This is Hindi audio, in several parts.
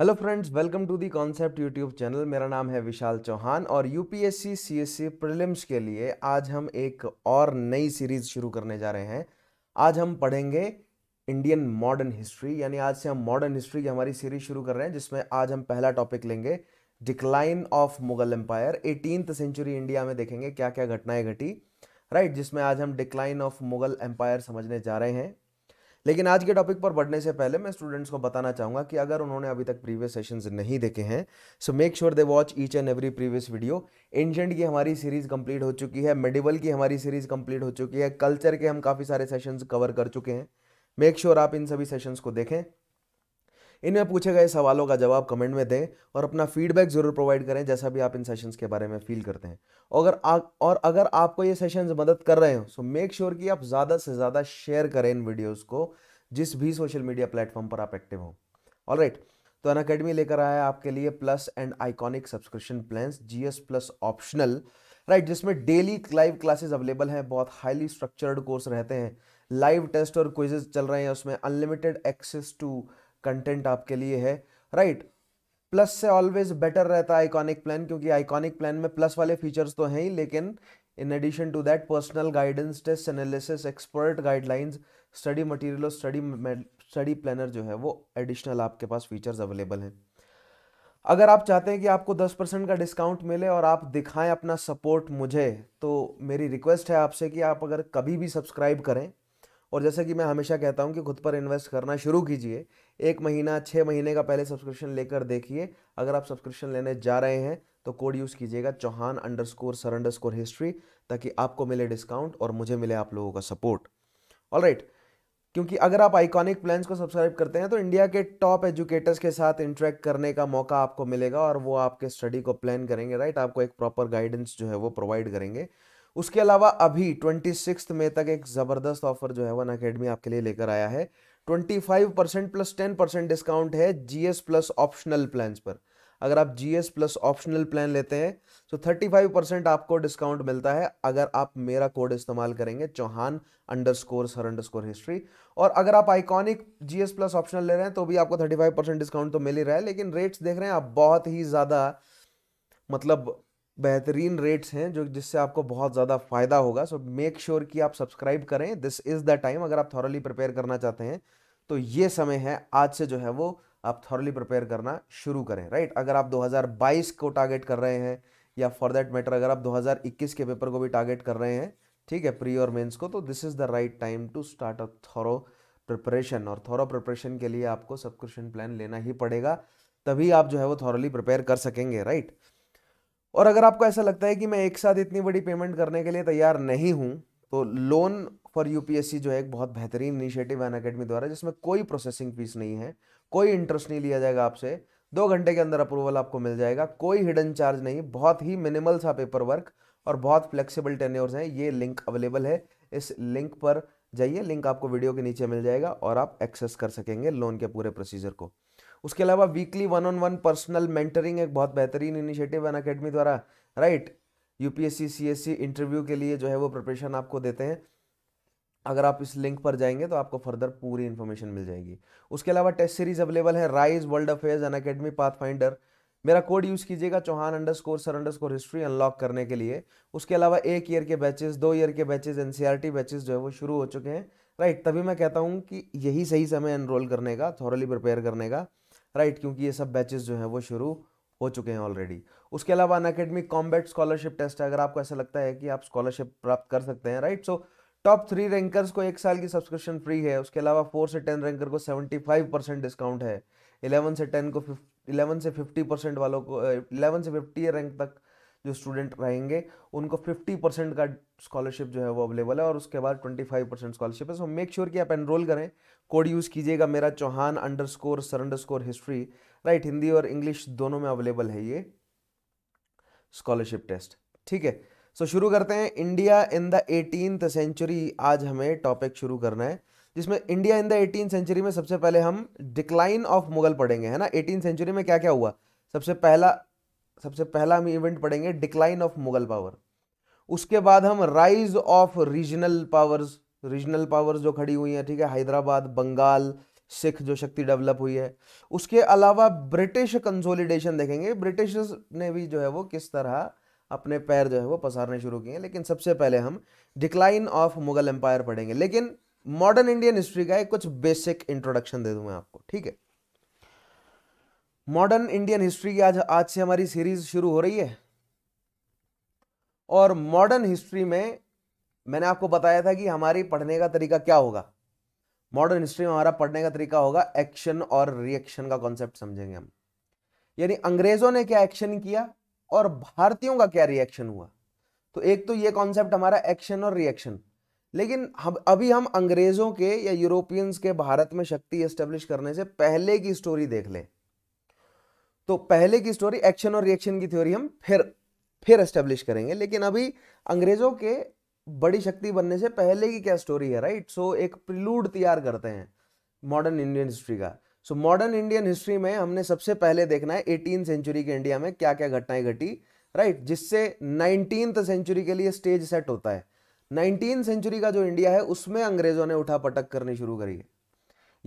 Hello friends welcome to the concept YouTube channel मेरा नाम है विशाल चौहान और यूपीएससी सीएससी प्रीलिम्स के लिए आज हम एक और नई सीरीज शुरू करने जा रहे हैं आज हम पढ़ेंगे इंडियन मॉडर्न हिस्ट्री यानी आज से हम मॉडर्न हिस्ट्री की हमारी सीरीज शुरू कर रहे हैं जिसमें आज हम पहला टॉपिक लेंगे decline of Mughal empire eighteenth century India में देखेंगे क्या क्या घटनाएं घटी राइट जिसमें आज हम डिक्लाइन ऑफ मुगल एम्पायर समझने जा रहे हैं लेकिन आज के टॉपिक पर बढ़ने से पहले मैं स्टूडेंट्स को बताना चाहूँगा कि अगर उन्होंने अभी तक प्रीवियस सेशंस नहीं देखे हैं so make sure they watch each and every previous video ancient की हमारी सीरीज़ कंप्लीट हो चुकी है मेडिवल की हमारी सीरीज़ कंप्लीट हो चुकी है कल्चर के हम काफ़ी सारे सेशंस कवर कर चुके हैं मेक श्योर sure आप इन सभी सेशंस को देखें इनमें पूछे गए सवालों का जवाब कमेंट में दें और अपना फीडबैक ज़रूर प्रोवाइड करें जैसा भी आप इन सेशंस के बारे में फील करते हैं अगर आ, और अगर आपको ये सेशंस मदद कर रहे हो सो मेक श्योर कि आप ज़्यादा से ज़्यादा शेयर करें इन वीडियोज़ को जिस भी सोशल मीडिया प्लेटफॉर्म पर आप एक्टिव हो ऑल राइट तो अन अकेडमी लेकर आया है आपके लिए plus and iconic subscription plan G S plus optional right जिसमें डेली लाइव क्लासेस अवेलेबल हैं बहुत हाईली स्ट्रक्चर्ड कोर्स रहते हैं लाइव टेस्ट और क्विजेज चल रहे हैं उसमें अनलिमिटेड एक्सेस टू कंटेंट आपके लिए है राइट right? प्लस से ऑलवेज बेटर रहता है आइकॉनिक प्लान क्योंकि आइकॉनिक प्लान में प्लस वाले फीचर्स तो हैं ही लेकिन in addition to that personal guidance test analysis expert guidelines study material और स्टडी स्टडी प्लानर जो है वो एडिशनल आपके पास फीचर्स अवेलेबल हैं अगर आप चाहते हैं कि आपको 10 परसेंट का डिस्काउंट मिले और आप दिखाएं अपना सपोर्ट मुझे तो मेरी रिक्वेस्ट है आपसे कि आप अगर कभी भी सब्सक्राइब करें और जैसा कि मैं हमेशा कहता हूँ कि खुद पर इन्वेस्ट करना शुरू कीजिए एक महीना छः महीने का पहले सब्सक्रिप्शन लेकर देखिए अगर आप सब्सक्रिप्शन लेने जा रहे हैं तो कोड यूज़ कीजिएगा Chauhan underscore sir underscore history ताकि आपको मिले डिस्काउंट और मुझे मिले आप लोगों का सपोर्ट ऑल राइट क्योंकि अगर आप आइकॉनिक प्लान्स को सब्सक्राइब करते हैं तो इंडिया के टॉप एजुकेटर्स के साथ इंटरेक्ट करने का मौका आपको मिलेगा और वो आपके स्टडी को प्लान करेंगे राइट आपको एक प्रॉपर गाइडेंस जो है वो प्रोवाइड करेंगे उसके अलावा अभी ट्वेंटी सिक्स में तक एक ज़बरदस्त ऑफर जो है वन अकेडमी आपके लिए लेकर आया है twenty five percent plus ten percent discount है जीएस प्लस ऑप्शनल प्लान पर अगर आप जीएस प्लस ऑप्शनल प्लान लेते हैं तो थर्टी फाइव परसेंट आपको डिस्काउंट मिलता है अगर आप मेरा कोड इस्तेमाल करेंगे Chauhan underscore sir underscore history और अगर आप आइकॉनिक जीएस प्लस ऑप्शनल ले रहे हैं तो भी आपको थर्टी फाइव परसेंट डिस्काउंट तो मिल ही रहा है लेकिन रेट्स देख रहे हैं आप बहुत ही ज़्यादा मतलब बेहतरीन रेट्स हैं जो जिससे आपको बहुत ज़्यादा फ़ायदा होगा सो मेक श्योर कि आप सब्सक्राइब करें दिस इज़ द टाइम अगर आप थॉरली प्रिपेयर करना चाहते हैं तो ये समय है आज से जो है वो आप थॉरली प्रिपेयर करना शुरू करें राइट अगर आप 2022 को टारगेट कर रहे हैं या फॉर दैट मैटर अगर आप 2021 के पेपर को भी टारगेट कर रहे हैं ठीक है प्री और मेन्स को तो this is the right time to start a thorough preparation और थॉरो प्रिपरेशन के लिए आपको सब्सक्रिप्शन प्लान लेना ही पड़ेगा तभी आप जो है वो थॉरली प्रिपेयर कर सकेंगे राइट right? और अगर आपको ऐसा लगता है कि मैं एक साथ इतनी बड़ी पेमेंट करने के लिए तैयार नहीं हूँ तो लोन फॉर यूपीएससी जो है एक बहुत बेहतरीन इनिशिएटिव है अकेडमी द्वारा जिसमें कोई प्रोसेसिंग फीस नहीं है कोई इंटरेस्ट नहीं लिया जाएगा आपसे दो घंटे के अंदर अप्रूवल आपको मिल जाएगा कोई हिडन चार्ज नहीं बहुत ही मिनिमल सा पेपर वर्क और बहुत फ्लेक्सिबल टेन्योर्स हैं ये लिंक अवेलेबल है इस लिंक पर जाइए लिंक आपको वीडियो के नीचे मिल जाएगा और आप एक्सेस कर सकेंगे लोन के पूरे प्रोसीजर को उसके अलावा weekly one on one personal mentoring एक बहुत बेहतरीन इनिशिएटिव है अकेडमी द्वारा राइट यूपीएससी सीएससी इंटरव्यू के लिए जो है वो प्रिपरेशन आपको देते हैं अगर आप इस लिंक पर जाएंगे तो आपको फर्दर पूरी इन्फॉर्मेशन मिल जाएगी उसके अलावा टेस्ट सीरीज अवेलेबल है rise world affairs unacademy path finder मेरा कोड यूज़ कीजिएगा Chauhan underscore sir underscore history unlock करने के लिए उसके अलावा एक ईयर के बैचेस दो ईयर के बैचेस एन बैचेस जो है वो शुरू हो चुके हैं राइट तभी मैं कहता हूँ कि यही सही समय एनरोल करने का थॉरली प्रिपेयर करने का राइट क्योंकि ये सब बैचेस जो हैं वो शुरू हो चुके हैं ऑलरेडी उसके अलावा unacademy combat scholarship test है अगर आपको ऐसा लगता है कि आप स्कॉलरशिप प्राप्त कर सकते हैं right so top three rankers को एक साल की सब्सक्रिप्शन फ्री है उसके अलावा फोर से टेन रैंकर को सेवेंटी फाइव परसेंट डिस्काउंट है इलेवन से टेन को इलेवन से फिफ्टी परसेंट वालों को इलेवन से फिफ्टी रैंक तक जो स्टूडेंट रहेंगे उनको फिफ्टी परसेंट का स्कॉलरशिप जो है वो अवेलेबल है और उसके बाद ट्वेंटी फाइव परसेंट स्कॉलरशिप है सो मेक श्योर कि आप एनरोल करें कोड यूज़ कीजिएगा मेरा Chauhan underscore sir underscore history right Hindi और इंग्लिश दोनों में अवेलेबल है ये स्कॉलरशिप टेस्ट ठीक है सो so, शुरू करते हैं India in the eighteen century आज हमें टॉपिक शुरू करना है जिसमें India in the eighteen century में सबसे पहले हम डिक्लाइन ऑफ मुगल पढ़ेंगे है ना एटीन सेंचुरी में क्या क्या हुआ सबसे पहला सबसे पहला हम इवेंट पढ़ेंगे डिक्लाइन ऑफ मुगल पावर उसके बाद हम राइज ऑफ रीजनल पावर्स तो रीजनल पावर्स जो खड़ी हुई हैं ठीक है हैदराबाद बंगाल सिख जो शक्ति डेवलप हुई है उसके अलावा ब्रिटिश कंसोलिडेशन देखेंगे ब्रिटिश ने भी जो है वो किस तरह अपने पैर जो है वो पसारने शुरू किए लेकिन सबसे पहले हम डिक्लाइन ऑफ मुगल एम्पायर पढ़ेंगे लेकिन मॉडर्न इंडियन हिस्ट्री का एक कुछ बेसिक इंट्रोडक्शन दे दूं मैं आपको ठीक है मॉडर्न इंडियन हिस्ट्री की आज आज से हमारी सीरीज शुरू हो रही है और मॉडर्न हिस्ट्री में मैंने आपको बताया था कि हमारी पढ़ने का तरीका क्या होगा मॉडर्न हिस्ट्री में हमारा पढ़ने का तरीका होगा एक्शन और रिएक्शन का कॉन्सेप्ट समझेंगे हम यानी अंग्रेजों ने क्या एक्शन किया और भारतीयों का क्या रिएक्शन हुआ तो एक तो ये कॉन्सेप्ट हमारा एक्शन और रिएक्शन लेकिन हम अभी हम अंग्रेजों के या यूरोपियंस के भारत में शक्ति एस्टेब्लिश करने से पहले की स्टोरी देख ले तो पहले की स्टोरी एक्शन और रिएक्शन की थ्योरी हम फिर फिर एस्टेब्लिश करेंगे लेकिन अभी अंग्रेजों के बड़ी शक्ति बनने से पहले की क्या स्टोरी है राइट सो एक प्रिलूड तैयार करते हैं मॉडर्न इंडियन हिस्ट्री का सो मॉडर्न इंडियन हिस्ट्री में हमने सबसे पहले देखना है एटीन सेंचुरी के इंडिया में क्या क्या घटनाएं घटी राइट जिससे नाइनटीन सेंचुरी के लिए स्टेज सेट होता है नाइनटीन सेंचुरी का जो इंडिया है उसमें अंग्रेजों ने उठा पटक करनी शुरू करी है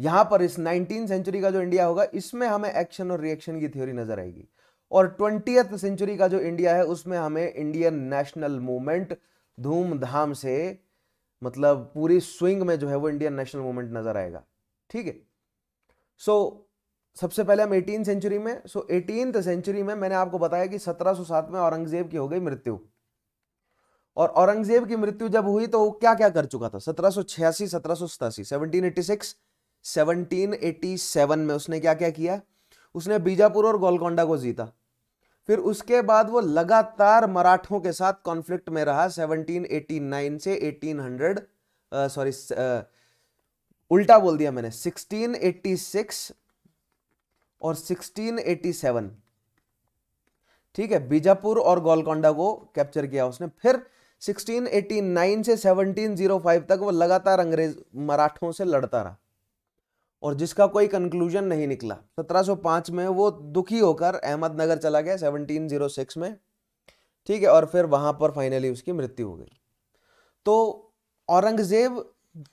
यहां पर इस नाइनटीन सेंचुरी का जो इंडिया होगा इसमें हमें एक्शन और रिएक्शन की थ्योरी नजर आएगी और ट्वेंटी सेंचुरी का जो इंडिया है उसमें हमें इंडियन नेशनल मूवमेंट धूमधाम से मतलब पूरी स्विंग में जो है वो इंडियन नेशनल मूवमेंट नजर आएगा ठीक है सो सबसे पहले हम एटीन सेंचुरी में सो एटीन सेंचुरी में मैंने आपको बताया कि 1707 में औरंगजेब की हो गई मृत्यु और औरंगजेब की मृत्यु जब हुई तो वो क्या क्या कर चुका था 1786 1787 1786 1787 में उसने क्या क्या किया उसने बीजापुर और गोलकोंडा को जीता फिर उसके बाद वो लगातार मराठों के साथ कॉन्फ्लिक्ट में रहा 1789 से 1800 सॉरी उल्टा बोल दिया मैंने 1686 और 1687 ठीक है बीजापुर और गोलकोंडा को कैप्चर किया उसने फिर 1689 से 1705 तक वो लगातार अंग्रेज मराठों से लड़ता रहा और जिसका कोई कंक्लूजन नहीं निकला 1705 में वो दुखी होकर अहमदनगर चला गया 1706 में ठीक है और फिर वहां पर फाइनली उसकी मृत्यु हो गई तो औरंगज़ेब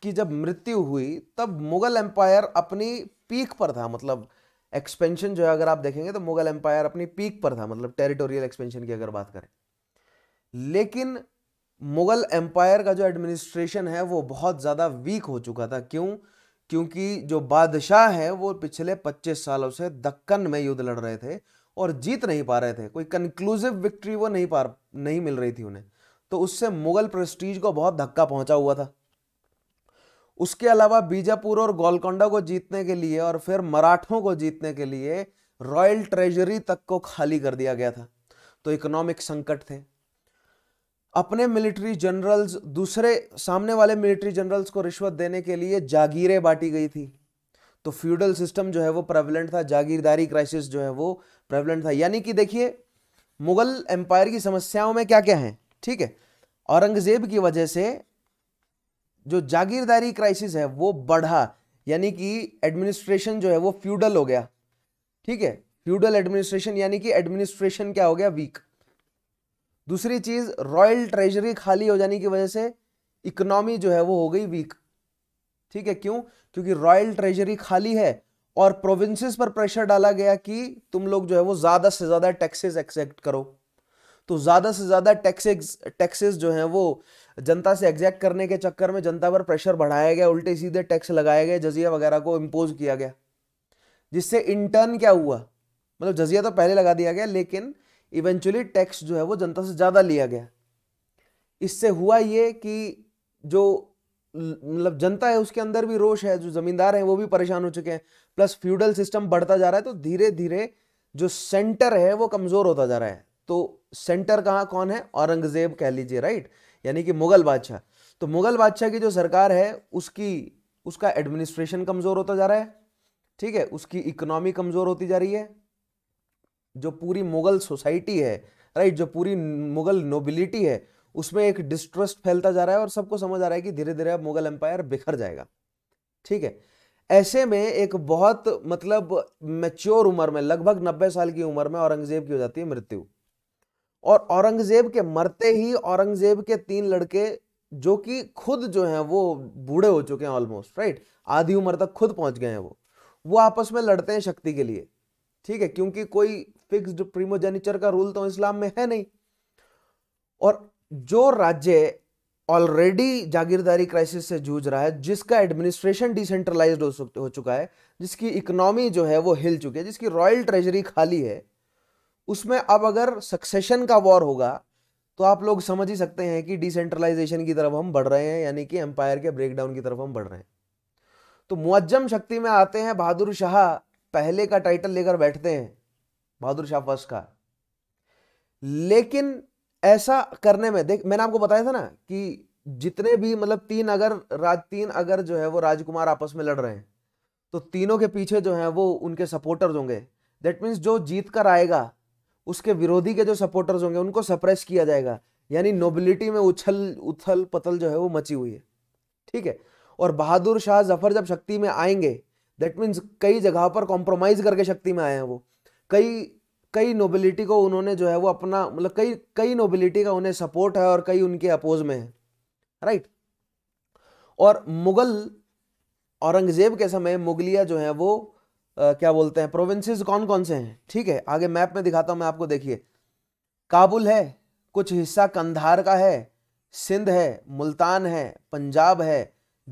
की जब मृत्यु हुई तब मुग़ल एम्पायर अपनी पीक पर था मतलब एक्सपेंशन जो है अगर आप देखेंगे तो मुग़ल एम्पायर अपनी पीक पर था मतलब टेरिटोरियल एक्सपेंशन की अगर बात करें लेकिन मुग़ल एम्पायर का जो एडमिनिस्ट्रेशन है वो बहुत ज़्यादा वीक हो चुका था क्यों क्योंकि जो बादशाह हैं वो पिछले 25 सालों से दक्कन में युद्ध लड़ रहे थे और जीत नहीं पा रहे थे कोई कंक्लूसिव विक्ट्री वो नहीं पा नहीं मिल रही थी उन्हें तो उससे मुगल प्रेस्टीज को बहुत धक्का पहुंचा हुआ था उसके अलावा बीजापुर और गोलकोंडा को जीतने के लिए और फिर मराठों को जीतने के लिए रॉयल ट्रेजरी तक को खाली कर दिया गया था तो इकोनॉमिक संकट थे अपने मिलिट्री जनरल्स दूसरे सामने वाले मिलिट्री जनरल्स को रिश्वत देने के लिए जागीरें बांटी गई थी तो फ्यूडल सिस्टम जो है वो प्रेवलेंट था जागीरदारी क्राइसिस जो है वो प्रेवलेंट था यानी कि देखिए मुगल एम्पायर की समस्याओं में क्या क्या है ठीक है औरंगजेब की वजह से जो जागीरदारी क्राइसिस है वो बढ़ा यानी कि एडमिनिस्ट्रेशन जो है वो फ्यूडल हो गया ठीक है फ्यूडल एडमिनिस्ट्रेशन यानी कि एडमिनिस्ट्रेशन क्या हो गया वीक दूसरी चीज रॉयल ट्रेजरी खाली हो जाने की वजह से इकोनॉमी जो है वो हो गई वीक ठीक है क्यों क्योंकि रॉयल ट्रेजरी खाली है और प्रोविंसेस पर प्रेशर डाला गया कि तुम लोग जो है वो ज्यादा से ज्यादा टैक्सेस एक्सेक्ट करो तो ज्यादा से ज्यादा टैक्सेस टैक्सेस जो है वो जनता से एग्जैक्ट करने के चक्कर में जनता पर प्रेशर बढ़ाया गया उल्टे सीधे टैक्स लगाए गए जजिया वगैरह को इम्पोज किया गया जिससे इंटर्न क्या हुआ मतलब जजिया तो पहले लगा दिया गया लेकिन इवेंचुअली टैक्स जो है वो जनता से ज़्यादा लिया गया इससे हुआ ये कि जो मतलब जनता है उसके अंदर भी रोष है जो ज़मींदार हैं वो भी परेशान हो चुके हैं प्लस फ्यूडल सिस्टम बढ़ता जा रहा है तो धीरे धीरे जो सेंटर है वो कमज़ोर होता जा रहा है तो सेंटर कहाँ कौन है औरंगज़ेब कह लीजिए राइट यानी कि मुग़ल बादशाह तो मुग़ल बादशाह की जो सरकार है उसकी उसका एडमिनिस्ट्रेशन कमज़ोर होता जा रहा है ठीक है उसकी इकोनॉमी कमज़ोर होती जा रही है जो पूरी मुगल सोसाइटी है राइट जो पूरी मुगल नोबिलिटी है उसमें एक डिस्ट्रस्ट फैलता जा रहा है और सबको समझ आ रहा है कि धीरे धीरे अब मुगल एम्पायर बिखर जाएगा ठीक है ऐसे में एक बहुत मतलब मेच्योर उम्र में लगभग नब्बे साल की उम्र में औरंगजेब की हो जाती है मृत्यु और औरंगजेब के मरते ही औरंगजेब के तीन लड़के जो कि खुद जो हैं वो बूढ़े हो चुके हैं ऑलमोस्ट राइट आधी उम्र तक खुद पहुंच गए हैं वो वो आपस में लड़ते हैं शक्ति के लिए ठीक है क्योंकि कोई फिक्स्ड प्रीमोजेनिचर का रूल तो इस्लाम में है नहीं और जो राज्य ऑलरेडी जागीरदारी क्राइसिस से जूझ रहा है जिसका एडमिनिस्ट्रेशन डिसेंट्रलाइज हो चुका है जिसकी इकोनॉमी जो है वो हिल चुकी है जिसकी रॉयल ट्रेजरी खाली है उसमें अब अगर सक्सेशन का वॉर होगा तो आप लोग समझ ही सकते हैं कि डिसेंट्रलाइजेशन की तरफ हम बढ़ रहे हैं यानी कि एम्पायर के ब्रेकडाउन की तरफ हम बढ़ रहे हैं तो मुआजम शक्ति में आते हैं बहादुर शाह पहले का टाइटल लेकर बैठते हैं बहादुर शाह फर्स्ट का लेकिन ऐसा करने में देख मैंने आपको बताया था ना कि जितने भी मतलब तीन अगर राज तीन अगर जो है वो राजकुमार आपस में लड़ रहे हैं तो तीनों के पीछे जो है वो उनके सपोर्टर्स होंगे दैट मीन्स जो जीत कर आएगा उसके विरोधी के जो सपोर्टर्स होंगे उनको सप्रेस किया जाएगा यानी नोबिलिटी में उछल उथल पतल जो है वो मची हुई है ठीक है और बहादुर शाह जफर जब शक्ति में आएंगे दैट मीन्स कई जगह पर कॉम्प्रोमाइज करके शक्ति में आए हैं वो कई कई नोबिलिटी को उन्होंने जो है वो अपना मतलब कई कई नोबिलिटी का उन्हें सपोर्ट है और कई उनके अपोज में है राइट और मुगल औरंगजेब के समय मुगलिया जो है वो आ, क्या बोलते हैं प्रोविंसेस कौन कौन से हैं ठीक है आगे मैप में दिखाता हूँ मैं आपको देखिए काबुल है कुछ हिस्सा कंधार का है सिंध है मुल्तान है पंजाब है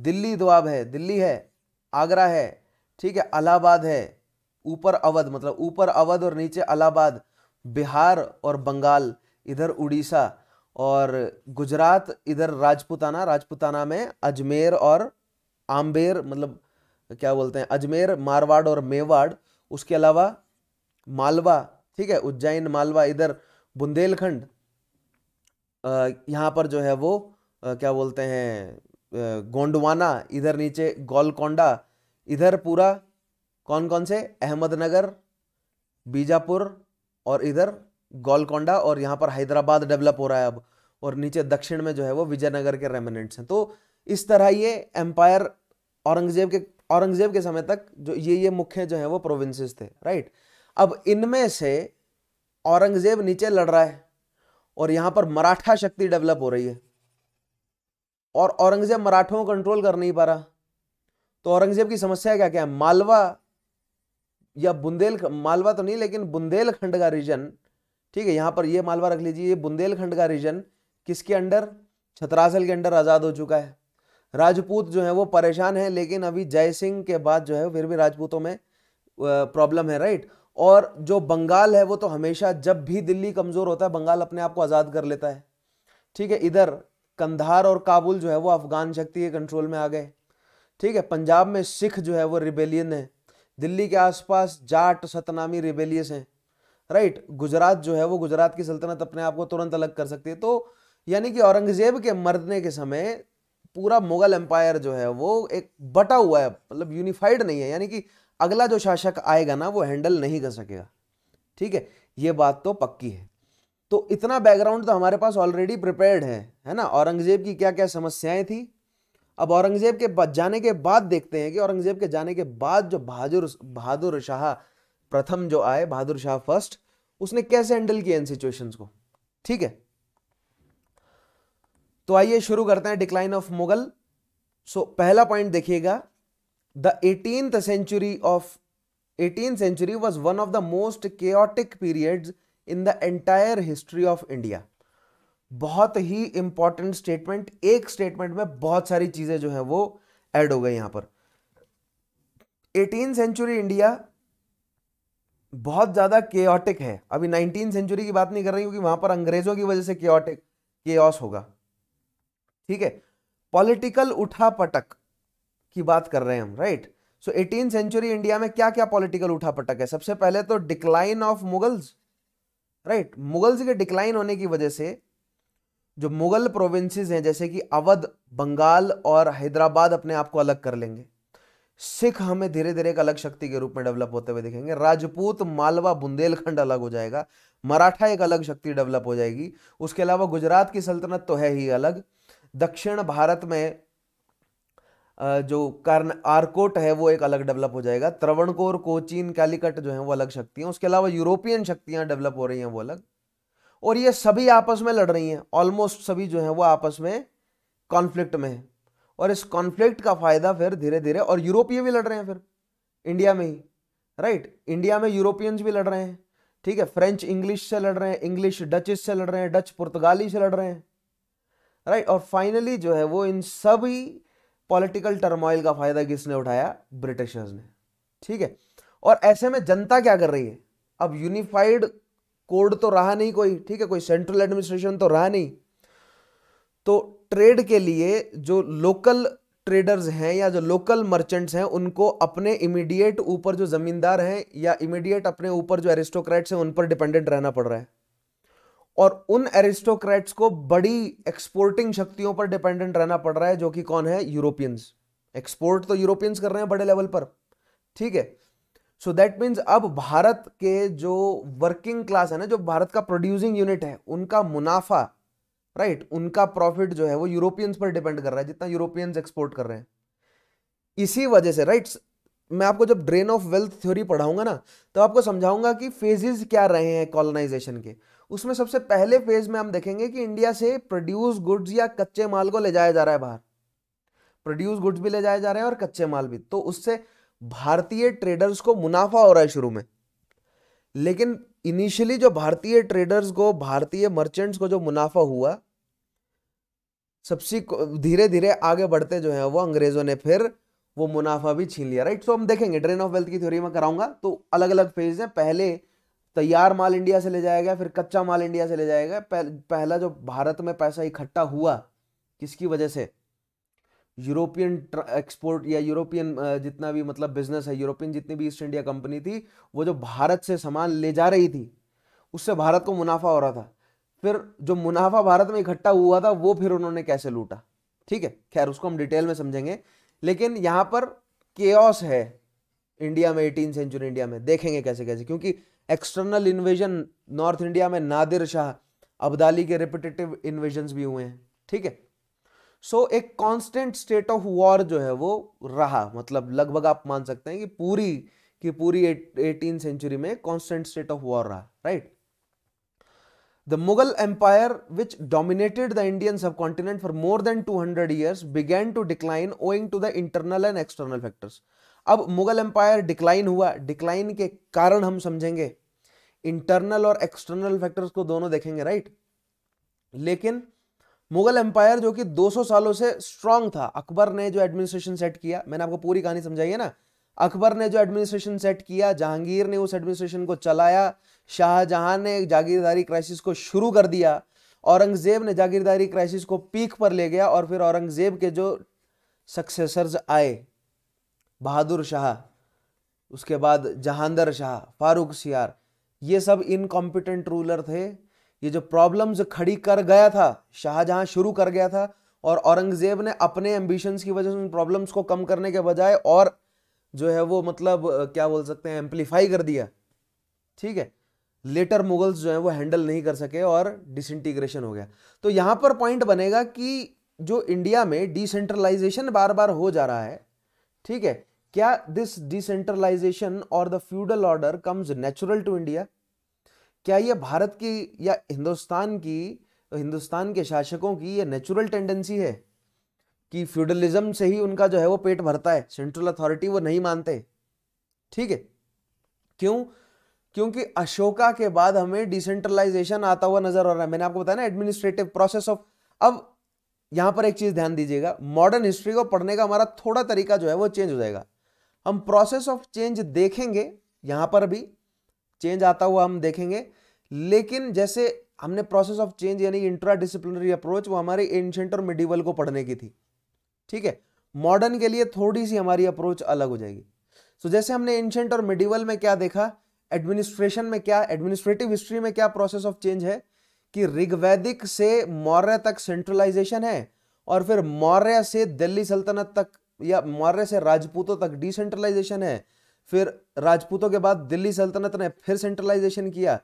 दिल्ली दुआब है दिल्ली है आगरा है ठीक है अलाहाबाद है ऊपर अवध मतलब ऊपर अवध और नीचे अलाहाबाद बिहार और बंगाल इधर उड़ीसा और गुजरात इधर राजपुताना राजपुताना में अजमेर और आम्बेर मतलब क्या बोलते हैं अजमेर मारवाड़ और मेवाड़ उसके अलावा मालवा ठीक है उज्जैन मालवा इधर बुंदेलखंड यहाँ पर जो है वो क्या बोलते हैं गोंडवाना इधर नीचे गोलकोंडा इधर पूरा कौन कौन से अहमदनगर बीजापुर और इधर गोलकोंडा और यहाँ पर हैदराबाद डेवलप हो रहा है अब और नीचे दक्षिण में जो है वो विजयनगर के रेमिनेंट्स हैं तो इस तरह ये एम्पायर औरंगजेब के औरंगजेब के समय तक जो ये ये मुख्य जो है वो प्रोविंसेस थे राइट अब इनमें से औरंगजेब नीचे लड़ रहा है और यहाँ पर मराठा शक्ति डेवलप हो रही है और औरंगजेब मराठों को कंट्रोल कर नहीं पा रहा तो औरंगजेब की समस्या क्या क्या है मालवा या बुंदेल मालवा तो नहीं लेकिन बुंदेलखंड का रीजन ठीक है यहाँ पर ये मालवा रख लीजिए ये बुंदेलखंड का रीजन किसके अंडर छत्रासल के अंडर आज़ाद हो चुका है राजपूत जो है वो परेशान है लेकिन अभी जय सिंह के बाद जो है फिर भी राजपूतों में प्रॉब्लम है राइट और जो बंगाल है वो तो हमेशा जब भी दिल्ली कमज़ोर होता है बंगाल अपने आप को आज़ाद कर लेता है ठीक है इधर कंधार और काबुल जो है वो अफगान शक्ति के कंट्रोल में आ गए ठीक है पंजाब में सिख जो है वो रिबेलियन है दिल्ली के आसपास जाट सतनामी रिबेलियस हैं राइट गुजरात जो है वो गुजरात की सल्तनत अपने आप को तुरंत अलग कर सकती है तो यानी कि औरंगजेब के मरने के समय पूरा मुगल एम्पायर जो है वो एक बटा हुआ है मतलब यूनिफाइड नहीं है यानी कि अगला जो शासक आएगा ना वो हैंडल नहीं कर सकेगा ठीक है ये बात तो पक्की है तो इतना बैकग्राउंड तो हमारे पास ऑलरेडी प्रिपेयर्ड है है ना औरंगजेब की क्या क्या समस्याएं थी अब औरंगज़ेब के जाने के बाद देखते हैं कि औरंगज़ेब के जाने के बाद जो बहादुर बहादुर शाह प्रथम जो आए बहादुर शाह फर्स्ट उसने कैसे हैंडल किया इन सिचुएशंस को ठीक है तो आइए शुरू करते हैं डिक्लाइन ऑफ मुगल सो पहला पॉइंट देखिएगा the eighteen century of eighteen century was one of the most chaotic periods in the entire history of India बहुत ही इंपॉर्टेंट स्टेटमेंट एक स्टेटमेंट में बहुत सारी चीज़ें जो है वो ऐड हो गई यहां पर एटीन सेंचुरी इंडिया बहुत ज़्यादा केटिक है अभी नाइनटीन सेंचुरी की बात नहीं कर रही क्योंकि वहां पर अंग्रेज़ों की वजह से केओटिक केओस होगा ठीक है पॉलिटिकल उठापटक की बात कर रहे हैं हम right so eighteen century India में क्या क्या पॉलिटिकल उठापटक है सबसे पहले तो decline of Mughals right Mughals के डिक्लाइन होने की वजह से जो मुगल प्रोविंसेस हैं जैसे कि अवध बंगाल और हैदराबाद अपने आप को अलग कर लेंगे सिख हमें धीरे धीरे एक अलग शक्ति के रूप में डेवलप होते हुए दिखेंगे राजपूत मालवा बुंदेलखंड अलग हो जाएगा मराठा एक अलग शक्ति डेवलप हो जाएगी उसके अलावा गुजरात की सल्तनत तो है ही अलग दक्षिण भारत में जो कारण आरकोट है वो एक अलग डेवलप हो जाएगा त्रवणकोर कोचीन कैलिकट जो है वो अलग शक्तियां उसके अलावा यूरोपियन शक्तियाँ डेवलप हो रही हैं वो अलग और ये सभी आपस में लड़ रही हैं ऑलमोस्ट सभी जो हैं वो आपस में कॉन्फ्लिक्ट में हैं और इस कॉन्फ्लिक्ट का फायदा फिर धीरे धीरे और यूरोपीय भी लड़ रहे हैं फिर इंडिया में ही राइट इंडिया में यूरोपियंस भी लड़ रहे हैं ठीक है फ्रेंच इंग्लिश से लड़ रहे हैं इंग्लिश डचिस से लड़ रहे हैं डच पुर्तगाली से लड़ रहे हैं राइट और फाइनली जो है वो इन सभी पॉलिटिकल टर्मोइल का फायदा किसने उठाया ब्रिटिशर्स ने ठीक है और ऐसे में जनता क्या कर रही है अब यूनिफाइड कोड तो रहा नहीं कोई ठीक है कोई सेंट्रल एडमिनिस्ट्रेशन तो रहा नहीं तो ट्रेड के लिए जो लोकल ट्रेडर्स हैं या जो लोकल मर्चेंट्स हैं उनको अपने इमीडिएट ऊपर जो ज़मींदार हैं या इमीडिएट अपने ऊपर जो एरिस्टोक्रेट्स हैं उन पर डिपेंडेंट रहना पड़ रहा है और उन एरिस्टोक्रेट्स को बड़ी एक्सपोर्टिंग शक्तियों पर डिपेंडेंट रहना पड़ रहा है जो कि कौन है यूरोपियंस एक्सपोर्ट तो यूरोपियंस कर रहे हैं बड़े लेवल पर ठीक है सो दैट मीन्स अब भारत के जो वर्किंग क्लास है ना जो भारत का प्रोड्यूसिंग यूनिट है उनका मुनाफा राइट right, उनका प्रॉफिट जो है वो यूरोपियंस पर डिपेंड कर रहा है जितना यूरोपियंस एक्सपोर्ट कर रहे हैं इसी वजह से राइट right, मैं आपको जब ड्रेन ऑफ वेल्थ थ्योरी पढ़ाऊंगा ना तो आपको समझाऊंगा कि फेजेस क्या रहे हैं कॉलोनाइजेशन के उसमें सबसे पहले फेज में हम देखेंगे कि इंडिया से प्रोड्यूस गुड्स या कच्चे माल को ले जाया जा रहा है बाहर प्रोड्यूस गुड्स भी ले जाए जा रहे हैं और कच्चे माल भी तो उससे भारतीय ट्रेडर्स को मुनाफा हो रहा है शुरू में लेकिन इनिशियली जो भारतीय ट्रेडर्स को भारतीय मर्चेंट्स को जो मुनाफा हुआ सबसे धीरे धीरे आगे बढ़ते जो है वो अंग्रेजों ने फिर वो मुनाफा भी छीन लिया राइट सो हम देखेंगे ड्रेन ऑफ वेल्थ की थ्योरी में कराऊंगा तो अलग अलग फेज है पहले तैयार माल इंडिया से ले जाया गया फिर कच्चा माल इंडिया से ले जाया गया पहला जो भारत में पैसा इकट्ठा हुआ किसकी वजह से यूरोपियन एक्सपोर्ट या यूरोपियन जितना भी मतलब बिजनेस है यूरोपियन जितनी भी ईस्ट इंडिया कंपनी थी वो जो भारत से सामान ले जा रही थी उससे भारत को मुनाफा हो रहा था फिर जो मुनाफा भारत में इकट्ठा हुआ था वो फिर उन्होंने कैसे लूटा ठीक है खैर उसको हम डिटेल में समझेंगे लेकिन यहाँ पर के है इंडिया में एटीन सेंचुरी इंडिया में देखेंगे कैसे कैसे क्योंकि एक्सटर्नल इन्वेजन नॉर्थ इंडिया में नादिर शाह अब्दाली के रिपीटेटिव इन्वेजन भी हुए हैं ठीक है सो so, एक कांस्टेंट स्टेट ऑफ वॉर जो है वो रहा मतलब लगभग आप मान सकते हैं कि पूरी कि पूरी एटीन सेंचुरी में कांस्टेंट स्टेट ऑफ वॉर रहा right the empire which Empire, the Indian subcontinent for more than two 200 years began to decline owing to the internal and external factors अब मुगल एम्पायर डिक्लाइन हुआ डिक्लाइन के कारण हम समझेंगे इंटरनल और एक्सटर्नल फैक्टर्स को दोनों देखेंगे राइट लेकिन मुगल एम्पायर जो कि 200 सालों से स्ट्रांग था अकबर ने जो एडमिनिस्ट्रेशन सेट किया मैंने आपको पूरी कहानी समझाई है ना अकबर ने जो एडमिनिस्ट्रेशन सेट किया जहांगीर ने उस एडमिनिस्ट्रेशन को चलाया शाहजहां ने जागीरदारी क्राइसिस को शुरू कर दिया औरंगजेब ने जागीरदारी क्राइसिस को पीक पर ले गया और फिर औरंगजेब के जो सक्सेसर्स आए बहादुर शाह उसके बाद जहांदर शाह फारूक सियार ये सब इनकॉम्पिटेंट रूलर थे ये जो प्रॉब्लम्स खड़ी कर गया था शाहजहां शुरू कर गया था और औरंगज़ेब ने अपने एम्बिशंस की वजह से उन प्रॉब्लम्स को कम करने के बजाय और जो है वो मतलब क्या बोल सकते हैं एम्पलीफाई कर दिया ठीक है लेटर मुगल्स जो है वो हैंडल नहीं कर सके और डिसइंटीग्रेशन हो गया तो यहाँ पर पॉइंट बनेगा कि जो इंडिया में डिसेंट्रलाइजेशन बार बार हो जा रहा है ठीक है क्या दिस डिसेंट्रलाइजेशन और the feudal order comes natural to India क्या ये भारत की या हिंदुस्तान की हिंदुस्तान के शासकों की ये नेचुरल टेंडेंसी है कि फ्यूडलिज्म से ही उनका जो है वो पेट भरता है सेंट्रल अथॉरिटी वो नहीं मानते ठीक है क्यों क्योंकि अशोका के बाद हमें डिसेंट्रलाइजेशन आता हुआ नजर आ रहा है मैंने आपको बताया ना एडमिनिस्ट्रेटिव प्रोसेस ऑफ अब यहां पर एक चीज ध्यान दीजिएगा मॉडर्न हिस्ट्री को पढ़ने का हमारा थोड़ा तरीका जो है वो चेंज हो जाएगा हम प्रोसेस ऑफ चेंज देखेंगे यहां पर भी चेंज आता हुआ हम देखेंगे लेकिन जैसे हमने प्रोसेस ऑफ चेंज यानी इंट्रा डिसिप्लिनरी अप्रोच वो हमारे एंशंट और मिडिवल को पढ़ने की थी ठीक है मॉडर्न के लिए थोड़ी सी हमारी अप्रोच अलग हो जाएगी सो so, जैसे हमने एंशंट और मिडिवल में क्या देखा एडमिनिस्ट्रेशन में क्या एडमिनिस्ट्रेटिव हिस्ट्री में क्या प्रोसेस ऑफ चेंज है कि ऋग्वैदिक से मौर्य तक सेंट्रलाइजेशन है और फिर मौर्य से दिल्ली सल्तनत तक या मौर्य से राजपूतों तक डिसेंट्रलाइजेशन है फिर राजपूतों के बाद दिल्ली सल्तनत ने फिर सेंट्रलाइजेशन किया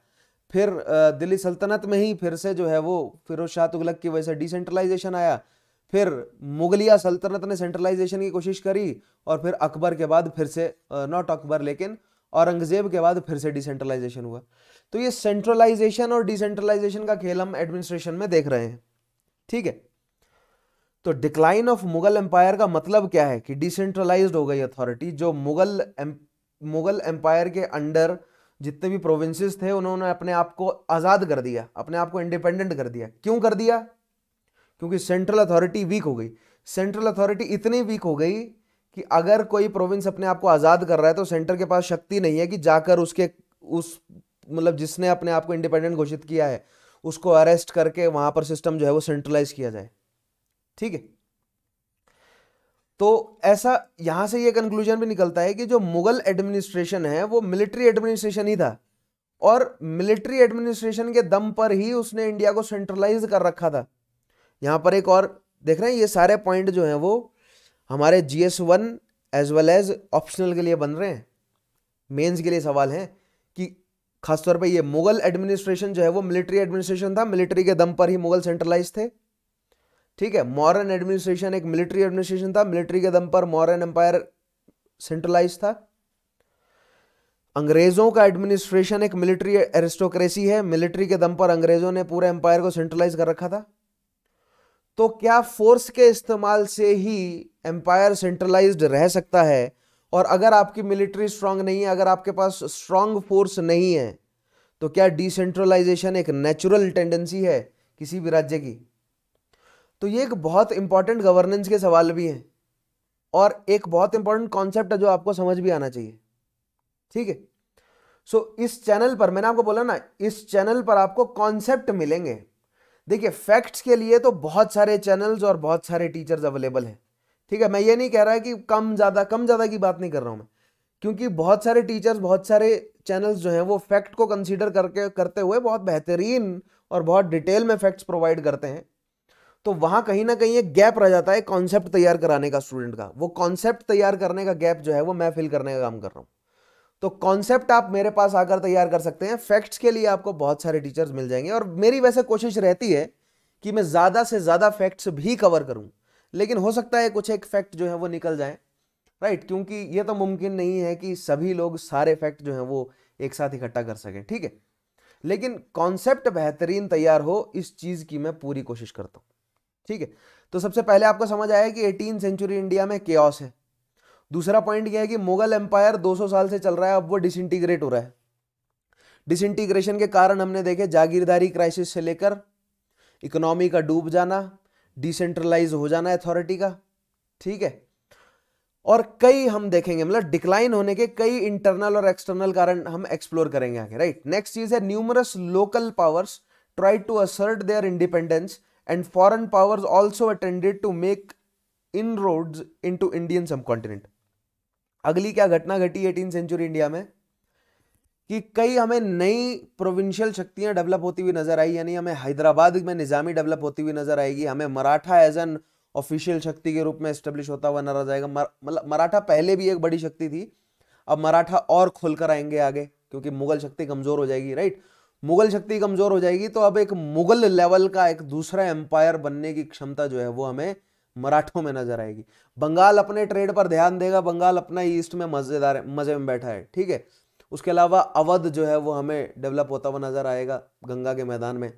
फिर दिल्ली सल्तनत में ही फिर से जो है वो फिरोज शाह तुगलक की वजह से डिसेंट्रलाइजेशन आया फिर मुगलिया सल्तनत ने सेंट्रलाइजेशन की कोशिश करी और फिर अकबर के बाद फिर से नॉट अकबर लेकिन औरंगजेब के बाद फिर से डिसेंट्रलाइजेशन हुआ तो ये सेंट्रलाइजेशन और डिसेंट्रलाइजेशन का खेल हम एडमिनिस्ट्रेशन में देख रहे हैं ठीक है तो डिक्लाइन ऑफ मुगल एम्पायर का मतलब क्या है कि डिसेंट्रलाइज हो गई अथॉरिटी जो मुगल मुगल एम्पायर के अंडर जितने भी प्रोविंसेस थे उन्होंने अपने आप को आज़ाद कर दिया अपने आप को इंडिपेंडेंट कर दिया क्यों कर दिया क्योंकि सेंट्रल अथॉरिटी वीक हो गई सेंट्रल अथॉरिटी इतनी वीक हो गई कि अगर कोई प्रोविंस अपने आप को आज़ाद कर रहा है तो सेंटर के पास शक्ति नहीं है कि जाकर उसके उस मतलब जिसने अपने आप को इंडिपेंडेंट घोषित किया है उसको अरेस्ट करके वहां पर सिस्टम जो है वो सेंट्रलाइज किया जाए ठीक है तो ऐसा यहाँ से ये कंक्लूजन भी निकलता है कि जो मुगल एडमिनिस्ट्रेशन है वो मिलिट्री एडमिनिस्ट्रेशन ही था और मिलिट्री एडमिनिस्ट्रेशन के दम पर ही उसने इंडिया को सेंट्रलाइज कर रखा था यहाँ पर एक और देख रहे हैं ये सारे पॉइंट जो हैं वो हमारे G S one as well as optional के लिए बन रहे हैं मेंस के लिए सवाल हैं कि खासतौर पे ये मुगल एडमिनिस्ट्रेशन जो है वो मिलिट्री एडमिनिस्ट्रेशन था मिलिट्री के दम पर ही मुगल सेंट्रलाइज थे ठीक है मॉरन एडमिनिस्ट्रेशन एक मिलिट्री एडमिनिस्ट्रेशन था मिलिट्री के दम पर मॉरन एम्पायर सेंट्रलाइज था अंग्रेजों का एडमिनिस्ट्रेशन एक मिलिट्री एरिस्टोक्रेसी है मिलिट्री के दम पर अंग्रेजों ने पूरे एम्पायर को सेंट्रलाइज कर रखा था तो क्या फोर्स के इस्तेमाल से ही एम्पायर सेंट्रलाइज्ड रह सकता है और अगर आपकी मिलिट्री स्ट्रांग नहीं है अगर आपके पास स्ट्रांग फोर्स नहीं है तो क्या डिसेंट्रलाइजेशन एक नेचुरल टेंडेंसी है किसी भी राज्य की तो ये एक बहुत इंपॉर्टेंट गवर्नेंस के सवाल भी हैं और एक बहुत इंपॉर्टेंट कॉन्सेप्ट है जो आपको समझ भी आना चाहिए ठीक है सो इस चैनल पर मैंने आपको बोला ना इस चैनल पर आपको कॉन्सेप्ट मिलेंगे देखिए फैक्ट्स के लिए तो बहुत सारे चैनल्स और बहुत सारे टीचर्स अवेलेबल हैं ठीक है मैं ये नहीं कह रहा कि कम ज़्यादा कम ज़्यादा की बात नहीं कर रहा हूं मैं क्योंकि बहुत सारे टीचर्स बहुत सारे चैनल्स जो हैं वो फैक्ट को कंसीडर करके करते हुए बहुत बेहतरीन और बहुत डिटेल में फैक्ट्स प्रोवाइड करते हैं तो वहाँ कहीं ना कहीं एक गैप रह जाता है कॉन्सेप्ट तैयार कराने का स्टूडेंट का वो कॉन्सेप्ट तैयार करने का गैप जो है वो मैं फिल करने का काम कर रहा हूँ तो कॉन्सेप्ट आप मेरे पास आकर तैयार कर सकते हैं फैक्ट्स के लिए आपको बहुत सारे टीचर्स मिल जाएंगे और मेरी वैसे कोशिश रहती है कि मैं ज़्यादा से ज़्यादा फैक्ट्स भी कवर करूँ लेकिन हो सकता है कुछ एक फैक्ट जो है वो निकल जाए राइट क्योंकि ये तो मुमकिन नहीं है कि सभी लोग सारे फैक्ट जो हैं वो एक साथ इकट्ठा कर सकें ठीक है लेकिन कॉन्सेप्ट बेहतरीन तैयार हो इस चीज़ की मैं पूरी कोशिश करता हूँ ठीक है तो सबसे पहले आपको समझ आया कि एटीन सेंचुरी इंडिया में केस है दूसरा पॉइंट यह है कि मुगल एम्पायर 200 साल से चल रहा है अब वो डिसइंटीग्रेट हो रहा है डिसइंटीग्रेशन के कारण हमने देखे जागीरदारी क्राइसिस से लेकर इकोनॉमी का डूब जाना डिसेंट्रलाइज हो जाना अथॉरिटी का ठीक है और कई हम देखेंगे मतलब डिक्लाइन होने के कई इंटरनल और एक्सटर्नल कारण हम एक्सप्लोर करेंगे आगे राइट नेक्स्ट चीज है numerous local powers try to assert their independence and foreign powers also attended to make inroads into Indian subcontinent. अगली क्या घटना घटी एटीन सेंचुरी इंडिया में कि कई हमें नई प्रोविंशियल शक्तियां डेवलप होती हुई नजर आई यानी हमें हैदराबाद में निज़ामी डेवलप होती हुई नजर आएगी हमें मराठा एज एन ऑफिशियल शक्ति के रूप में स्टेब्लिश होता हुआ नजर जाएगा मतलब मराठा पहले भी एक बड़ी शक्ति थी अब मराठा और खुलकर आएंगे आगे क्योंकि मुगल शक्ति कमजोर हो जाएगी राइट मुगल शक्ति कमज़ोर हो जाएगी तो अब एक मुगल लेवल का एक दूसरा एम्पायर बनने की क्षमता जो है वो हमें मराठों में नजर आएगी बंगाल अपने ट्रेड पर ध्यान देगा बंगाल अपना ईस्ट में मज़ेदार मज़े में बैठा है ठीक है उसके अलावा अवध जो है वो हमें डेवलप होता हुआ नज़र आएगा गंगा के मैदान में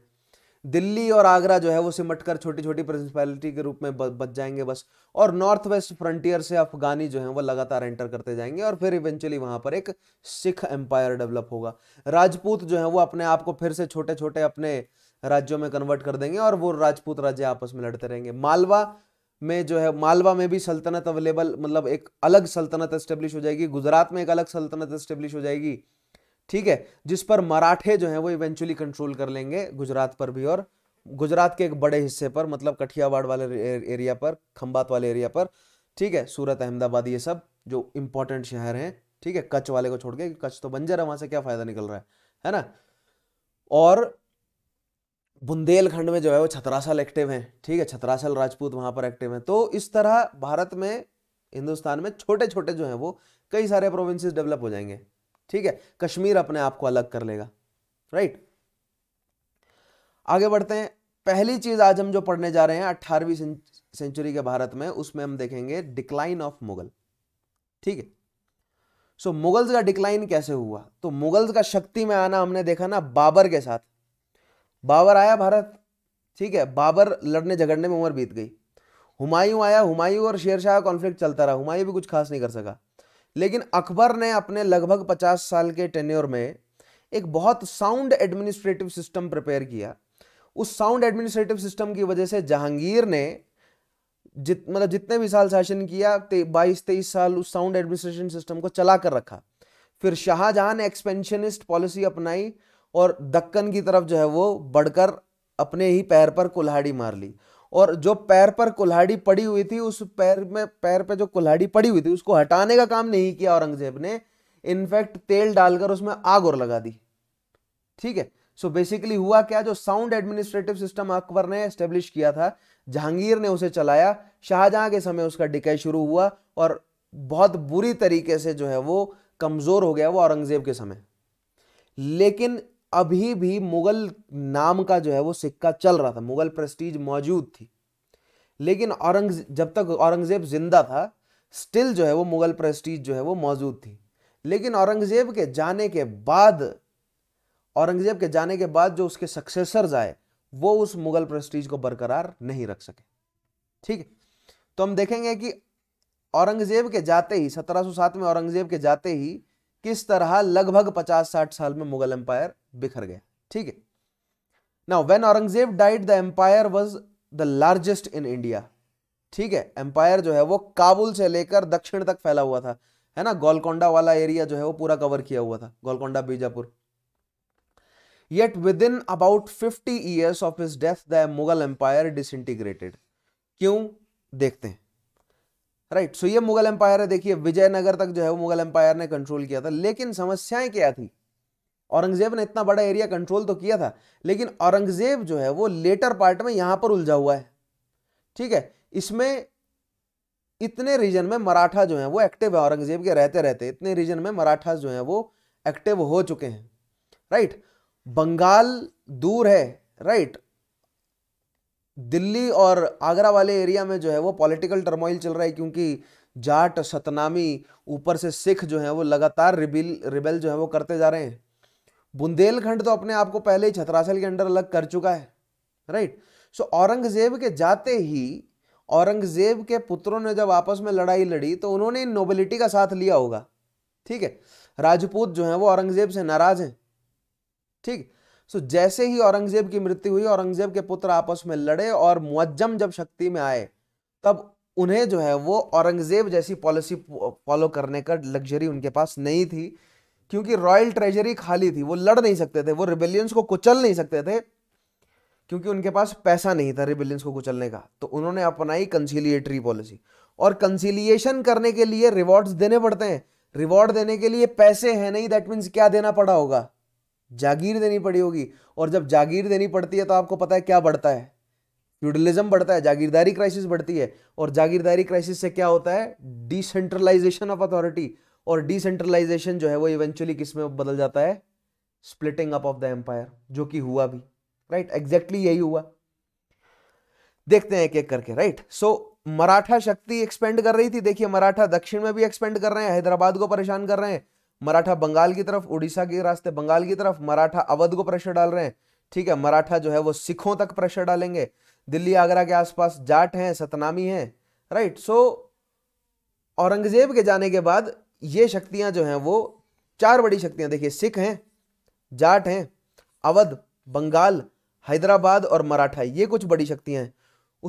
दिल्ली और आगरा जो है वो सिमट कर छोटी छोटी प्रिंसिपैलिटी के रूप में बच जाएंगे बस और नॉर्थ वेस्ट फ्रंटियर से अफगानी जो है वो लगातार एंटर करते जाएंगे और फिर इवेंचुअली वहाँ पर एक सिख एम्पायर डेवलप होगा राजपूत जो है वो अपने आप को फिर से छोटे छोटे अपने राज्यों में कन्वर्ट कर देंगे और वो राजपूत राज्य आपस में लड़ते रहेंगे मालवा में जो है मालवा में भी सल्तनत अवेलेबल मतलब एक अलग सल्तनत इस्टेब्लिश हो जाएगी गुजरात में एक अलग सल्तनत इस्टेब्लिश हो जाएगी ठीक है जिस पर मराठे जो है वो इवेंचुअली कंट्रोल कर लेंगे गुजरात पर भी और गुजरात के एक बड़े हिस्से पर मतलब कठियावाड़ वाले एरिया पर खंबात वाले एरिया पर ठीक है सूरत अहमदाबाद ये सब जो इंपॉर्टेंट शहर हैं ठीक है कच्छ वाले को छोड़ के कच्छ तो बंजर है वहां से क्या फायदा निकल रहा है है ना और बुंदेलखंड में जो है वो छतरासल एक्टिव हैं ठीक है छतरासल राजपूत वहां पर एक्टिव हैं तो इस तरह भारत में हिंदुस्तान में छोटे छोटे जो हैं वो कई सारे प्रोविंसेस डेवलप हो जाएंगे ठीक है कश्मीर अपने आप को अलग कर लेगा राइट आगे बढ़ते हैं पहली चीज आज हम जो पढ़ने जा रहे हैं अट्ठारहवीं सेंचुरी के भारत में उसमें हम देखेंगे डिक्लाइन ऑफ मुगल ठीक है सो so, मुगल्स का डिक्लाइन कैसे हुआ तो मुगल्स का शक्ति में आना हमने देखा ना बाबर के साथ बाबर आया भारत ठीक है बाबर लड़ने झगड़ने में उम्र बीत गई हुमायूं आया हुमायूं और शेरशाह कॉन्फ्लिक्ट चलता रहा हुमायूं भी कुछ खास नहीं कर सका लेकिन अकबर ने अपने लगभग 50 साल के टेन्योर में एक बहुत साउंड एडमिनिस्ट्रेटिव सिस्टम प्रिपेयर किया उस साउंड एडमिनिस्ट्रेटिव सिस्टम की वजह से जहांगीर ने जित मतलब जितने भी साल शासन किया ते, बाईस तेईस साल उस साउंड एडमिनिस्ट्रेशन सिस्टम को चला कर रखा फिर शाहजहां ने एक्सपेंशनिस्ट पॉलिसी अपनाई और दक्कन की तरफ जो है वो बढ़कर अपने ही पैर पर कुल्हाड़ी मार ली और जो पैर पर कुल्हाड़ी पड़ी हुई थी उस पैर में पैर पर जो कुल्हाड़ी पड़ी हुई थी उसको हटाने का काम नहीं किया औरंगजेब ने इनफैक्ट तेल डालकर उसमें आग और लगा दी ठीक है सो so बेसिकली हुआ क्या जो साउंड एडमिनिस्ट्रेटिव सिस्टम अकबर ने एस्टेब्लिश किया था जहांगीर ने उसे चलाया शाहजहां के समय उसका डिकाय शुरू हुआ और बहुत बुरी तरीके से जो है वो कमज़ोर हो गया वो औरंगजेब के समय लेकिन अभी भी मुगल नाम का जो है वो सिक्का चल रहा था मुगल प्रेस्टीज मौजूद थी लेकिन औरंग जब तक औरंगजेब जिंदा था स्टिल जो है वो मुगल प्रेस्टीज जो है वो मौजूद थी लेकिन औरंगजेब के जाने के बाद औरंगजेब के जाने के बाद जो उसके सक्सेसर्स आए वो उस मुगल प्रेस्टीज को बरकरार नहीं रख सके ठीक है तो हम देखेंगे कि औरंगजेब के जाते ही 1707 में औरंगजेब के जाते ही किस तरह लगभग 50-60 साल में मुगल एम्पायर बिखर गया ठीक है now when Aurangzeb died the empire was the largest in India ठीक है एम्पायर जो है वो काबुल से लेकर दक्षिण तक फैला हुआ था है ना गोलकोंडा वाला एरिया जो है वो पूरा कवर किया हुआ था Golconda Bijapur yet within about 50 years of his death the mughal empire disintegrated क्यों देखते हैं राइट right, सो so ये मुगल एम्पायर है देखिए विजयनगर तक जो है वो मुगल एम्पायर ने कंट्रोल किया था लेकिन समस्याएं क्या थी औरंगजेब ने इतना बड़ा एरिया कंट्रोल तो किया था लेकिन औरंगजेब जो है वो लेटर पार्ट में यहां पर उलझा हुआ है ठीक है इसमें इतने रीजन में मराठा जो है वो एक्टिव है औरंगजेब के रहते रहते इतने रीजन में मराठा जो है वो एक्टिव हो चुके हैं राइट बंगाल दूर है राइट दिल्ली और आगरा वाले एरिया में जो है वो पॉलिटिकल टर्मोइल चल रहा है क्योंकि जाट सतनामी ऊपर से सिख जो है वो लगातार रिबिल रिबेल जो है वो करते जा रहे हैं बुंदेलखंड तो अपने आप को पहले ही छत्रासल के अंडर अलग कर चुका है राइट सो औरंगजेब के जाते ही औरंगजेब के पुत्रों ने जब आपस में लड़ाई लड़ी तो उन्होंने नोबिलिटी का साथ लिया होगा ठीक है राजपूत जो है वो औरंगजेब से नाराज हैं ठीक सो जैसे ही औरंगजेब की मृत्यु हुई औरंगजेब के पुत्र आपस में लड़े और मुज्जम जब शक्ति में आए तब उन्हें जो है वो औरंगजेब जैसी पॉलिसी फॉलो करने का लग्जरी उनके पास नहीं थी क्योंकि रॉयल ट्रेजरी खाली थी वो लड़ नहीं सकते थे वो रिबेलियंस को कुचल नहीं सकते थे क्योंकि उनके पास पैसा नहीं था रिबेलियंस को कुचलने का तो उन्होंने अपनाई कंसीलिएटरी पॉलिसी और कंसीलिएशन करने के लिए रिवॉर्ड्स देने पड़ते हैं रिवॉर्ड देने के लिए पैसे हैं नहीं दैट मीन्स क्या देना पड़ा होगा जागीर देनी पड़ी होगी और जब जागीर देनी पड़ती है तो आपको पता है क्या बढ़ता है फ्यूडलिज्म बढ़ता है जागीरदारी क्राइसिस बढ़ती है और जागीरदारी क्राइसिस से क्या होता है डिसेंट्रलाइजेशन ऑफ अथॉरिटी और डिसेंट्रलाइजेशन जो है वो इवेंचुअली किस में बदल जाता है splitting up of the empire जो कि हुआ भी राइट right? एग्जैक्टली exactly यही हुआ देखते हैं एक एक करके right right? So so, Maratha शक्ति एक्सपेंड कर रही थी देखिए मराठा दक्षिण में भी एक्सपेंड कर रहे हैं हैदराबाद को परेशान कर रहे हैं मराठा बंगाल की तरफ उड़ीसा के रास्ते बंगाल की तरफ मराठा अवध को प्रेशर डाल रहे हैं ठीक है मराठा जो है वो सिखों तक प्रेशर डालेंगे दिल्ली आगरा के आसपास जाट हैं सतनामी हैं राइट सो औरंगजेब के जाने के बाद ये शक्तियां जो हैं वो चार बड़ी शक्तियां देखिए सिख हैं जाट हैं अवध बंगाल हैदराबाद और मराठा ये कुछ बड़ी शक्तियां हैं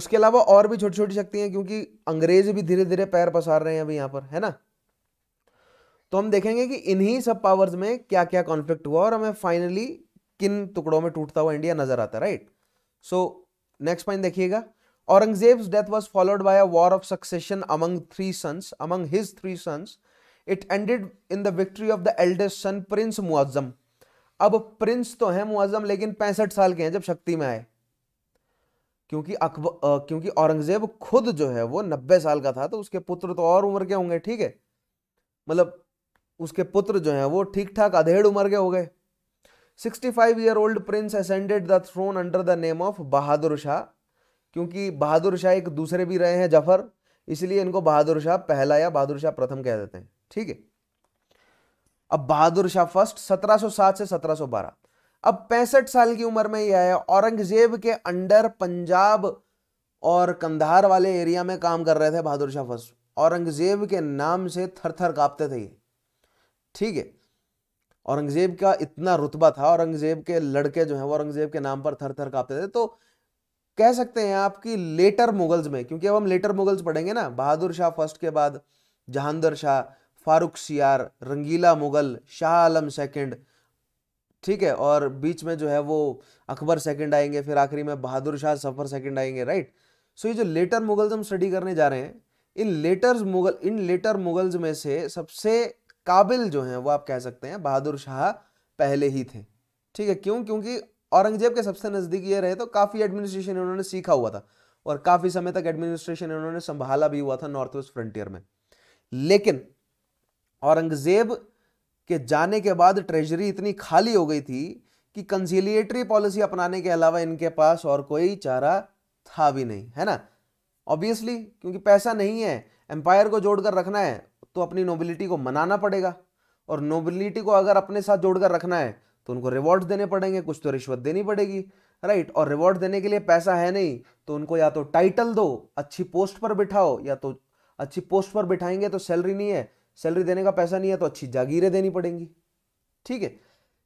उसके अलावा और भी छोटी छोटी शक्तियां क्योंकि अंग्रेज भी धीरे धीरे पैर पसार रहे हैं अभी यहां पर है ना तो हम देखेंगे कि इन्हीं सब पावर्स में क्या क्या कॉन्फ्लिक्ट हुआ और हमें फाइनली किन टुकड़ों में टूटता हुआ इंडिया नजर आता राइट सो नेक्स्ट पॉइंट देखिएगा Aurangzeb death was followed by a war of succession among three sons among his three sons it ended in the victory of the eldest son prince Muazzam अब प्रिंस तो है मुआजम लेकिन पैंसठ साल के हैं जब शक्ति में आए क्योंकि अकबर क्योंकि औरंगजेब खुद जो है वो नब्बे साल का था तो उसके पुत्र तो और उम्र के होंगे ठीक है मतलब उसके पुत्र जो हैं वो ठीक ठाक अधेड़ उम्र के हो गए 65 year old prince ascended the throne under the name of Bahadur Shah क्योंकि बहादुर शाह एक दूसरे भी रहे हैं जफर इसलिए इनको बहादुर शाह पहला या बहादुर शाह प्रथम कह देते हैं ठीक है अब बहादुर शाह फर्स्ट 1707 से 1712 अब पैंसठ साल की उम्र में ही आया औरंगजेब के अंडर पंजाब और कंधार वाले एरिया में काम कर रहे थे बहादुर शाह फर्स्ट औरंगजेब के नाम से थर थर कांपते थे ठीक है औरंगजेब का इतना रुतबा था औरंगजेब के लड़के जो है वो औरंगजेब के नाम पर थर थर कांपते थे तो कह सकते हैं आपकी लेटर मुगल्स में क्योंकि अब हम लेटर मुगल्स पढ़ेंगे ना बहादुर शाह फर्स्ट के बाद जहांदर शाह फारूक सियार रंगीला मुगल शाह आलम सेकंड ठीक है और बीच में जो है वो अकबर सेकंड आएंगे फिर आखिरी में बहादुर शाह सफ़र सेकंड आएंगे राइट सो ये जो लेटर मुगल्स हम स्टडी करने जा रहे हैं इन लेटर्स मुगल इन लेटर मुगल्स में से सबसे काबिल जो हैं वो आप कह सकते हैं बहादुर शाह पहले ही थे ठीक है क्यों क्योंकि औरंगजेब के सबसे नज़दीक ये रहे तो काफ़ी एडमिनिस्ट्रेशन इन्होंने सीखा हुआ था और काफ़ी समय तक एडमिनिस्ट्रेशन इन्होंने संभाला भी हुआ था नॉर्थ वेस्ट फ्रंटियर में लेकिन औरंगज़ेब के जाने के बाद ट्रेजरी इतनी खाली हो गई थी कि कंसिलिएटरी पॉलिसी अपनाने के अलावा इनके पास और कोई चारा था भी नहीं है ना ऑब्वियसली क्योंकि पैसा नहीं है एम्पायर को जोड़कर रखना है तो अपनी नोबिलिटी को मनाना पड़ेगा और नोबिलिटी को अगर अपने साथ जोड़कर रखना है तो उनको रिवॉर्ड देने पड़ेंगे कुछ तो रिश्वत देनी पड़ेगी राइट और रिवॉर्ड देने के लिए पैसा है नहीं तो उनको या तो टाइटल दो अच्छी पोस्ट पर बिठाओ या तो अच्छी पोस्ट पर बिठाएंगे तो सैलरी नहीं है सैलरी देने का पैसा नहीं है तो अच्छी जागीरें देनी पड़ेंगी ठीक है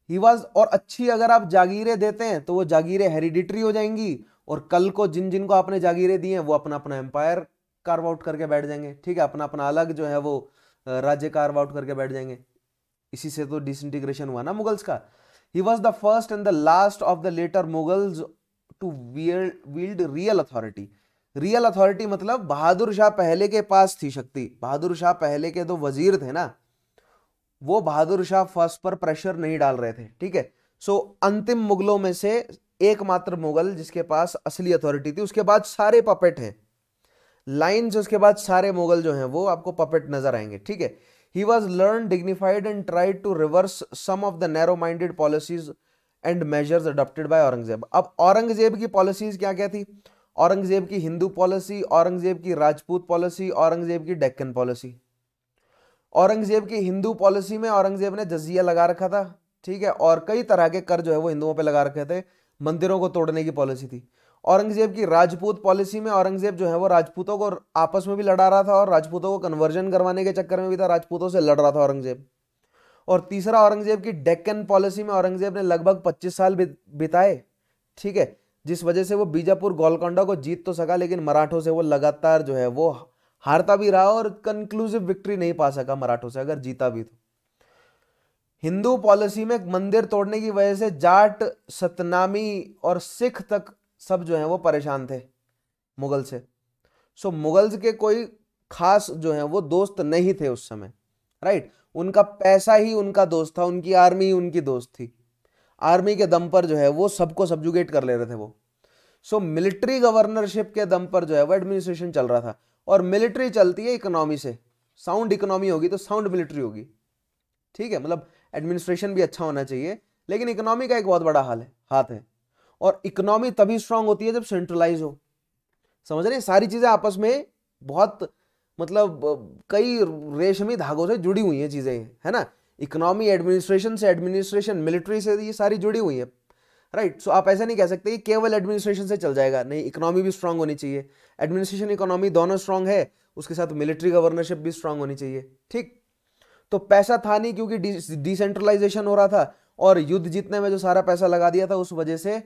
ही वॉज और अच्छी अगर आप जागीरें देते हैं तो वो जागीरें हेरिडिटरी हो जाएंगी और कल को जिन जिनको आपने जागीरें दी हैं वो अपना अपना एम्पायर कार्व आउट करके बैठ जाएंगे ठीक है अपना अपना अलग जो है वो राज्य कार्व आउट करके बैठ जाएंगे इसी से तो डिसइंटीग्रेशन हुआ ना मुगल्स का he was the first and the last of the later Mughals to wield wield real authority real authority मतलब बहादुर शाह पहले के पास थी शक्ति बहादुर शाह पहले के दो तो वजीर थे ना वो बहादुर शाह फर्स्ट पर प्रेशर नहीं डाल रहे थे ठीक है सो अंतिम मुगलों में से एकमात्र मुगल जिसके पास असली अथॉरिटी थी उसके बाद सारे पपेट हैं लाइन उसके बाद सारे मुगल जो हैं वो आपको पपेट नजर आएंगे ठीक है he was learned dignified and try to reverse some of the narrow minded policies and measures adopted by Aurangzeb अब औरंगजेब की पॉलिसीज क्या क्या थी औरंगज़ेब की हिंदू पॉलिसी औरंगज़ेब की राजपूत पॉलिसी औरंगज़ेब की डेक्कन पॉलिसी औरंगज़ेब की हिंदू पॉलिसी में औरंगज़ेब ने जजिया लगा रखा था ठीक है और कई तरह के कर जो है वो हिंदुओं पर लगा रखे थे मंदिरों को तोड़ने की पॉलिसी थी औरंगज़ेब की राजपूत पॉलिसी में औरंगज़ेब जो है वो राजपूतों को आपस में भी लड़ा रहा था और राजपूतों को कन्वर्जन करवाने के चक्कर में भी था राजपूतों से लड़ रहा था औरंगज़ेब और तीसरा औरंगज़ेब की डेक्कन पॉलिसी में औरंगज़ेब ने लगभग 25 साल बिताए ठीक है जिस वजह से वो बीजापुर गोलकोंडा को जीत तो सका लेकिन मराठों से वो लगातार जो है वो हारता भी रहा और कंक्लूसिव विक्ट्री नहीं पा सका मराठों से अगर जीता भी तो हिंदू पॉलिसी में मंदिर तोड़ने की वजह से जाट सतनामी और सिख तक सब जो है वो परेशान थे मुगल से सो मुगल्स के कोई खास जो है वो दोस्त नहीं थे उस समय राइट उनका पैसा ही उनका दोस्त था उनकी आर्मी ही उनकी दोस्त थी आर्मी के दम पर जो है वो सबको सब्जुगेट कर ले रहे थे वो सो मिलिट्री गवर्नरशिप के दम पर जो है वो एडमिनिस्ट्रेशन चल रहा था और मिलिट्री चलती है इकोनॉमी से साउंड इकोनॉमी होगी तो साउंड मिलिट्री होगी ठीक है मतलब एडमिनिस्ट्रेशन भी अच्छा होना चाहिए लेकिन इकोनॉमी का एक बहुत बड़ा हाल है हाथ है और इकोनॉमी तभी स्ट्रांग होती है जब सेंट्रलाइज हो समझ रहे सारी चीज़ें आपस में बहुत मतलब कई रेशमी धागों से जुड़ी हुई है चीज़ें है ना इकोनॉमी एडमिनिस्ट्रेशन से एडमिनिस्ट्रेशन मिलिट्री से ये सारी जुड़ी हुई है राइट right? सो so, आप ऐसा नहीं कह सकते कि केवल एडमिनिस्ट्रेशन से चल जाएगा नहीं इकोनॉमी भी स्ट्रांग होनी चाहिए एडमिनिस्ट्रेशन इकोनॉमी दोनों स्ट्रांग है उसके साथ मिलिट्री गवर्नरशिप भी स्ट्रांग होनी चाहिए ठीक तो पैसा था नहीं क्योंकि डिसेंट्रलाइजेशन हो रहा था और युद्ध जीतने में जो सारा पैसा लगा दिया था उस वजह से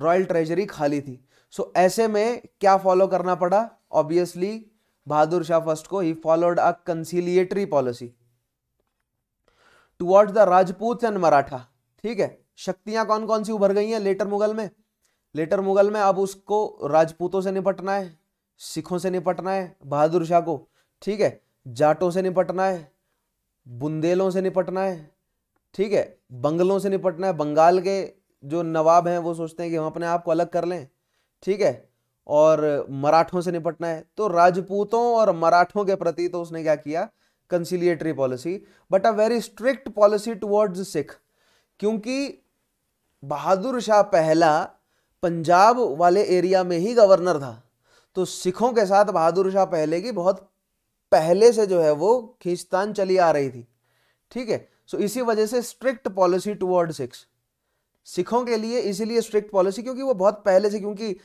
रॉयल ट्रेजरी खाली थी सो so, ऐसे में क्या फॉलो करना पड़ा ऑब्वियसली बहादुर शाह फर्स्ट को he followed a conciliatory policy towards the Rajput and Maratha ठीक है शक्तियां कौन कौन सी उभर गई हैं लेटर मुगल में लेटर मुगल में अब उसको राजपूतों से निपटना है सिखों से निपटना है बहादुर शाह को ठीक है जाटों से निपटना है बुंदेलों से निपटना है ठीक है बंगलों से निपटना है बंगाल के जो नवाब हैं वो सोचते हैं कि हम अपने आप को अलग कर लें ठीक है और मराठों से निपटना है तो राजपूतों और मराठों के प्रति तो उसने क्या किया conciliatory policy but a very strict policy towards Sikh क्योंकि बहादुर शाह पहला पंजाब वाले एरिया में ही गवर्नर था तो सिखों के साथ बहादुर शाह पहले की बहुत पहले से जो है वो खींचतान चली आ रही थी ठीक है सो इसी वजह से स्ट्रिक्ट पॉलिसी टुवर्ड सिक्स सिखों के लिए इसीलिए स्ट्रिक्ट पॉलिसी क्योंकि वो बहुत पहले से क्योंकि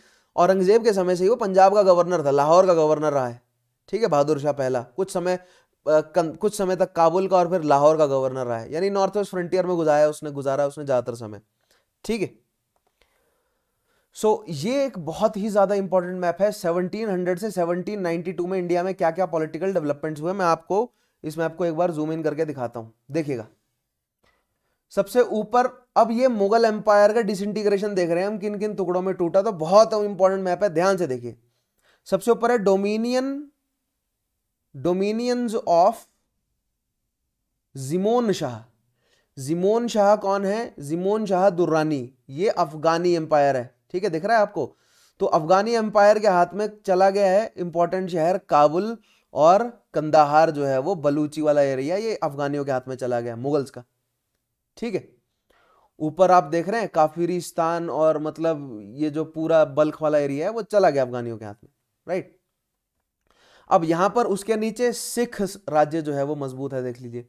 औरंगजेब के समय से ही वो पंजाब का गवर्नर था लाहौर का गवर्नर रहा है ठीक है बहादुर शाह पहला कुछ समय कुछ समय तक काबुल का और फिर लाहौर का गवर्नर रहा है यानी नॉर्थ वेस्ट फ्रंटियर में गुजारा उसने गुजारा उसने ज़्यादातर समय ठीक है सो ये एक बहुत ही ज़्यादा इंपॉर्टेंट मैप है 1700 से 1792 में इंडिया में क्या क्या पॉलिटिकल डेवलपमेंट्स हुए मैं आपको इस मैप को एक बार जूम इन करके दिखाता हूं देखिएगा सबसे ऊपर अब ये मुगल एम्पायर का डिसइंटीग्रेशन देख रहे हैं हम किन किन टुकड़ों में टूटा तो बहुत इंपॉर्टेंट मैप है ध्यान से देखिए सबसे ऊपर है डोमिनियन डोमिनियंस ऑफ जिमोन शाह जिमोन शाह कौन है जिमोन शाह दुर्रानी ये अफगानी एम्पायर है ठीक है दिख रहा है आपको तो अफगानी एम्पायर के हाथ में चला गया है इंपॉर्टेंट शहर काबुल और कंदाहार जो है वो बलूची वाला एरिया ये अफगानियों के हाथ में चला गया मुगल्स का ठीक है ऊपर आप देख रहे हैं काफिरिस्तान और मतलब ये जो पूरा बल्क वाला एरिया है वो चला गया अफगानियों के हाथ में राइट अब यहां पर उसके नीचे सिख राज्य जो है वो मजबूत है देख लीजिए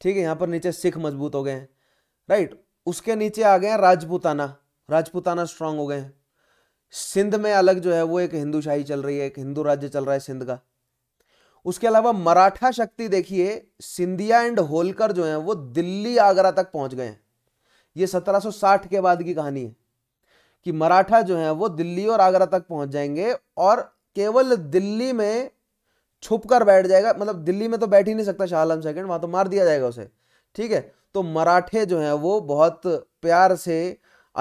ठीक है यहां पर नीचे सिख मजबूत हो गए हैं राइट उसके नीचे आ गए हैं राजपूताना राजपूताना स्ट्रांग हो गए हैं सिंध में अलग जो है वो एक हिंदू शाही चल रही है एक हिंदू राज्य चल रहा है सिंध का उसके अलावा मराठा शक्ति देखिए सिंधिया एंड होलकर जो है वो दिल्ली आगरा तक पहुंच गए हैं ये 1760 के बाद की कहानी है कि मराठा जो है वो दिल्ली और आगरा तक पहुंच जाएंगे और केवल दिल्ली में छुप कर बैठ जाएगा मतलब दिल्ली में तो बैठ ही नहीं सकता शाह आलम सेकेंड वहाँ तो मार दिया जाएगा उसे ठीक है तो मराठे जो हैं वो बहुत प्यार से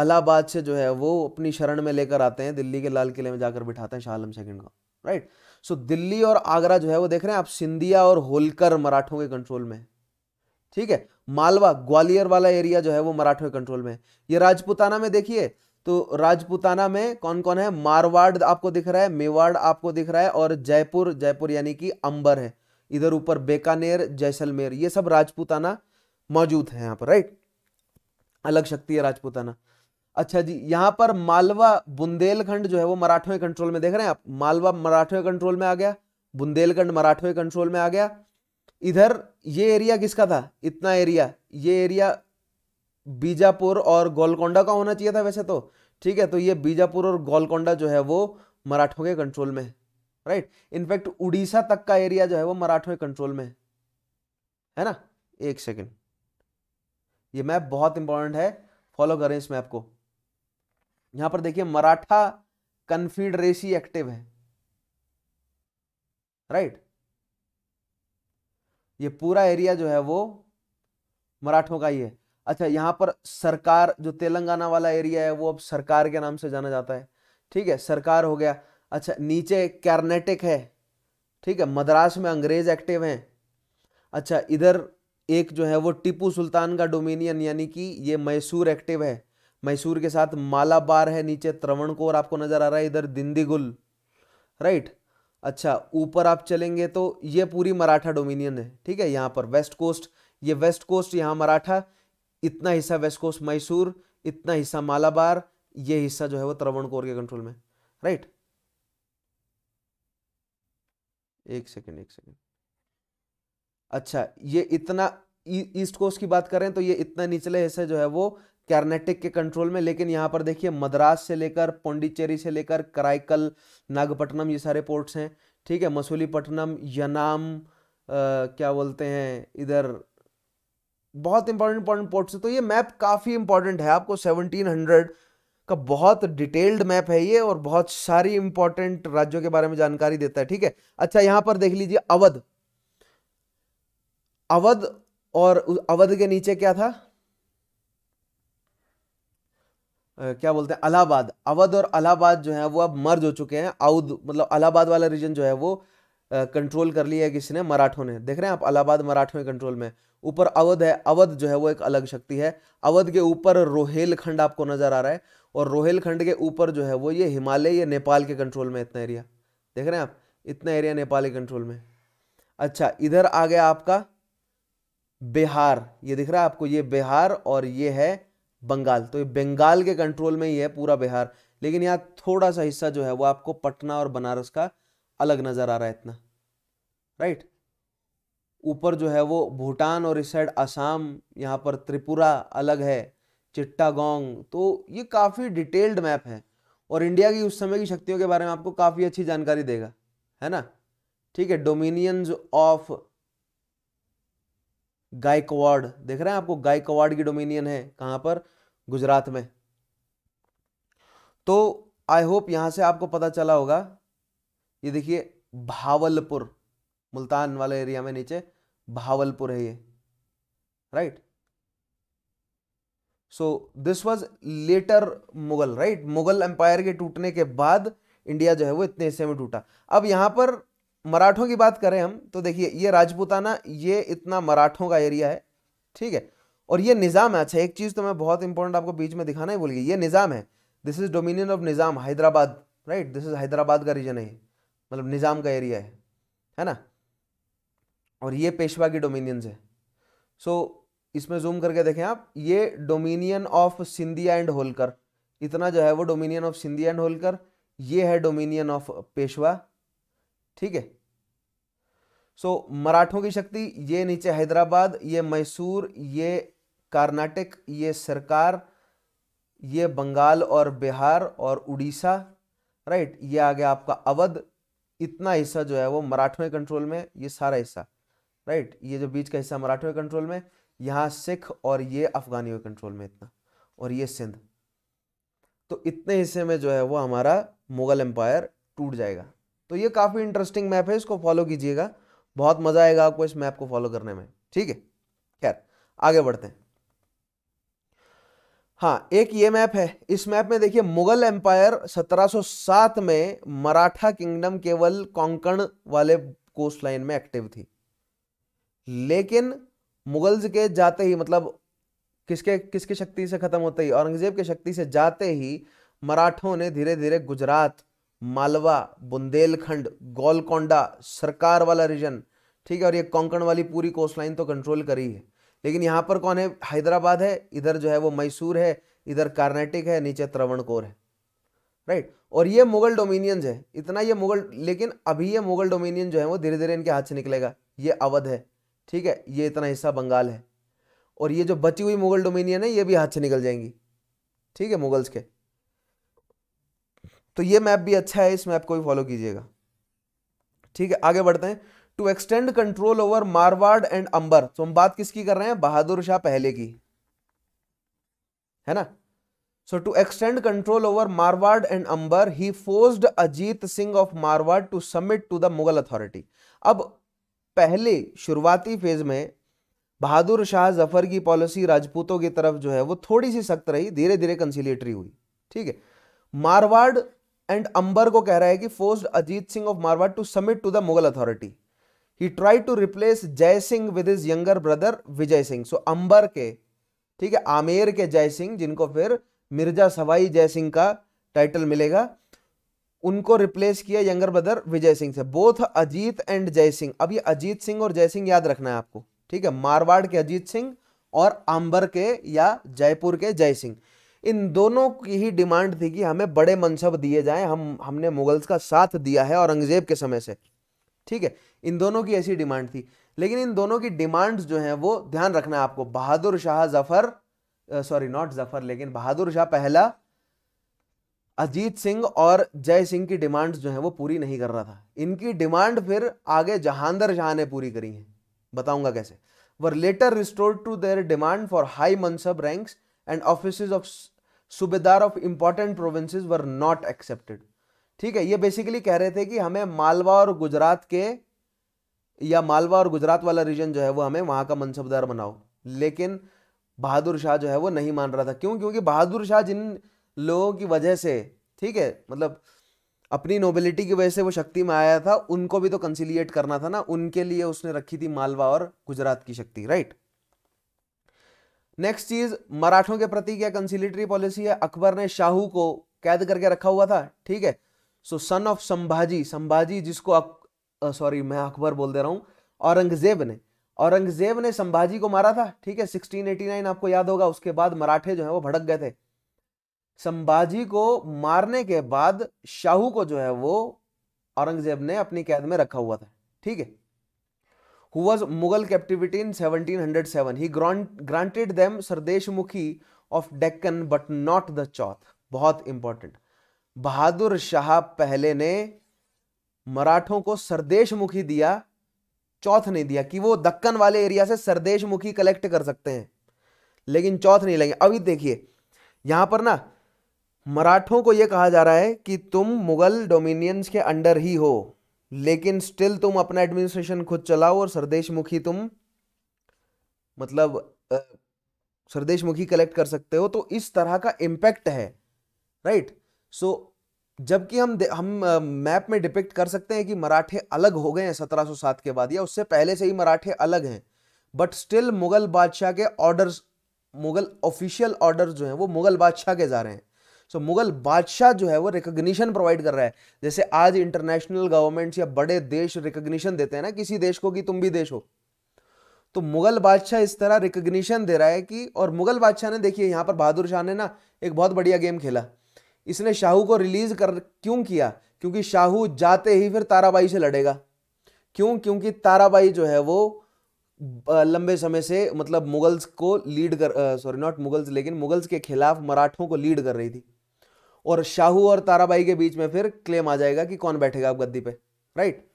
अलाहाबाद से जो है वो अपनी शरण में लेकर आते हैं दिल्ली के लाल किले में जाकर बिठाते हैं शाह आलम सेकेंड को राइट सो दिल्ली और आगरा जो है वो देख रहे हैं आप सिंधिया और होलकर मराठों के कंट्रोल में ठीक है मालवा ग्वालियर वाला एरिया जो है वो मराठों के कंट्रोल में ये राजपुताना में देखिए तो राजपूताना में कौन कौन है मारवाड़ आपको दिख रहा है मेवाड़ आपको दिख रहा है और जयपुर जयपुर यानी कि अंबर है इधर ऊपर बेकानेर जैसलमेर ये सब राजपूताना मौजूद है यहाँ पर राइट अलग शक्ति है राजपूताना अच्छा जी यहाँ पर मालवा बुंदेलखंड जो है वो मराठों के कंट्रोल में देख रहे हैं आप मालवा मराठों के कंट्रोल में आ गया बुंदेलखंड मराठों के कंट्रोल में आ गया इधर ये एरिया किसका था इतना एरिया ये एरिया बीजापुर और गोलकोंडा का होना चाहिए था वैसे तो ठीक है तो ये बीजापुर और गोलकोंडा जो है वो मराठों के कंट्रोल में है राइट इनफैक्ट उड़ीसा तक का एरिया जो है वो मराठों के कंट्रोल में है है ना एक सेकेंड ये मैप बहुत इंपॉर्टेंट है फॉलो करें इस मैप को यहां पर देखिए मराठा कन्फिडरेसी एक्टिव है राइट ये पूरा एरिया जो है वो मराठों का ही है अच्छा यहाँ पर सरकार जो तेलंगाना वाला एरिया है वो अब सरकार के नाम से जाना जाता है ठीक है सरकार हो गया अच्छा नीचे कैर्नेटिक है ठीक है मद्रास में अंग्रेज एक्टिव हैं अच्छा इधर एक जो है वो टीपू सुल्तान का डोमिनियन यानी कि ये मैसूर एक्टिव है मैसूर के साथ मालाबार है नीचे त्रवणकोर आपको नज़र आ रहा है इधर दिंदीगुल राइट अच्छा ऊपर आप चलेंगे तो ये पूरी मराठा डोमिनियन है ठीक है यहाँ पर वेस्ट कोस्ट ये वेस्ट कोस्ट यहाँ मराठा इतना हिस्सा वेस्ट कोस्ट मैसूर इतना हिस्सा मालाबार ये हिस्सा जो है वो त्रवण कोर के कंट्रोल में राइट एक सेकेंड एक सेकेंड अच्छा ये इतना ईस्ट कोस्ट की बात करें तो ये इतना निचले हिस्से जो है वो कैर्नेटिक के कंट्रोल में लेकिन यहां पर देखिए मद्रास से लेकर पौंडीचेरी से लेकर कराइकल नागपट्टनम ये सारे पोर्ट्स हैं ठीक है मसूलीपट्टनम यनाम आ, क्या बोलते हैं इधर बहुत इंपॉर्टेंट इंपॉर्टेंट पोर्ट्स तो ये मैप काफ़ी इंपॉर्टेंट है आपको 1700 का बहुत डिटेल्ड मैप है ये और बहुत सारी इंपॉर्टेंट राज्यों के बारे में जानकारी देता है ठीक है अच्छा यहां पर देख लीजिए अवध अवध और अवध के नीचे क्या था क्या बोलते हैं अलाहाबाद अवध और अलाहाबाद जो है वो अब मर्ज हो चुके हैं अवध मतलब अलाहाबाद वाला रीजन जो है वो कंट्रोल कर लिया है किसी ने मराठों ने देख रहे हैं आप अलाहाबाद मराठों के कंट्रोल में ऊपर अवध है अवध जो है वो एक अलग शक्ति है अवध के ऊपर रोहेलखंड आपको नजर आ रहा है और रोहेलखंड के ऊपर जो है वो ये हिमालय या नेपाल के कंट्रोल में इतना एरिया देख रहे हैं आप इतना एरिया नेपाल के कंट्रोल में अच्छा इधर आ गया आपका बिहार ये दिख रहा है आपको ये बिहार और ये है बंगाल तो ये बंगाल के कंट्रोल में ही है पूरा बिहार लेकिन यहाँ थोड़ा सा हिस्सा जो है वो आपको पटना और बनारस का अलग नज़र आ रहा है इतना राइट ऊपर जो है वो भूटान और इस साइड असम यहाँ पर त्रिपुरा अलग है चिट्टागोंग तो ये काफ़ी डिटेल्ड मैप है और इंडिया की उस समय की शक्तियों के बारे में आपको काफ़ी अच्छी जानकारी देगा है ना ठीक है डोमिनियंस ऑफ गायकवाड देख रहे हैं आपको गायकवाड की डोमिनियन है कहाँ पर गुजरात में तो आई होप यहाँ से आपको पता चला होगा ये देखिए भावलपुर मुल्तान वाले एरिया में नीचे भावलपुर है ये right so this was later Mughal right Mughal empire के टूटने के बाद इंडिया जो है वो इतने हिस्से में टूटा अब यहां पर मराठों की बात करें हम तो देखिए ये राजपूताना ये इतना मराठों का एरिया है ठीक है और ये निज़ाम है अच्छा एक चीज़ तो मैं बहुत इंपॉर्टेंट आपको बीच में दिखाना ही भूल गई ये निज़ाम है this is dominion of Nizam Hyderabad right this is Hyderabad का रीजन है मतलब निज़ाम का एरिया है है ना और ये पेशवा की डोमिनियंस है सो so, इसमें जूम करके देखें आप ये dominion of Scindia and Holkar इतना जो है वो dominion of Scindia and Holkar ये है डोमिनियन ऑफ पेशवा ठीक है सो so, मराठों की शक्ति ये नीचे हैदराबाद ये मैसूर ये कर्नाटक ये सरकार ये बंगाल और बिहार और उड़ीसा राइट ये आ गया आपका अवध इतना हिस्सा जो है वो मराठों के कंट्रोल में ये सारा हिस्सा राइट ये जो बीच का हिस्सा मराठों के कंट्रोल में यहाँ सिख और ये अफगानियों के कंट्रोल में इतना और ये सिंध तो इतने हिस्से में जो है वो हमारा मुगल एम्पायर टूट जाएगा तो ये काफ़ी इंटरेस्टिंग मैप है इसको फॉलो कीजिएगा बहुत मज़ा आएगा आपको इस मैप को फॉलो करने में ठीक है खैर आगे बढ़ते हैं हाँ एक ये मैप है इस मैप में देखिए मुगल एम्पायर 1707 में मराठा किंगडम केवल कोंकण वाले कोस्ट लाइन में एक्टिव थी लेकिन मुगल्स के जाते ही मतलब किसके किसकी शक्ति से खत्म होते ही औरंगजेब के शक्ति से जाते ही मराठों ने धीरे धीरे गुजरात मालवा बुंदेलखंड गोलकोंडा सरकार वाला रीजन ठीक है और ये कोंकण वाली पूरी कोस्ट लाइन तो कंट्रोल करी है लेकिन यहाँ पर कौन है हैदराबाद है इधर जो है वो मैसूर है इधर कार्नेटिक है नीचे त्रवणकोर है राइट और ये मुगल डोमिनियंस है इतना ये मुगल लेकिन अभी ये मुगल डोमिनियन जो है वो धीरे धीरे इनके हाथ से निकलेगा ये अवध है ठीक है ये इतना हिस्सा बंगाल है और ये जो बची हुई मुगल डोमिनियन है ये भी हाथ से निकल जाएंगी ठीक है मुगल्स के तो ये मैप भी अच्छा है इस मैप को भी फॉलो कीजिएगा ठीक है आगे बढ़ते हैं to extend control over Marwar and Amber तो हम बात किसकी कर रहे हैं बहादुर शाह पहले की है ना so to extend control over Marwar and Amber he forced Ajit Singh of Marwar to submit to the Mughal authority अब पहले शुरुआती फेज में बहादुर शाह जफर की पॉलिसी राजपूतों की तरफ जो है वो थोड़ी सी सख्त रही धीरे धीरे कंसिलेटरी हुई ठीक है मारवाड़ एंड अंबर को कह रहा है कि forced Ajit Singh of Marwar to submit to the Mughal authority he try to replace Jai Singh with his younger brother Vijay Singh so Amber के ठीक है आमेर के जय सिंह जिनको फिर मिर्जा सवाई जय सिंह का टाइटल मिलेगा उनको रिप्लेस किया यंगर ब्रदर विजय सिंह से बोथ अजीत एंड जय सिंह अब ये अजीत सिंह और जय सिंह याद रखना है आपको ठीक है मारवाड़ के अजीत सिंह और आंबर के या जयपुर के जय सिंह इन दोनों की ही डिमांड थी कि हमें बड़े मनसब दिए जाएं हम हमने मुगल्स का साथ दिया है औरंगजेब के समय से ठीक है इन दोनों की ऐसी डिमांड थी लेकिन इन दोनों की डिमांड्स जो हैं वो ध्यान रखना है आपको बहादुर शाह जफर सॉरी नॉट जफर लेकिन बहादुर शाह पहला अजीत सिंह और जय सिंह की डिमांड्स जो हैं वो पूरी नहीं कर रहा था इनकी डिमांड फिर आगे जहांदर शाह ने पूरी करी है बताऊंगा कैसे were later restore to their demand for high mansab ranks and office of subedar of important provinces were not accepted ठीक है ये बेसिकली कह रहे थे कि हमें मालवा और गुजरात के या मालवा और गुजरात वाला रीजन जो है वो हमें वहां का मनसबदार बनाओ लेकिन बहादुर शाह जो है वो नहीं मान रहा था क्यों क्योंकि बहादुर शाह जिन लोगों की वजह से ठीक है मतलब अपनी नोबिलिटी की वजह से वो शक्ति में आया था उनको भी तो कंसिलिएट करना था ना उनके लिए उसने रखी थी मालवा और गुजरात की शक्ति राइट नेक्स्ट चीज मराठों के प्रति क्या कंसिलिटरी पॉलिसी है अकबर ने शाहू को कैद करके रखा हुआ था ठीक है so son of Sambhaji Sambhaji जिसको सॉरी मैं अकबर बोल दे रहा हूँ औरंगजेब ने औरंगजेब ने संभाजी को मारा था ठीक है 1689 आपको याद होगा उसके बाद मराठे जो है वो भड़क गए थे संभाजी को मारने के बाद शाहू को जो है वो औरंगजेब ने अपनी कैद में रखा हुआ था ठीक है who was Mughal captivity in 1707 he granted them मुखी of Deccan but not the chauth बहुत इंपॉर्टेंट बहादुर शाह पहले ने मराठों को सरदेश मुखी दिया चौथ नहीं दिया कि वो दक्कन वाले एरिया से सरदेश मुखी कलेक्ट कर सकते हैं लेकिन चौथ नहीं लेंगे अभी देखिए यहां पर ना मराठों को यह कहा जा रहा है कि तुम मुगल डोमिनियंस के अंडर ही हो लेकिन स्टिल तुम अपना एडमिनिस्ट्रेशन खुद चलाओ और सरदेश मुखी तुम मतलब सरदेश मुखी कलेक्ट कर सकते हो तो इस तरह का इम्पैक्ट है राइट सो so, जबकि हम हम मैप में डिपिक्ट कर सकते हैं कि मराठे अलग हो गए हैं 1707 के बाद या उससे पहले से ही मराठे अलग हैं बट स्टिल मुगल बादशाह के ऑर्डर्स मुगल ऑफिशियल ऑर्डर जो हैं वो मुगल बादशाह के जा रहे हैं सो so, मुगल बादशाह जो है वो रिकोगशन प्रोवाइड कर रहा है जैसे आज इंटरनेशनल गवर्नमेंट्स या बड़े देश रिकोगशन देते हैं ना किसी देश को कि तुम भी देश हो तो मुगल बादशाह इस तरह रिकोगशन दे रहा है कि और मुगल बादशाह ने देखिए यहां पर बहादुर शाह ने ना एक बहुत बढ़िया गेम खेला इसने शाहू को रिलीज कर क्यों किया क्योंकि शाहू जाते ही फिर ताराबाई से लड़ेगा क्यों क्योंकि ताराबाई जो है वो लंबे समय से मतलब मुगल्स को लीड कर सॉरी नॉट मुगल्स लेकिन मुगल्स के खिलाफ मराठों को लीड कर रही थी और शाहू और ताराबाई के बीच में फिर क्लेम आ जाएगा कि कौन बैठेगा आप गद्दी पे right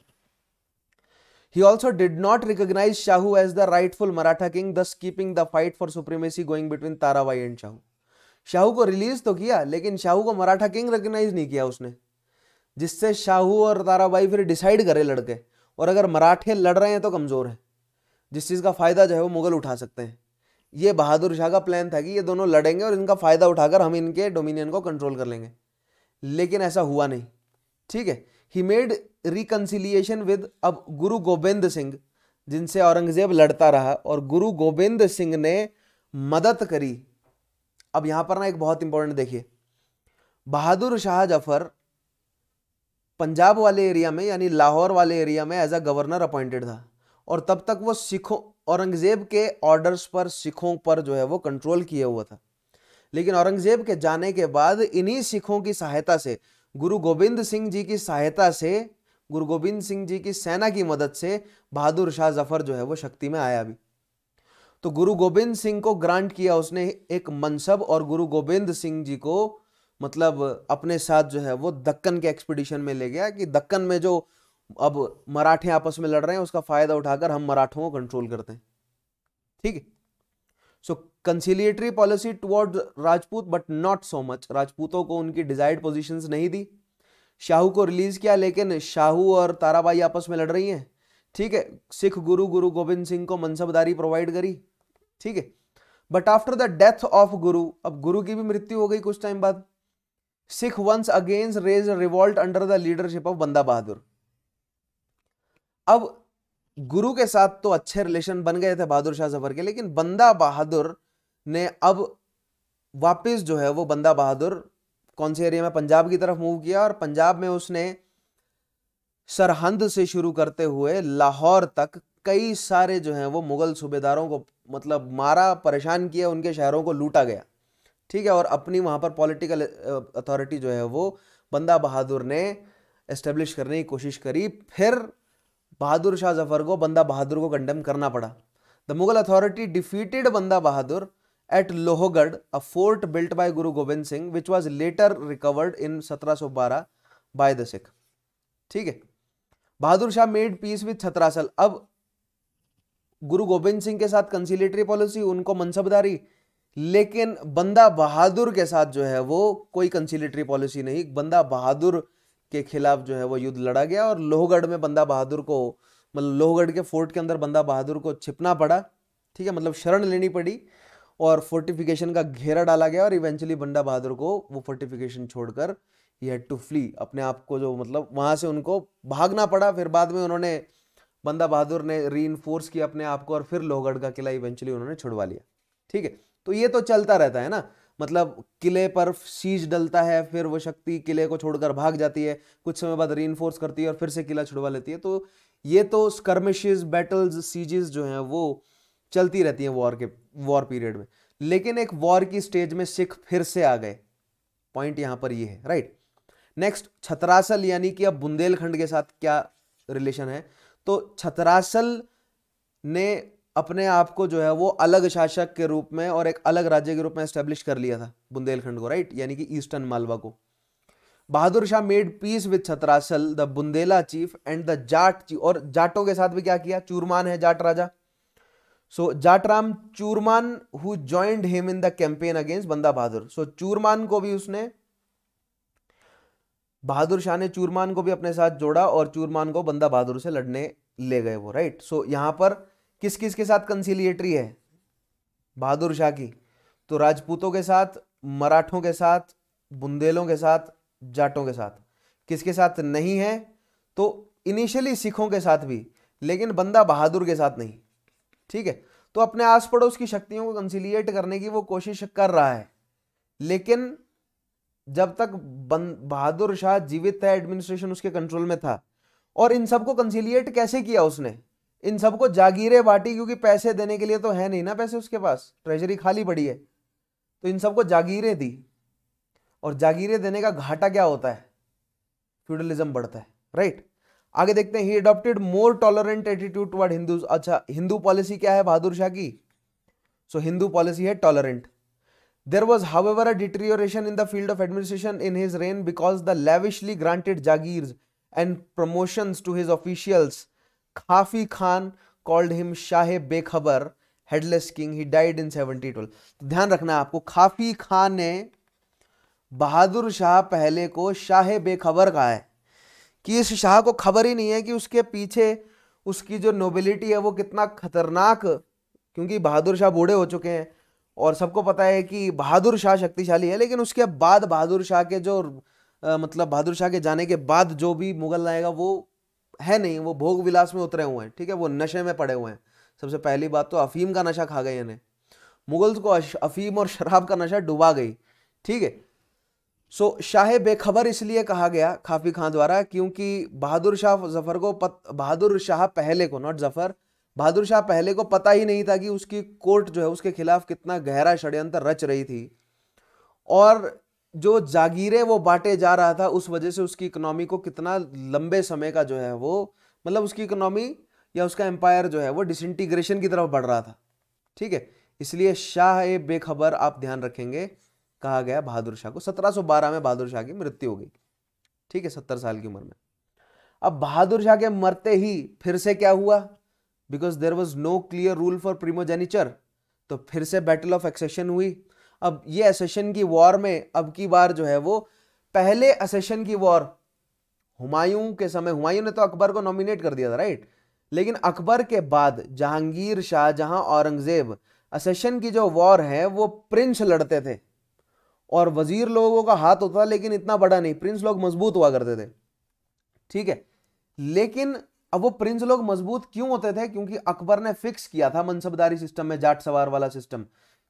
he also did not recognise Shahu as the rightful Maratha king thus keeping the fight for supremacy going between Tarabai and Shahu Shahu को रिलीज तो किया लेकिन शाहू को मराठा किंग रिकग्नाइज नहीं किया उसने जिससे शाहू और ताराबाई फिर डिसाइड करे लड़के और अगर मराठे लड़ रहे हैं तो कमज़ोर हैं जिस चीज़ का फ़ायदा जो है वो मुग़ल उठा सकते हैं ये बहादुर शाह का प्लान था कि ये दोनों लड़ेंगे और इनका फ़ायदा उठाकर हम इनके डोमिनियन को कंट्रोल कर लेंगे लेकिन ऐसा हुआ नहीं ठीक है ही मेड रिकन्सिलिएशन विद अब गुरु गोविंद सिंह जिनसे औरंगज़ेब लड़ता रहा और गुरु गोविंद सिंह ने मदद करी अब यहां पर ना एक बहुत इंपॉर्टेंट देखिए बहादुर शाह जफर पंजाब वाले एरिया में यानी लाहौर वाले एरिया में एज अ गवर्नर अपॉइंटेड था और तब तक वो सिखों औरंगज़ेब के ऑर्डर्स पर सिखों पर जो है वो कंट्रोल किया हुआ था लेकिन औरंगज़ेब के जाने के बाद इन्हीं सिखों की सहायता से गुरु गोविंद सिंह जी की सहायता से गुरु गोविंद सिंह जी की सेना की मदद से बहादुर शाह जफर जो है वो शक्ति में आया भी तो गुरु गोविंद सिंह को ग्रांट किया उसने एक मनसब और गुरु गोविंद सिंह जी को मतलब अपने साथ जो है वो दक्कन के एक्सपीडिशन में ले गया कि दक्कन में जो अब मराठे आपस में लड़ रहे हैं उसका फायदा उठाकर हम मराठों को कंट्रोल करते हैं ठीक so conciliatory policy toward Rajput but not so much राजपूतों को उनकी डिजायर्ड पोजिशन नहीं दी शाहू को रिलीज किया लेकिन शाहू और ताराबाई आपस में लड़ रही हैं ठीक है सिख गुरु गुरु गोविंद सिंह को मनसबदारी प्रोवाइड करी ठीक है but after the death of Guru अब गुरु की भी मृत्यु हो गई कुछ टाइम बाद Sikh once against raise revolt under the leadership of Banda Bahadur अब गुरु के साथ तो अच्छे रिलेशन बन गए थे बहादुर शाह जफर के लेकिन बंदा बहादुर ने अब वापस जो है वो बंदा बहादुर कौन से एरिया में पंजाब की तरफ मूव किया और पंजाब में उसने सरहंद से शुरू करते हुए लाहौर तक कई सारे जो हैं वो मुग़ल सूबेदारों को मतलब मारा परेशान किया उनके शहरों को लूटा गया ठीक है और अपनी वहाँ पर पॉलिटिकल अथॉरिटी जो है वो बंदा बहादुर ने इस्टेब्लिश करने की कोशिश करी फिर बहादुर शाह जफर को बंदा बहादुर को कंडेम करना पड़ा the Mughal authority defeated Banda Bahadur at Lohgarh a fort built by Guru Gobind Singh which was later recovered in 1712 by the Sikh ठीक है Bahadur Shah made peace with Chhatrasal अब गुरु गोविंद सिंह के साथ कंसिलेटरी पॉलिसी उनको मनसबदारी लेकिन बंदा बहादुर के साथ जो है वो कोई कंसिलेटरी पॉलिसी नहीं बंदा बहादुर के खिलाफ जो है वो युद्ध लड़ा गया और लोहगढ़ में बंदा बहादुर को मतलब लोहगढ़ के फोर्ट के अंदर बंदा बहादुर को छिपना पड़ा ठीक है मतलब शरण लेनी पड़ी और फोर्टिफिकेशन का घेरा डाला गया और इवेंचुअली बंदा बहादुर को वो फोर्टिफिकेशन छोड़कर ही हैड टू फ्ली अपने आप को जो मतलब वहाँ से उनको भागना पड़ा फिर बाद में उन्होंने बंदा बहादुर ने री किया अपने आप को और फिर लोहगढ़ का किला इवेंचुअली उन्होंने छुड़वा लिया ठीक है तो ये तो चलता रहता है ना मतलब किले पर सीज डलता है फिर वो शक्ति किले को छोड़कर भाग जाती है कुछ समय बाद री करती है और फिर से किला छुड़वा लेती है तो ये तो स्कर्मिशेज बैटल्स सीजेस जो हैं वो चलती रहती हैं वॉर के वॉर पीरियड में लेकिन एक वॉर की स्टेज में सिख फिर से आ गए पॉइंट यहाँ पर ये है राइट नेक्स्ट छतरासल यानी कि अब बुंदेलखंड के साथ क्या रिलेशन है तो छतरासल ने अपने आप को जो है वो अलग शासक के रूप में और एक अलग राज्य के रूप में स्टैब्लिश कर लिया था बुंदेलखंड को राइट यानी कि ईस्टर्न मालवा को Bahadur Shah made peace with Chhatrasal the Bundela chief and the Jat chief और जाटों के साथ भी क्या किया चूरमान है जाट राजा सो so, जाटराम Churaman who joined him in the campaign against Banda Bahadur so so, चूरमान को भी उसने बहादुर शाह ने चूरमान को भी अपने साथ जोड़ा और चूरमान को बंदा बहादुर से लड़ने ले गए वो राइट सो यहाँ पर किस किस के साथ कंसिलिएटरी है बहादुर शाह की तो राजपूतों के साथ मराठों के साथ बुंदेलों के साथ जाटों के साथ किसके साथ नहीं है तो इनिशियली सिखों के साथ भी लेकिन बंदा बहादुर के साथ नहीं ठीक है तो अपने आस पड़ोस की शक्तियों को कंसिलिएट करने की वो कोशिश कर रहा है लेकिन जब तक बहादुर शाह जीवित था एडमिनिस्ट्रेशन उसके कंट्रोल में था और इन सबको कंसिलिएट कैसे किया उसने इन सबको जागीरें बांटी क्योंकि पैसे देने के लिए तो है नहीं ना पैसे उसके पास ट्रेजरी खाली पड़ी है तो इन सबको जागीरें दी और जागीरें देने का घाटा क्या होता है फ्यूडलिज्म बढ़ता है राइट आगे देखते हैं he adopted more tolerant attitude toward Hindu अच्छा हिंदू पॉलिसी क्या है बहादुर शाह की सो हिंदू पॉलिसी है tolerant There was, however, a deterioration in the field of administration in his reign because the lavishly granted jagirs and promotions to his officials. Khafi Khan called him Shah Bekhabar, headless king. He died in 1712. तो ध्यान रखना आपको खाफी खान ने बहादुर शाह पहले को शाह बेखबर कहा है कि इस शाह को खबर ही नहीं है कि उसके पीछे उसकी जो नोबिलिटी है वो कितना खतरनाक क्योंकि बहादुर शाह बूढ़े हो चुके हैं और सबको पता है कि बहादुर शाह शक्तिशाली है लेकिन उसके बाद बहादुर शाह के जो आ, मतलब बहादुर शाह के जाने के बाद जो भी मुगल आएगा वो है नहीं वो भोग विलास में उतरे हुए हैं ठीक है वो नशे में पड़े हुए हैं सबसे पहली बात तो अफीम का नशा खा गए इन्हें मुगल्स को अफीम और शराब का नशा डुबा गई ठीक है सो शाह बेखबर इसलिए कहा गया खाफी खां द्वारा क्योंकि बहादुर शाह जफर को पत बहादुर शाह पहले को नॉट जफर बहादुर शाह पहले को पता ही नहीं था कि उसकी कोर्ट जो है उसके खिलाफ कितना गहरा षड्यंत्र रच रही थी और जो जागीरें वो बांटे जा रहा था उस वजह से उसकी इकोनॉमी को कितना लंबे समय का जो है वो मतलब उसकी इकोनॉमी या उसका एम्पायर जो है वो डिसइंटीग्रेशन की तरफ बढ़ रहा था ठीक है इसलिए शाह ए बेखबर आप ध्यान रखेंगे कहा गया बहादुर शाह को 1712 में बहादुर शाह की मृत्यु हो गई ठीक है सत्तर साल की उम्र में अब बहादुर शाह के मरते ही फिर से क्या हुआ because there was no clear rule for primogeniture तो फिर से बैटल ऑफ एक्सेशन हुई अब ये असेशन की वॉर में अब की बार जो है वो पहले असेशन की वॉर हुमायूं के समय हुमायूं ने तो अकबर को नॉमिनेट कर दिया था राइट लेकिन अकबर के बाद जहांगीर शाहजहां औरंगजेब असेशन की जो वॉर है वो प्रिंस लड़ते थे और वजीर लोगों का हाथ होता था लेकिन इतना बड़ा नहीं प्रिंस लोग मजबूत हुआ करते थे ठीक है लेकिन अब वो प्रिंस लोग मजबूत क्यों होते थे क्योंकि अकबर ने फिक्स किया था मनसबदारी सिस्टम में जाट सवार वाला सिस्टम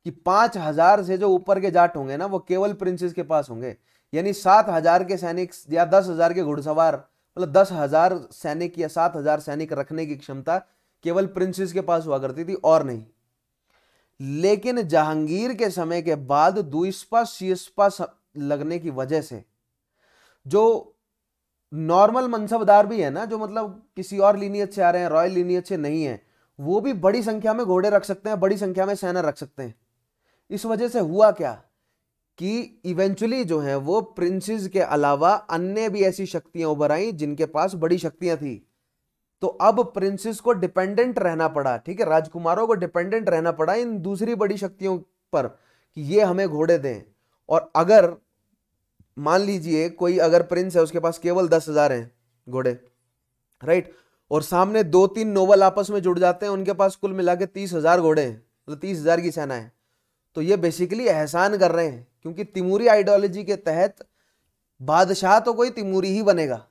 कि पांच हजार से जो ऊपर के जाट होंगे ना वो केवल प्रिंसेस के पास होंगे यानी सात हजार के सैनिक या दस हजार के घुड़सवार मतलब दस हजार सैनिक या सात हजार सैनिक रखने की क्षमता केवल प्रिंसेस के पास हुआ करती थी और नहीं लेकिन जहांगीर के समय के बाद दुइस्पा शीस्पा लगने की वजह से जो नॉर्मल मनसबदार भी है ना जो मतलब किसी और लीनियत से आ रहे हैं रॉयल लीनियत से नहीं है वो भी बड़ी संख्या में घोड़े रख सकते हैं बड़ी संख्या में सेना रख सकते हैं इस वजह से हुआ क्या कि इवेंचुअली जो है वो प्रिंसेस के अलावा अन्य भी ऐसी शक्तियां उभर आई जिनके पास बड़ी शक्तियां थी तो अब प्रिंसेस को डिपेंडेंट रहना पड़ा ठीक है राजकुमारों को डिपेंडेंट रहना पड़ा इन दूसरी बड़ी शक्तियों पर कि ये हमें घोड़े दें और अगर मान लीजिए कोई अगर प्रिंस है उसके पास केवल दस हजार है घोड़े राइट और सामने दो तीन नोबल आपस में जुड़ जाते हैं उनके पास कुल मिला के तीस हजार घोड़े हैं मतलब तीस हजार की सेना है तो ये बेसिकली एहसान कर रहे हैं क्योंकि तिमूरी आइडियोलॉजी के तहत बादशाह तो कोई तिमूरी ही बनेगा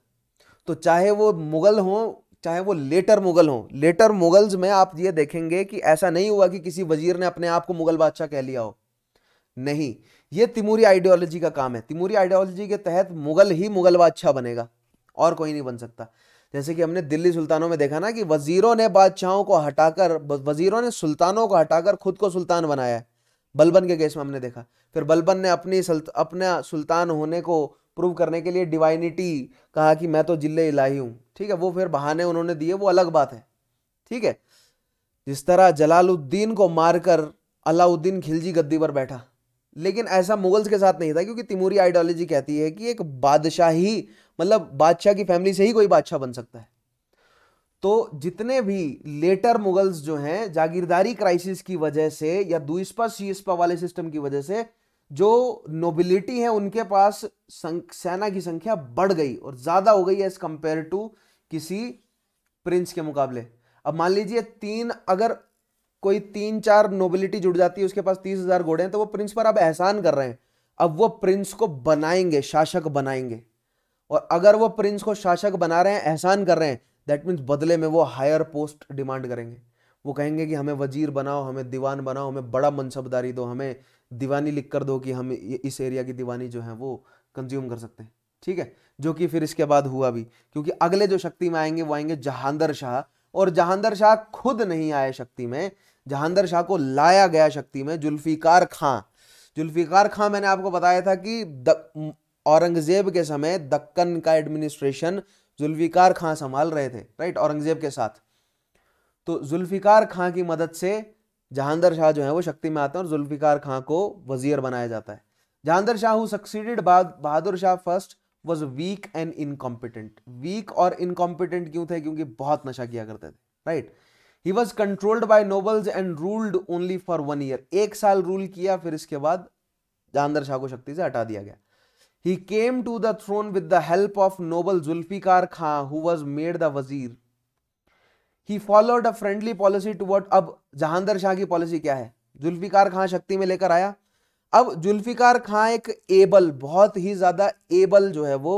तो चाहे वो मुगल हो चाहे वो लेटर मुगल हो लेटर मुगल्स में आप ये देखेंगे कि ऐसा नहीं हुआ कि किसी वजीर ने अपने आप को मुगल बादशाह कह लिया हो नहीं ये तिमूरी आइडियोलॉजी का काम है तिमूरी आइडियोलॉजी के तहत मुगल ही मुगल बादशाह अच्छा बनेगा और कोई नहीं बन सकता जैसे कि हमने दिल्ली सुल्तानों में देखा ना कि वजीरों ने बादशाहों को हटाकर वजीरों ने सुल्तानों को हटाकर खुद को सुल्तान बनाया बलबन के केस में हमने देखा फिर बलबन ने अपनी अपना सुल्तान होने को प्रूव करने के लिए डिवाइनिटी कहा कि मैं तो जिले इलाही हूँ ठीक है वो फिर बहाने उन्होंने दिए वो अलग बात है ठीक है जिस तरह जलालुद्दीन को मारकर अलाउद्दीन खिलजी गद्दी पर बैठा लेकिन ऐसा मुगल्स के साथ नहीं था क्योंकि तिमूरी आइडियोलॉजी कहती है कि एक बादशाह ही मतलब बादशाह की फैमिली से ही कोई बादशाह बन सकता है तो जितने भी लेटर मुगल्स जो हैं जागीरदारी क्राइसिस की वजह से या दुइस्पा सीस्पा वाले सिस्टम की वजह से जो नोबिलिटी है उनके पास सेना की संख्या बढ़ गई और ज़्यादा हो गई है एज कंपेयर टू किसी प्रिंस के मुकाबले अब मान लीजिए तीन अगर कोई तीन चार नोबिलिटी जुड़ जाती है उसके पास तीस हजार घोड़े हैं तो वो प्रिंस पर अब एहसान कर रहे हैं अब वो प्रिंस को बनाएंगे शासक बनाएंगे और अगर वो प्रिंस को शासक बना रहे हैं एहसान कर रहे हैं दैट मीन्स बदले में वो हायर पोस्ट डिमांड करेंगे वो कहेंगे कि हमें वजीर बनाओ हमें दीवान बनाओ हमें बड़ा मनसबदारी दो हमें दीवानी लिख कर दो कि हम इस एरिया की दीवानी जो है वो कंज्यूम कर सकते हैं ठीक है जो कि फिर इसके बाद हुआ भी क्योंकि अगले जो शक्ति में आएंगे वो आएंगे जहांदर शाह और जहांदर शाह खुद नहीं आए शक्ति में जहांदर शाह को लाया गया शक्ति में जुल्फिकार खां जुल्फिकार खां मैंने आपको बताया था कि औरंगजेब के समय दक्कन का एडमिनिस्ट्रेशन जुल्फिकार खां संभाल रहे थे राइट औरंगजेब के साथ तो जुल्फिकार खां की मदद से जहांदर शाह जो है वो शक्ति में आते हैं और जुल्फिकार खां को वजीर बनाया जाता है Jahandar Shah succeeded Bahadur Shah first was weak and incompetent weak और इनकॉम्पिटेंट क्यों थे क्योंकि बहुत नशा किया करते थे right right? He was controlled by nobles and ruled only for one year एक साल रूल किया फिर इसके बाद जहांदर शाह को शक्ति से हटा दिया गया he came to the throne with the help of noble Zulfiqar Khan who was made the wazir he followed a friendly policy toward अब जहांदर शाह की पॉलिसी क्या है जुल्फिकार खां शक्ति में लेकर आया अब जुल्फिकार खां एक एबल बहुत ही ज्यादा एबल जो है वो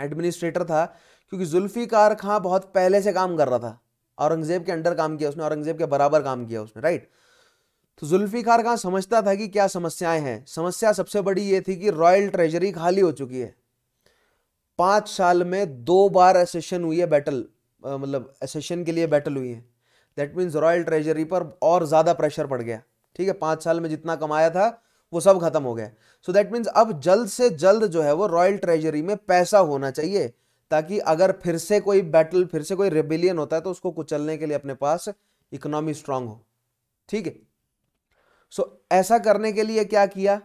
एडमिनिस्ट्रेटर था क्योंकि जुल्फिकार खां बहुत पहले से काम कर रहा था औरंगजेब के अंडर काम किया उसने औरंगजेब के बराबर काम किया उसने राइट तो जुल्फीकार खान समझता था कि क्या समस्याएं हैं समस्या सबसे बड़ी ये थी कि रॉयल ट्रेजरी खाली हो चुकी है पांच साल में दो बार एसेशन हुई है बैटल मतलब एसेशन के लिए बैटल हुई है दैट मीन्स रॉयल ट्रेजरी पर और ज़्यादा प्रेशर पड़ गया ठीक है पांच साल में जितना कमाया था वो सब खत्म हो गया सो दैट मीन्स अब जल्द से जल्द जो है वो रॉयल ट्रेजरी में पैसा होना चाहिए ताकि अगर फिर से कोई बैटल फिर से कोई रेबिलियन होता है तो उसको कुचलने के लिए अपने पास इकोनॉमी स्ट्रांग हो ठीक है सो ऐसा करने के लिए क्या किया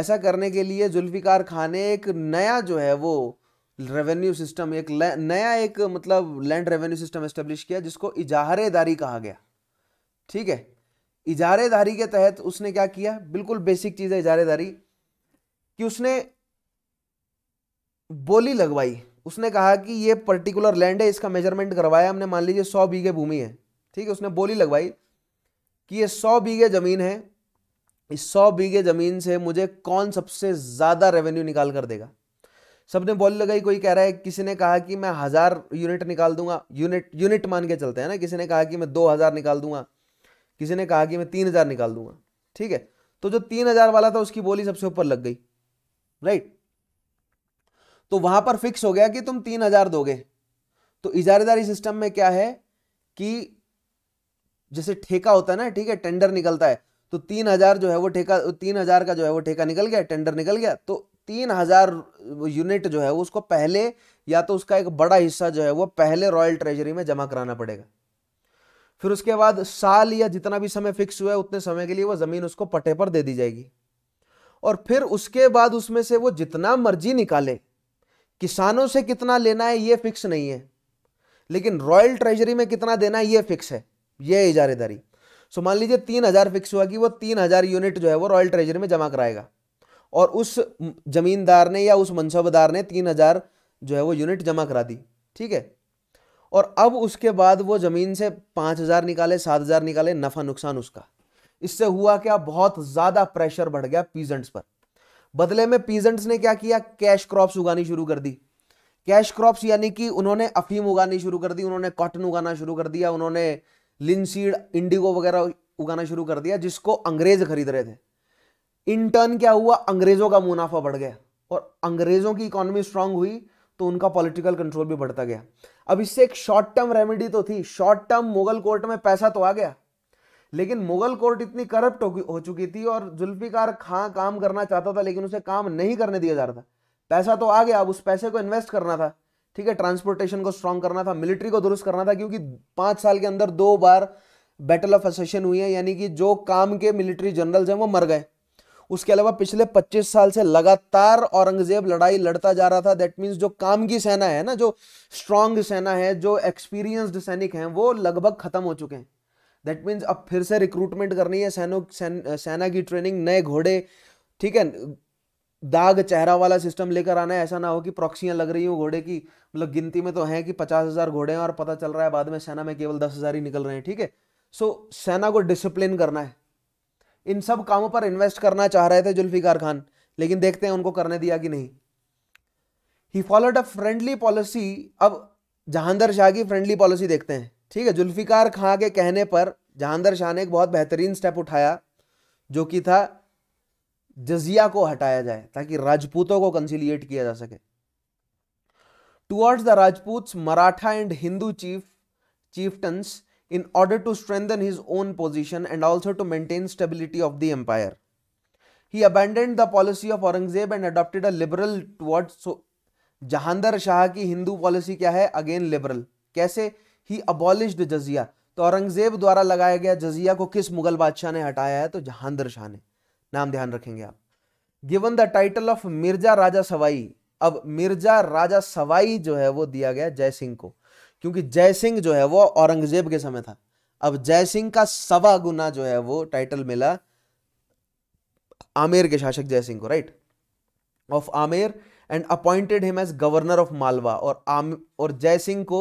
ऐसा करने के लिए जुल्फिकार खान ने एक नया जो है वो रेवेन्यू सिस्टम एक नया एक मतलब लैंड रेवेन्यू सिस्टम एस्टेब्लिश किया जिसको इजहारेदारी कहा गया ठीक है इजारेदारी के तहत उसने क्या किया बिल्कुल बेसिक चीज है इजारेदारी कि उसने बोली लगवाई उसने कहा कि ये पर्टिकुलर लैंड है इसका मेजरमेंट करवाया हमने मान लीजिए सौ बीघे भूमि है ठीक है उसने बोली लगवाई कि ये सौ बीघे ज़मीन है इस सौ बीघे ज़मीन से मुझे कौन सबसे ज़्यादा रेवेन्यू निकाल कर देगा सबने बोली लगाई कोई कह रहा है किसी ने कहा कि मैं हज़ार यूनिट निकाल दूंगा यूनिट यूनिट मान के चलते हैं ना किसी ने कहा कि मैं दो हज़ार निकाल दूंगा किसी ने कहा कि मैं तीन हज़ार निकाल दूंगा ठीक है तो जो तीन हज़ार वाला था उसकी बोली सबसे ऊपर लग गई राइट तो वहां पर फिक्स हो गया कि तुम तीन हजार दोगे तो इजारेदारी सिस्टम में क्या है कि जैसे ठेका होता है ना ठीक है टेंडर निकलता है तो तीन हजार जो है वो ठेका तीन हजार का जो है वो ठेका निकल गया टेंडर निकल गया तो तीन हजार यूनिट जो है वो उसको पहले या तो उसका एक बड़ा हिस्सा जो है वो पहले रॉयल ट्रेजरी में जमा कराना पड़ेगा फिर उसके बाद साल या जितना भी समय फिक्स हुआ है उतने समय के लिए वो जमीन उसको पटे पर दे दी जाएगी और फिर उसके बाद उसमें से वो जितना मर्जी निकाले किसानों से कितना लेना है ये फिक्स नहीं है लेकिन रॉयल ट्रेजरी में कितना देना है ये फिक्स है ये इजारेदारी सो मान लीजिए तीन हज़ार फिक्स हुआ कि वो तीन हज़ार यूनिट जो है वो रॉयल ट्रेजरी में जमा कराएगा और उस जमींदार ने या उस मनसबदार ने तीन हज़ार जो है वो यूनिट जमा करा दी ठीक है और अब उसके बाद वो ज़मीन से पाँच हज़ार निकाले सात हज़ार निकाले नफ़ा नुकसान उसका इससे हुआ क्या बहुत ज़्यादा प्रेशर बढ़ गया पीजेंट्स पर बदले में पीजेंट्स ने क्या किया कैश क्रॉप्स उगानी शुरू कर दी कैश क्रॉप्स यानी कि उन्होंने अफीम उगानी शुरू कर दी उन्होंने कॉटन उगाना शुरू कर दिया उन्होंने लिनसीड इंडिगो वगैरह उगाना शुरू कर दिया जिसको अंग्रेज खरीद रहे थे इन टर्न क्या हुआ अंग्रेजों का मुनाफा बढ़ गया और अंग्रेजों की इकोनॉमी स्ट्रांग हुई तो उनका पॉलिटिकल कंट्रोल भी बढ़ता गया अब इससे एक शॉर्ट टर्म रेमेडी तो थी शॉर्ट टर्म मुगल कोर्ट में पैसा तो आ गया लेकिन मुगल कोर्ट इतनी करप्ट हो, हो चुकी थी और जुल्फिकार खां काम करना चाहता था लेकिन उसे काम नहीं करने दिया जा रहा था पैसा तो आ गया अब उस पैसे को इन्वेस्ट करना था ठीक है ट्रांसपोर्टेशन को स्ट्रांग करना था मिलिट्री को दुरुस्त करना था क्योंकि पांच साल के अंदर दो बार बैटल ऑफ असेशन हुई है यानी कि जो काम के मिलिट्री जनरल्स हैं वो मर गए उसके अलावा पिछले 25 साल से लगातार औरंगजेब लड़ाई लड़ता जा रहा था दैट मीन्स जो काम की सेना है ना जो स्ट्रांग सेना है जो एक्सपीरियंस्ड सैनिक हैं वो लगभग खत्म हो चुके हैं दैट मीन्स अब फिर से रिक्रूटमेंट करनी है सैनो सैन, सेना की ट्रेनिंग नए घोड़े ठीक है दाग चेहरा वाला सिस्टम लेकर आना है ऐसा ना हो कि प्रॉक्सियाँ लग रही हो घोड़े की मतलब गिनती में तो हैं कि पचास हज़ार घोड़े हैं और पता चल रहा है बाद में सेना में केवल दस हज़ार ही निकल रहे हैं ठीक है सो so, सेना को डिसिप्लिन करना है इन सब कामों पर इन्वेस्ट करना चाह रहे थे जुल्फिकार खान लेकिन देखते हैं उनको करने दिया कि नहीं he followed a friendly policy अब जहांदर शाह की फ्रेंडली पॉलिसी देखते हैं ठीक है जुल्फिकार खां के कहने पर जहांदर शाह ने एक बहुत बेहतरीन स्टेप उठाया जो कि था जजिया को हटाया जाए ताकि राजपूतों को कंसिलिएट किया जा सके towards the Rajput Maratha and Hindu chief chieftains in order to strengthen his own position and also to maintain stability of the empire he abandoned the policy of Aurangzeb and adopted a liberal towards Jahandar Shah की हिंदू पॉलिसी क्या है अगेन लिबरल कैसे ही अबॉलिश्ड जजिया तो औरंगजेब द्वारा लगाया गया जजिया को किस मुगल बादशाह ने हटाया है तो जहांदर शाह ने नाम ध्यान रखेंगे आप given the title of Mirza Raja Sawai अब मिर्जा राजा सवाई जो है वो दिया गया जय सिंह को क्योंकि जय सिंह जो है वो औरंगजेब के समय था अब जय सिंह का सवा गुना जो है वो टाइटल मिला आमेर के शासक जय सिंह को right of Amer and appointed him as governor of Malwa और आम और जय सिंह को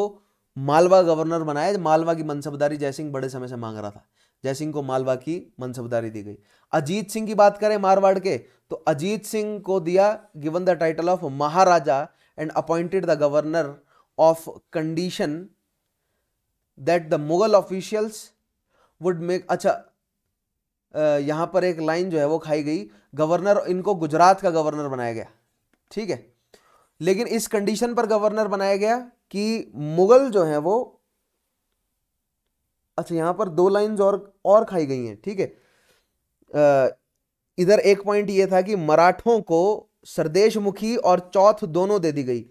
मालवा गवर्नर बनाया मालवा की मनसबदारी जयसिंह बड़े समय से मांग रहा था जयसिंह को मालवा की मनसबदारी दी गई अजीत सिंह की बात करें मारवाड़ के तो अजीत सिंह को दिया given the title of Maharaja and appointed the governor of condition that the Mughal officials would make अच्छा यहां पर एक लाइन जो है वो खाई गई गवर्नर इनको गुजरात का गवर्नर बनाया गया ठीक है लेकिन इस कंडीशन पर गवर्नर बनाया गया कि मुगल जो है वो अच्छा यहाँ पर दो लाइंस और और खाई गई हैं ठीक है इधर एक पॉइंट ये था कि मराठों को सरदेश मुखी और चौथ दोनों दे दी गई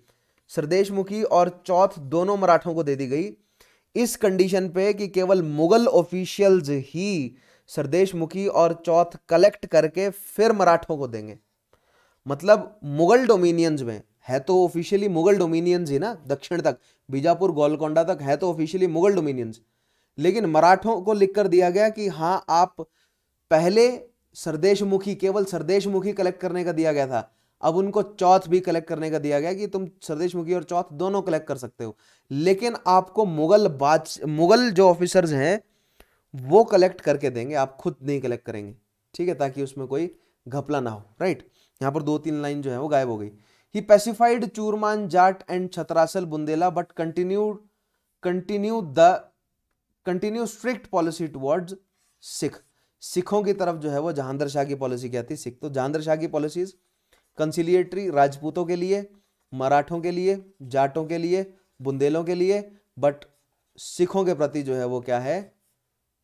सरदेश मुखी और चौथ दोनों मराठों को दे दी गई इस कंडीशन पे कि केवल मुगल ऑफिशियल्स ही सरदेश मुखी और चौथ कलेक्ट करके फिर मराठों को देंगे मतलब मुगल डोमिनियंस में है तो ऑफिशियली मुगल डोमिनियंस ही ना दक्षिण तक बीजापुर गोलकोंडा तक है तो ऑफिशियली मुगल डोमिनियंस लेकिन मराठों को लिख कर दिया गया कि हाँ आप पहले सरदेश मुखी केवल सरदेश मुखी कलेक्ट करने का दिया गया था अब उनको चौथ भी कलेक्ट करने का दिया गया कि तुम सरदेश मुखी और चौथ दोनों कलेक्ट कर सकते हो लेकिन आपको मुगल बाद मुगल जो ऑफिसर्स हैं वो कलेक्ट करके देंगे आप खुद नहीं कलेक्ट करेंगे ठीक है ताकि उसमें कोई घपला ना हो राइट यहाँ पर दो तीन लाइन जो है वो गायब हो गई he pacified Churaman Jat and Chhatrasal Bundela but continue continue the continue strict policy towards Sikh सिखों की तरफ जो है वो जहांदर शाह की पॉलिसी क्या थी सिख तो जहांदर शाह की पॉलिसीज कंसिलियटरी राजपूतों के लिए मराठों के लिए जाटों के लिए बुंदेलों के लिए बट सिखों के प्रति जो है वो क्या है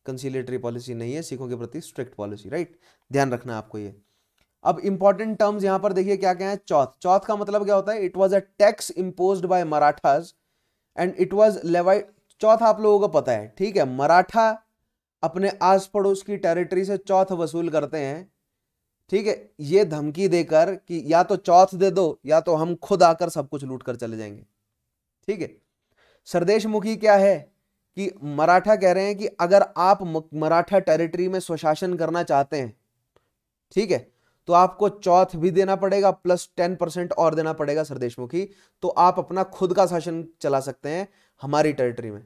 कंसिलियटरी पॉलिसी नहीं है सिखों के प्रति स्ट्रिक्ट पॉलिसी राइट ध्यान रखना आपको ये अब इंपॉर्टेंट टर्म्स यहां पर देखिए क्या क्या है चौथ चौथ का मतलब क्या होता है it was a tax impose by Marathas and it was levied chauth आप लोगों को पता है ठीक है मराठा अपने आस पड़ोस की टेरिटरी से चौथ वसूल करते हैं ठीक है ये धमकी देकर कि या तो चौथ दे दो या तो हम खुद आकर सब कुछ लूट कर चले जाएंगे ठीक है सरदेश मुखी क्या है कि मराठा कह रहे हैं कि अगर आप मराठा टेरिटरी में स्वशासन करना चाहते हैं ठीक है तो आपको चौथ भी देना पड़ेगा प्लस टेन परसेंट और देना पड़ेगा सर देशमुखी तो आप अपना खुद का शासन चला सकते हैं हमारी टेरिटरी में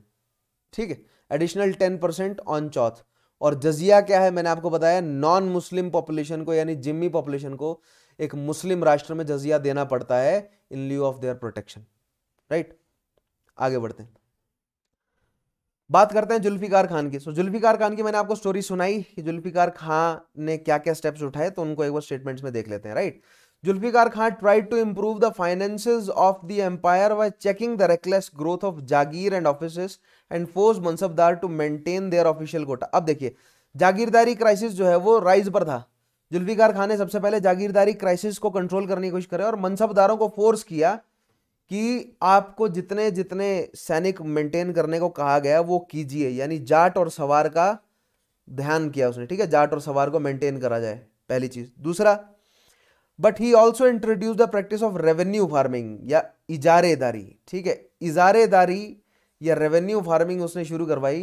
ठीक है additional ten percent on chauth और जजिया क्या है मैंने आपको बताया नॉन मुस्लिम पॉपुलेशन को यानी जिम्मी पॉपुलेशन को एक मुस्लिम राष्ट्र में जजिया देना पड़ता है in lieu of their protection right आगे बढ़ते हैं बात करते हैं जुल्फिकार खान की सो जुल्फिकार खान की मैंने आपको स्टोरी सुनाई कि जुल्फिकार खान ने क्या क्या स्टेप्स उठाए तो उनको एक बार स्टेटमेंट्स में देख लेते हैं right Zulfiqar Khan tried to improve the finance of the empire by checking the reckless growth of jagir and office and force mansabdar to maintain their official quota अब देखिए जागीरदारी क्राइसिस जो है वो राइज पर था जुल्फिकार खान ने सबसे पहले जागीरदारी क्राइसिस को कंट्रोल करने की कोशिश करे और मनसबदारों को फोर्स किया कि आपको जितने जितने सैनिक मेंटेन करने को कहा गया वो कीजिए यानी जाट और सवार का ध्यान किया उसने ठीक है जाट और सवार को मेंटेन करा जाए पहली चीज दूसरा but he also introduce the practice of revenue farming या इजारेदारी ठीक है इजारेदारी या रेवेन्यू फार्मिंग उसने शुरू करवाई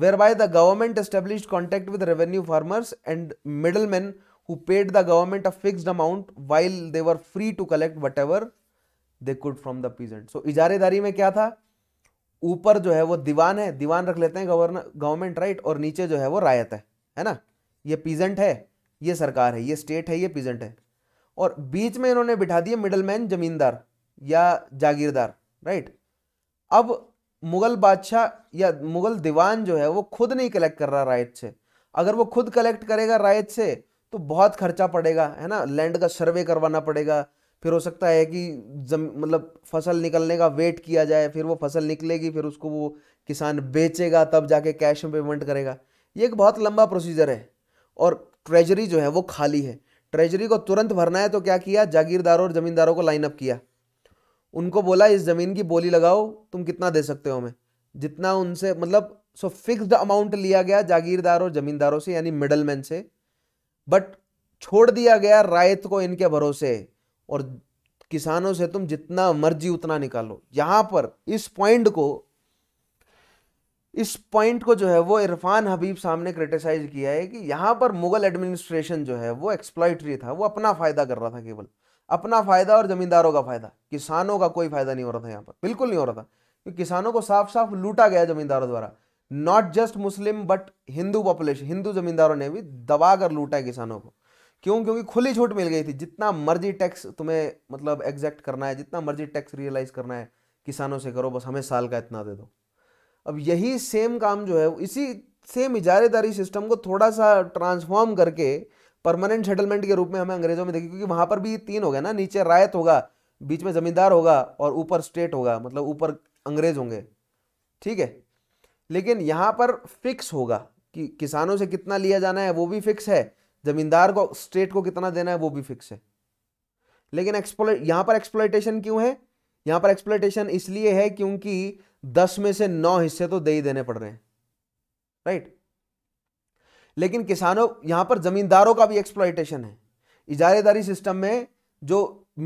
whereby the government establish contact with revenue farmers and middleman who paid the government a fixed amount while they were free to collect whatever they could from the peasant so इजारेदारी में क्या था ऊपर जो है वो दीवान है दीवान रख लेते हैं गवर्नर गवर्नमेंट राइट और नीचे जो है वो रायत है है ना ये पीजेंट है ये सरकार है ये स्टेट है ये पीजेंट है और बीच में इन्होंने बिठा दिया मिडलमैन जमींदार या जागीरदार राइट अब मुगल बादशाह या मुगल दीवान जो है वो खुद नहीं कलेक्ट कर रहा रायत से अगर वो खुद कलेक्ट करेगा रायत से तो बहुत खर्चा पड़ेगा है ना लैंड का सर्वे करवाना पड़ेगा फिर हो सकता है कि जम मतलब फसल निकलने का वेट किया जाए फिर वो फसल निकलेगी फिर उसको वो किसान बेचेगा तब जाके कैश में पेमेंट करेगा ये एक बहुत लंबा प्रोसीजर है और ट्रेजरी जो है वो खाली है ट्रेजरी को तुरंत भरना है तो क्या किया जागीरदारों और ज़मींदारों को लाइनअप किया उनको बोला इस ज़मीन की बोली लगाओ तुम कितना दे सकते हो हमें जितना उनसे मतलब सो फिक्स्ड अमाउंट लिया गया जागीरदार और ज़मींदारों से यानी मिडलमैन से बट छोड़ दिया गया रायत को इनके भरोसे और किसानों से तुम जितना मर्जी उतना निकालो यहां पर इस पॉइंट को इस पॉइंट को जो है वो इरफान हबीब साहब ने क्रिटिसाइज किया है कि यहां पर मुगल एडमिनिस्ट्रेशन जो है वो एक्सप्लॉयटरी था वो अपना फ़ायदा कर रहा था केवल अपना फ़ायदा और ज़मींदारों का फ़ायदा किसानों का कोई फ़ायदा नहीं हो रहा था यहां पर बिल्कुल नहीं हो रहा था क्योंकि किसानों को साफ साफ लूटा गया ज़मींदारों द्वारा not just Muslim but Hindu population Hindu ज़मींदारों ने भी दबा कर लूटा है किसानों को क्यों क्योंकि खुली छूट मिल गई थी जितना मर्जी टैक्स तुम्हें मतलब एग्जैक्ट करना है जितना मर्जी टैक्स रियलाइज करना है किसानों से करो बस हमें साल का इतना दे दो अब यही सेम काम जो है इसी सेम इजारेदारी सिस्टम को थोड़ा सा ट्रांसफॉर्म करके परमानेंट सेटलमेंट के रूप में हमें अंग्रेजों में देखिए क्योंकि वहाँ पर भी तीन हो गया ना नीचे रायत होगा बीच में जमींदार होगा और ऊपर स्टेट होगा मतलब ऊपर अंग्रेज होंगे ठीक है लेकिन यहाँ पर फिक्स होगा कि किसानों से कितना लिया जाना है वो भी फिक्स है जमींदार को स्टेट को कितना देना है वो भी फिक्स है लेकिन एक्सप्लो यहां पर एक्सप्लोइटेशन क्यों है यहां पर एक्सप्लोइटेशन इसलिए है क्योंकि दस में से नौ हिस्से तो दे ही देने पड़ रहे हैं राइट लेकिन किसानों यहां पर जमींदारों का भी एक्सप्लोइटेशन है इजारेदारी सिस्टम में जो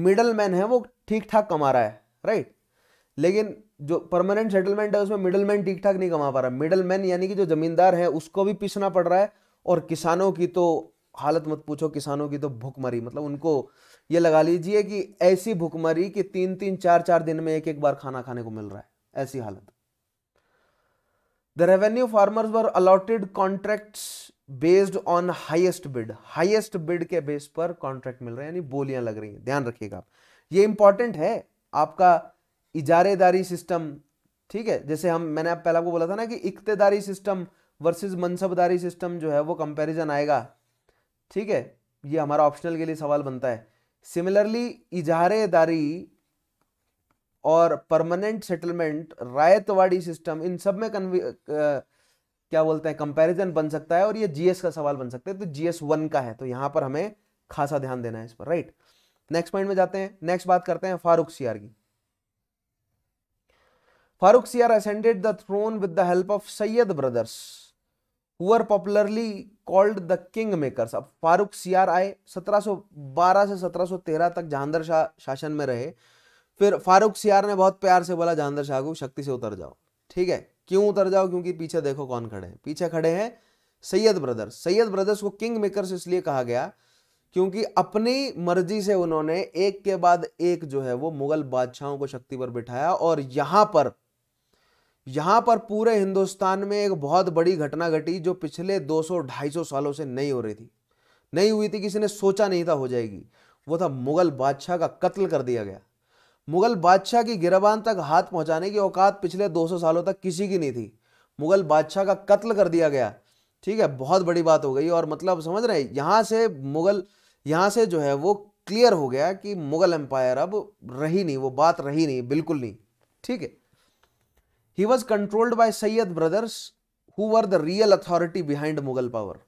मिडल मैन है वो ठीक ठाक कमा रहा है राइट लेकिन जो परमानेंट सेटलमेंट है उसमें मिडल मैन ठीक ठाक नहीं कमा पा रहा मिडल मैन यानी कि जो जमींदार है उसको भी पिसना पड़ रहा है और किसानों की तो हालत मत पूछो किसानों की तो भुखमरी मतलब उनको ये लगा लीजिए कि ऐसी भुखमरी कि तीन तीन चार चार दिन में एक एक बार खाना खाने को मिल रहा है ऐसी हालत the revenue farmers were allotted contract based on highest bid highest bid के बेस पर कॉन्ट्रैक्ट मिल रहे हैं यानी बोलियां लग रही हैं ध्यान रखिएगा आप ये इंपॉर्टेंट है आपका इजारेदारी सिस्टम ठीक है जैसे हम मैंने आप पहला आपको बोला था ना कि इकतेदारी सिस्टम वर्सेस मनसबदारी सिस्टम जो है वो कंपैरिजन आएगा ठीक है ये हमारा ऑप्शनल के लिए सवाल बनता है सिमिलरली इजारेदारी और परमानेंट सेटलमेंट रायतवाड़ी सिस्टम इन सब में कन्वी क्या बोलते हैं कंपैरिजन बन सकता है और ये जीएस का सवाल बन सकते हैं तो जीएस वन का है तो यहां पर हमें खासा ध्यान देना है इस पर राइट नेक्स्ट पॉइंट में जाते हैं नेक्स्ट बात करते हैं फारूक सियार की Farrukh Siyar ascended the throne with the help of Syed brothers who are popularly called king makers अब फारूक सियार आए 1712 से 1713 तक जहांदर शाह शासन में रहे फिर फारूक सियार ने बहुत प्यार से बोला जहांदर शाह को शक्ति से उतर जाओ ठीक है क्यों उतर जाओ क्योंकि पीछे देखो कौन खड़े हैं पीछे खड़े हैं सैयद ब्रदर्स सैयद ब्रदर्स को किंग मेकर्स इसलिए कहा गया क्योंकि अपनी मर्जी से उन्होंने एक के बाद एक जो है वो मुगल बादशाहों को शक्ति पर बिठाया और यहां पर यहाँ पर पूरे हिंदुस्तान में एक बहुत बड़ी घटना घटी जो पिछले 200-250 सालों से नहीं हो रही थी नहीं हुई थी किसी ने सोचा नहीं था हो जाएगी वो था मुगल बादशाह का कत्ल कर दिया गया मुगल बादशाह की गिरबान तक हाथ पहुंचाने की औकात पिछले 200 सालों तक किसी की नहीं थी मुगल बादशाह का कत्ल कर दिया गया ठीक है बहुत बड़ी बात हो गई और मतलब समझ रहे हैं यहाँ से मुगल यहाँ से जो है वो क्लियर हो गया कि मुगल एम्पायर अब रही नहीं वो बात रही नहीं बिल्कुल नहीं ठीक है he was controlled by Syed brothers who were the real authority behind Mughal power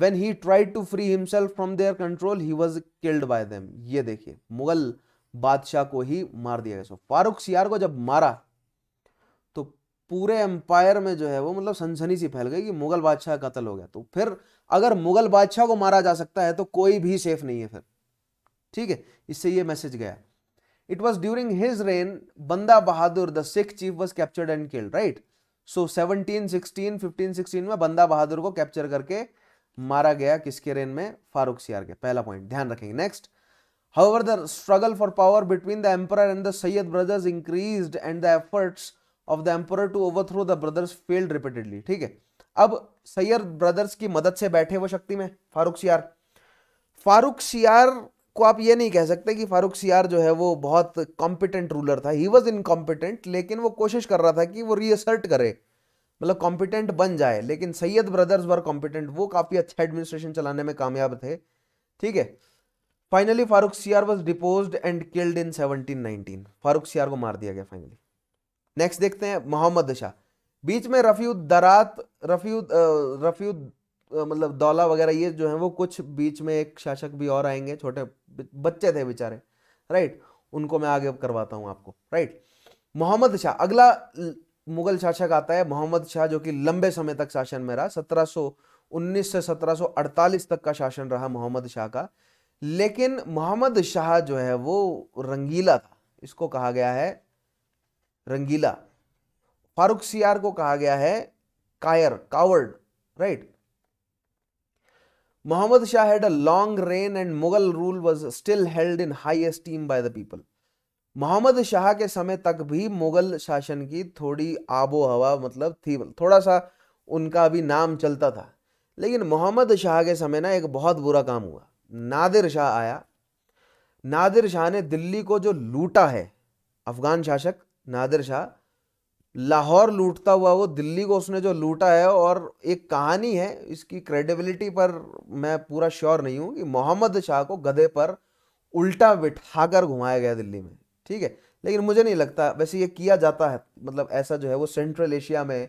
when he tried to free himself from their control he was killed by them ये देखिए मुगल बादशाह को ही मार दिया गया फारूक सियार को जब मारा तो पूरे एम्पायर में जो है वो मतलब सनसनी सी फैल गई कि मुगल बादशाह कत्ल हो गया तो फिर अगर मुगल बादशाह को मारा जा सकता है तो कोई भी सेफ नहीं है फिर ठीक है इससे ये मैसेज गया it was during his reign Banda Bahadur, the Sikh chief, was captured and killed, right? So 1716, 1516 mein banda bahadur ko capture karke mara gaya kiske reign mein farooq सियार ke pehla point dhyan rakhenge next However, the struggle for power between the emperor and the Sayyid brothers increased and the efforts of the emperor to overthrow the brothers failed repeatedly. theek hai अब सैयद ब्रदर्स की मदद से बैठे वो शक्ति में फारूक सियार फारूक सियार को आप ये नहीं कह सकते कि फारूक सियार जो है वो बहुत कॉम्पिटेंट रूलर था ही वॉज इनकॉम्पिटेंट लेकिन वो कोशिश कर रहा था कि वो रीअसर्ट करे मतलब कॉम्पिटेंट बन जाए लेकिन सैयद ब्रदर्स वर कॉम्पिटेंट वो काफ़ी अच्छा एडमिनिस्ट्रेशन चलाने में कामयाब थे ठीक है finally Farrukh Siyar was depose and killed in seventeen nineteen Farrukh सियार को मार दिया गया फाइनली नेक्स्ट देखते हैं मोहम्मद शाह बीच में रफ़ी दरात रफ़ी रफ़ी मतलब दौला वगैरह ये जो है वो कुछ बीच में एक शासक भी और आएंगे छोटे बच्चे थे बेचारे राइट उनको मैं आगे करवाता हूँ आपको राइट मोहम्मद शाह अगला मुगल शासक आता है मोहम्मद शाह जो कि लंबे समय तक शासन में रहा 1719 से 1748 तक का शासन रहा मोहम्मद शाह का लेकिन मोहम्मद शाह जो है वो रंगीला था इसको कहा गया है रंगीला फारूक सियार को कहा गया है कायर coward right Muhammad Shah had a long reign and Mughal rule was still held in high esteem by the people. Mohammad Shah के समय तक भी मुगल शासन की थोड़ी आबो हवा मतलब थी थोड़ा सा उनका भी नाम चलता था लेकिन मोहम्मद शाह के समय ना एक बहुत बुरा काम हुआ नादिर शाह आया नादिर शाह ने दिल्ली को जो लूटा है अफगान शासक नादिर शाह लाहौर लूटता हुआ वो दिल्ली को उसने जो लूटा है और एक कहानी है इसकी क्रेडिबिलिटी पर मैं पूरा श्योर नहीं हूँ कि मोहम्मद शाह को गधे पर उल्टा बिठाकर घुमाया गया दिल्ली में ठीक है लेकिन मुझे नहीं लगता वैसे ये किया जाता है मतलब ऐसा जो है वो सेंट्रल एशिया में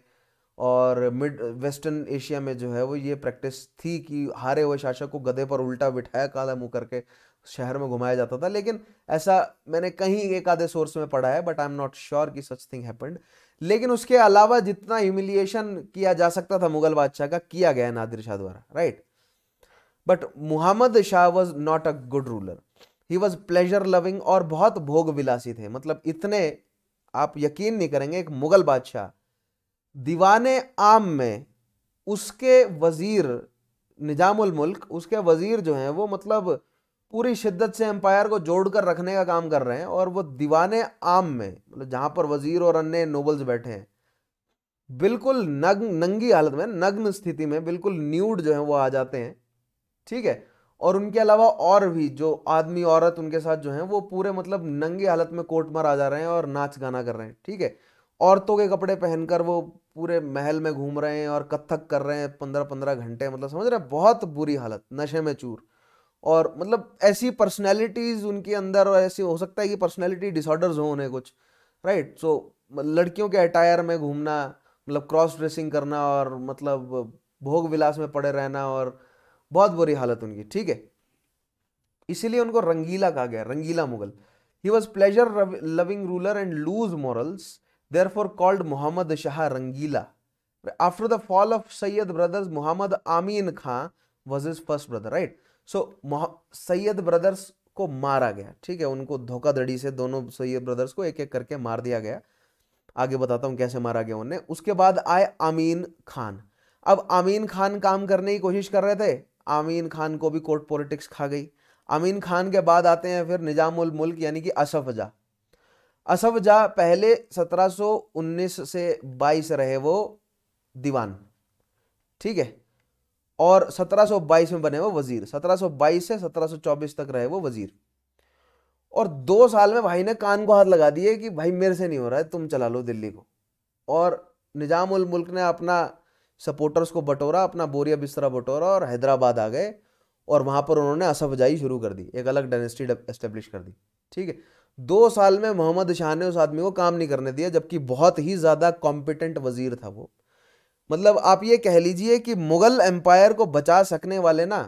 और मिड वेस्टर्न एशिया में जो है वो ये प्रैक्टिस थी कि हारे हुए शासक को गधे पर उल्टा बिठाया काला मुँह करके शहर में घुमाया जाता था लेकिन ऐसा मैंने कहीं एक आधे सोर्स में पढ़ा है but I am not sure कि सच थिंग हैपेंड लेकिन उसके अलावा जितना ह्यूमिलिएशन किया जा सकता था मुगल बादशाह का किया गया नादिर शाह द्वारा right but Muhammad Shah was not a good ruler he was pleasure loving और बहुत भोग विलासी थे मतलब इतने आप यकीन नहीं करेंगे एक मुगल बादशाह दीवाने आम में उसके वजीर निजामुल मुल्क उसके वजीर जो हैं वो मतलब पूरी शिद्दत से एम्पायर को जोड़कर रखने का काम कर रहे हैं और वो दीवाने आम में मतलब जहां पर वजीर और अन्य नोबल्स बैठे हैं बिल्कुल नग्न नंगी हालत में नग्न स्थिति में बिल्कुल न्यूड जो है वो आ जाते हैं ठीक है और उनके अलावा और भी जो आदमी औरत उनके साथ जो है वो पूरे मतलब नंगी हालत में कोट मर आ जा रहे हैं और नाच गाना कर रहे हैं ठीक है औरतों के कपड़े पहनकर वो पूरे महल में घूम रहे हैं और कत्थक कर रहे हैं पंद्रह पंद्रह घंटे मतलब समझ रहे हैं बहुत बुरी हालत नशे में चूर और मतलब ऐसी पर्सनैलिटीज़ उनके अंदर और ऐसी हो सकता है कि पर्सनैलिटी डिसऑर्डर्स हों उन्हें कुछ राइट सो लड़कियों के अटायर में घूमना मतलब क्रॉस ड्रेसिंग करना और मतलब भोग विलास में पड़े रहना और बहुत बुरी हालत उनकी ठीक है इसीलिए उनको रंगीला कहा गया Rangila Mughal he was pleasure loving ruler and loose morals therefore called Mohammad Shah Rangila after the fall of Syed brothers Mohammad Amin Khan was is first brother right so Syed brothers को मारा गया ठीक है उनको धोखाधड़ी से दोनों सैयद ब्रदर्स को एक एक करके मार दिया गया आगे बताता हूँ कैसे मारा गया उन्हें उसके बाद आए आमीन खान अब आमीन खान काम करने की कोशिश कर रहे थे आमीन खान को भी कोर्ट पॉलिटिक्स खा गई आमीन खान के बाद आते हैं फिर निजामुल मुल्क यानी कि असफ जा असफ जा पहले 1719 से 22 रहे वो दीवान ठीक है और 1722 में बने वो वजीर 1722 से 1724 तक रहे वो वजीर और दो साल में भाई ने कान को हाथ लगा दिए कि भाई मेरे से नहीं हो रहा है तुम चला लो दिल्ली को और निजाम उल मुल्क ने अपना सपोर्टर्स को बटोरा अपना बोरिया बिस्तरा बटोरा और हैदराबाद आ गए और वहाँ पर उन्होंने असफजाई शुरू कर दी एक अलग डायनेस्टी एस्टेब्लिश कर दी ठीक है दो साल में मोहम्मद शाह ने उस आदमी को काम नहीं करने दिया जबकि बहुत ही ज़्यादा कॉम्पिटेंट वजीर था वो मतलब आप ये कह लीजिए कि मुगल एम्पायर को बचा सकने वाले ना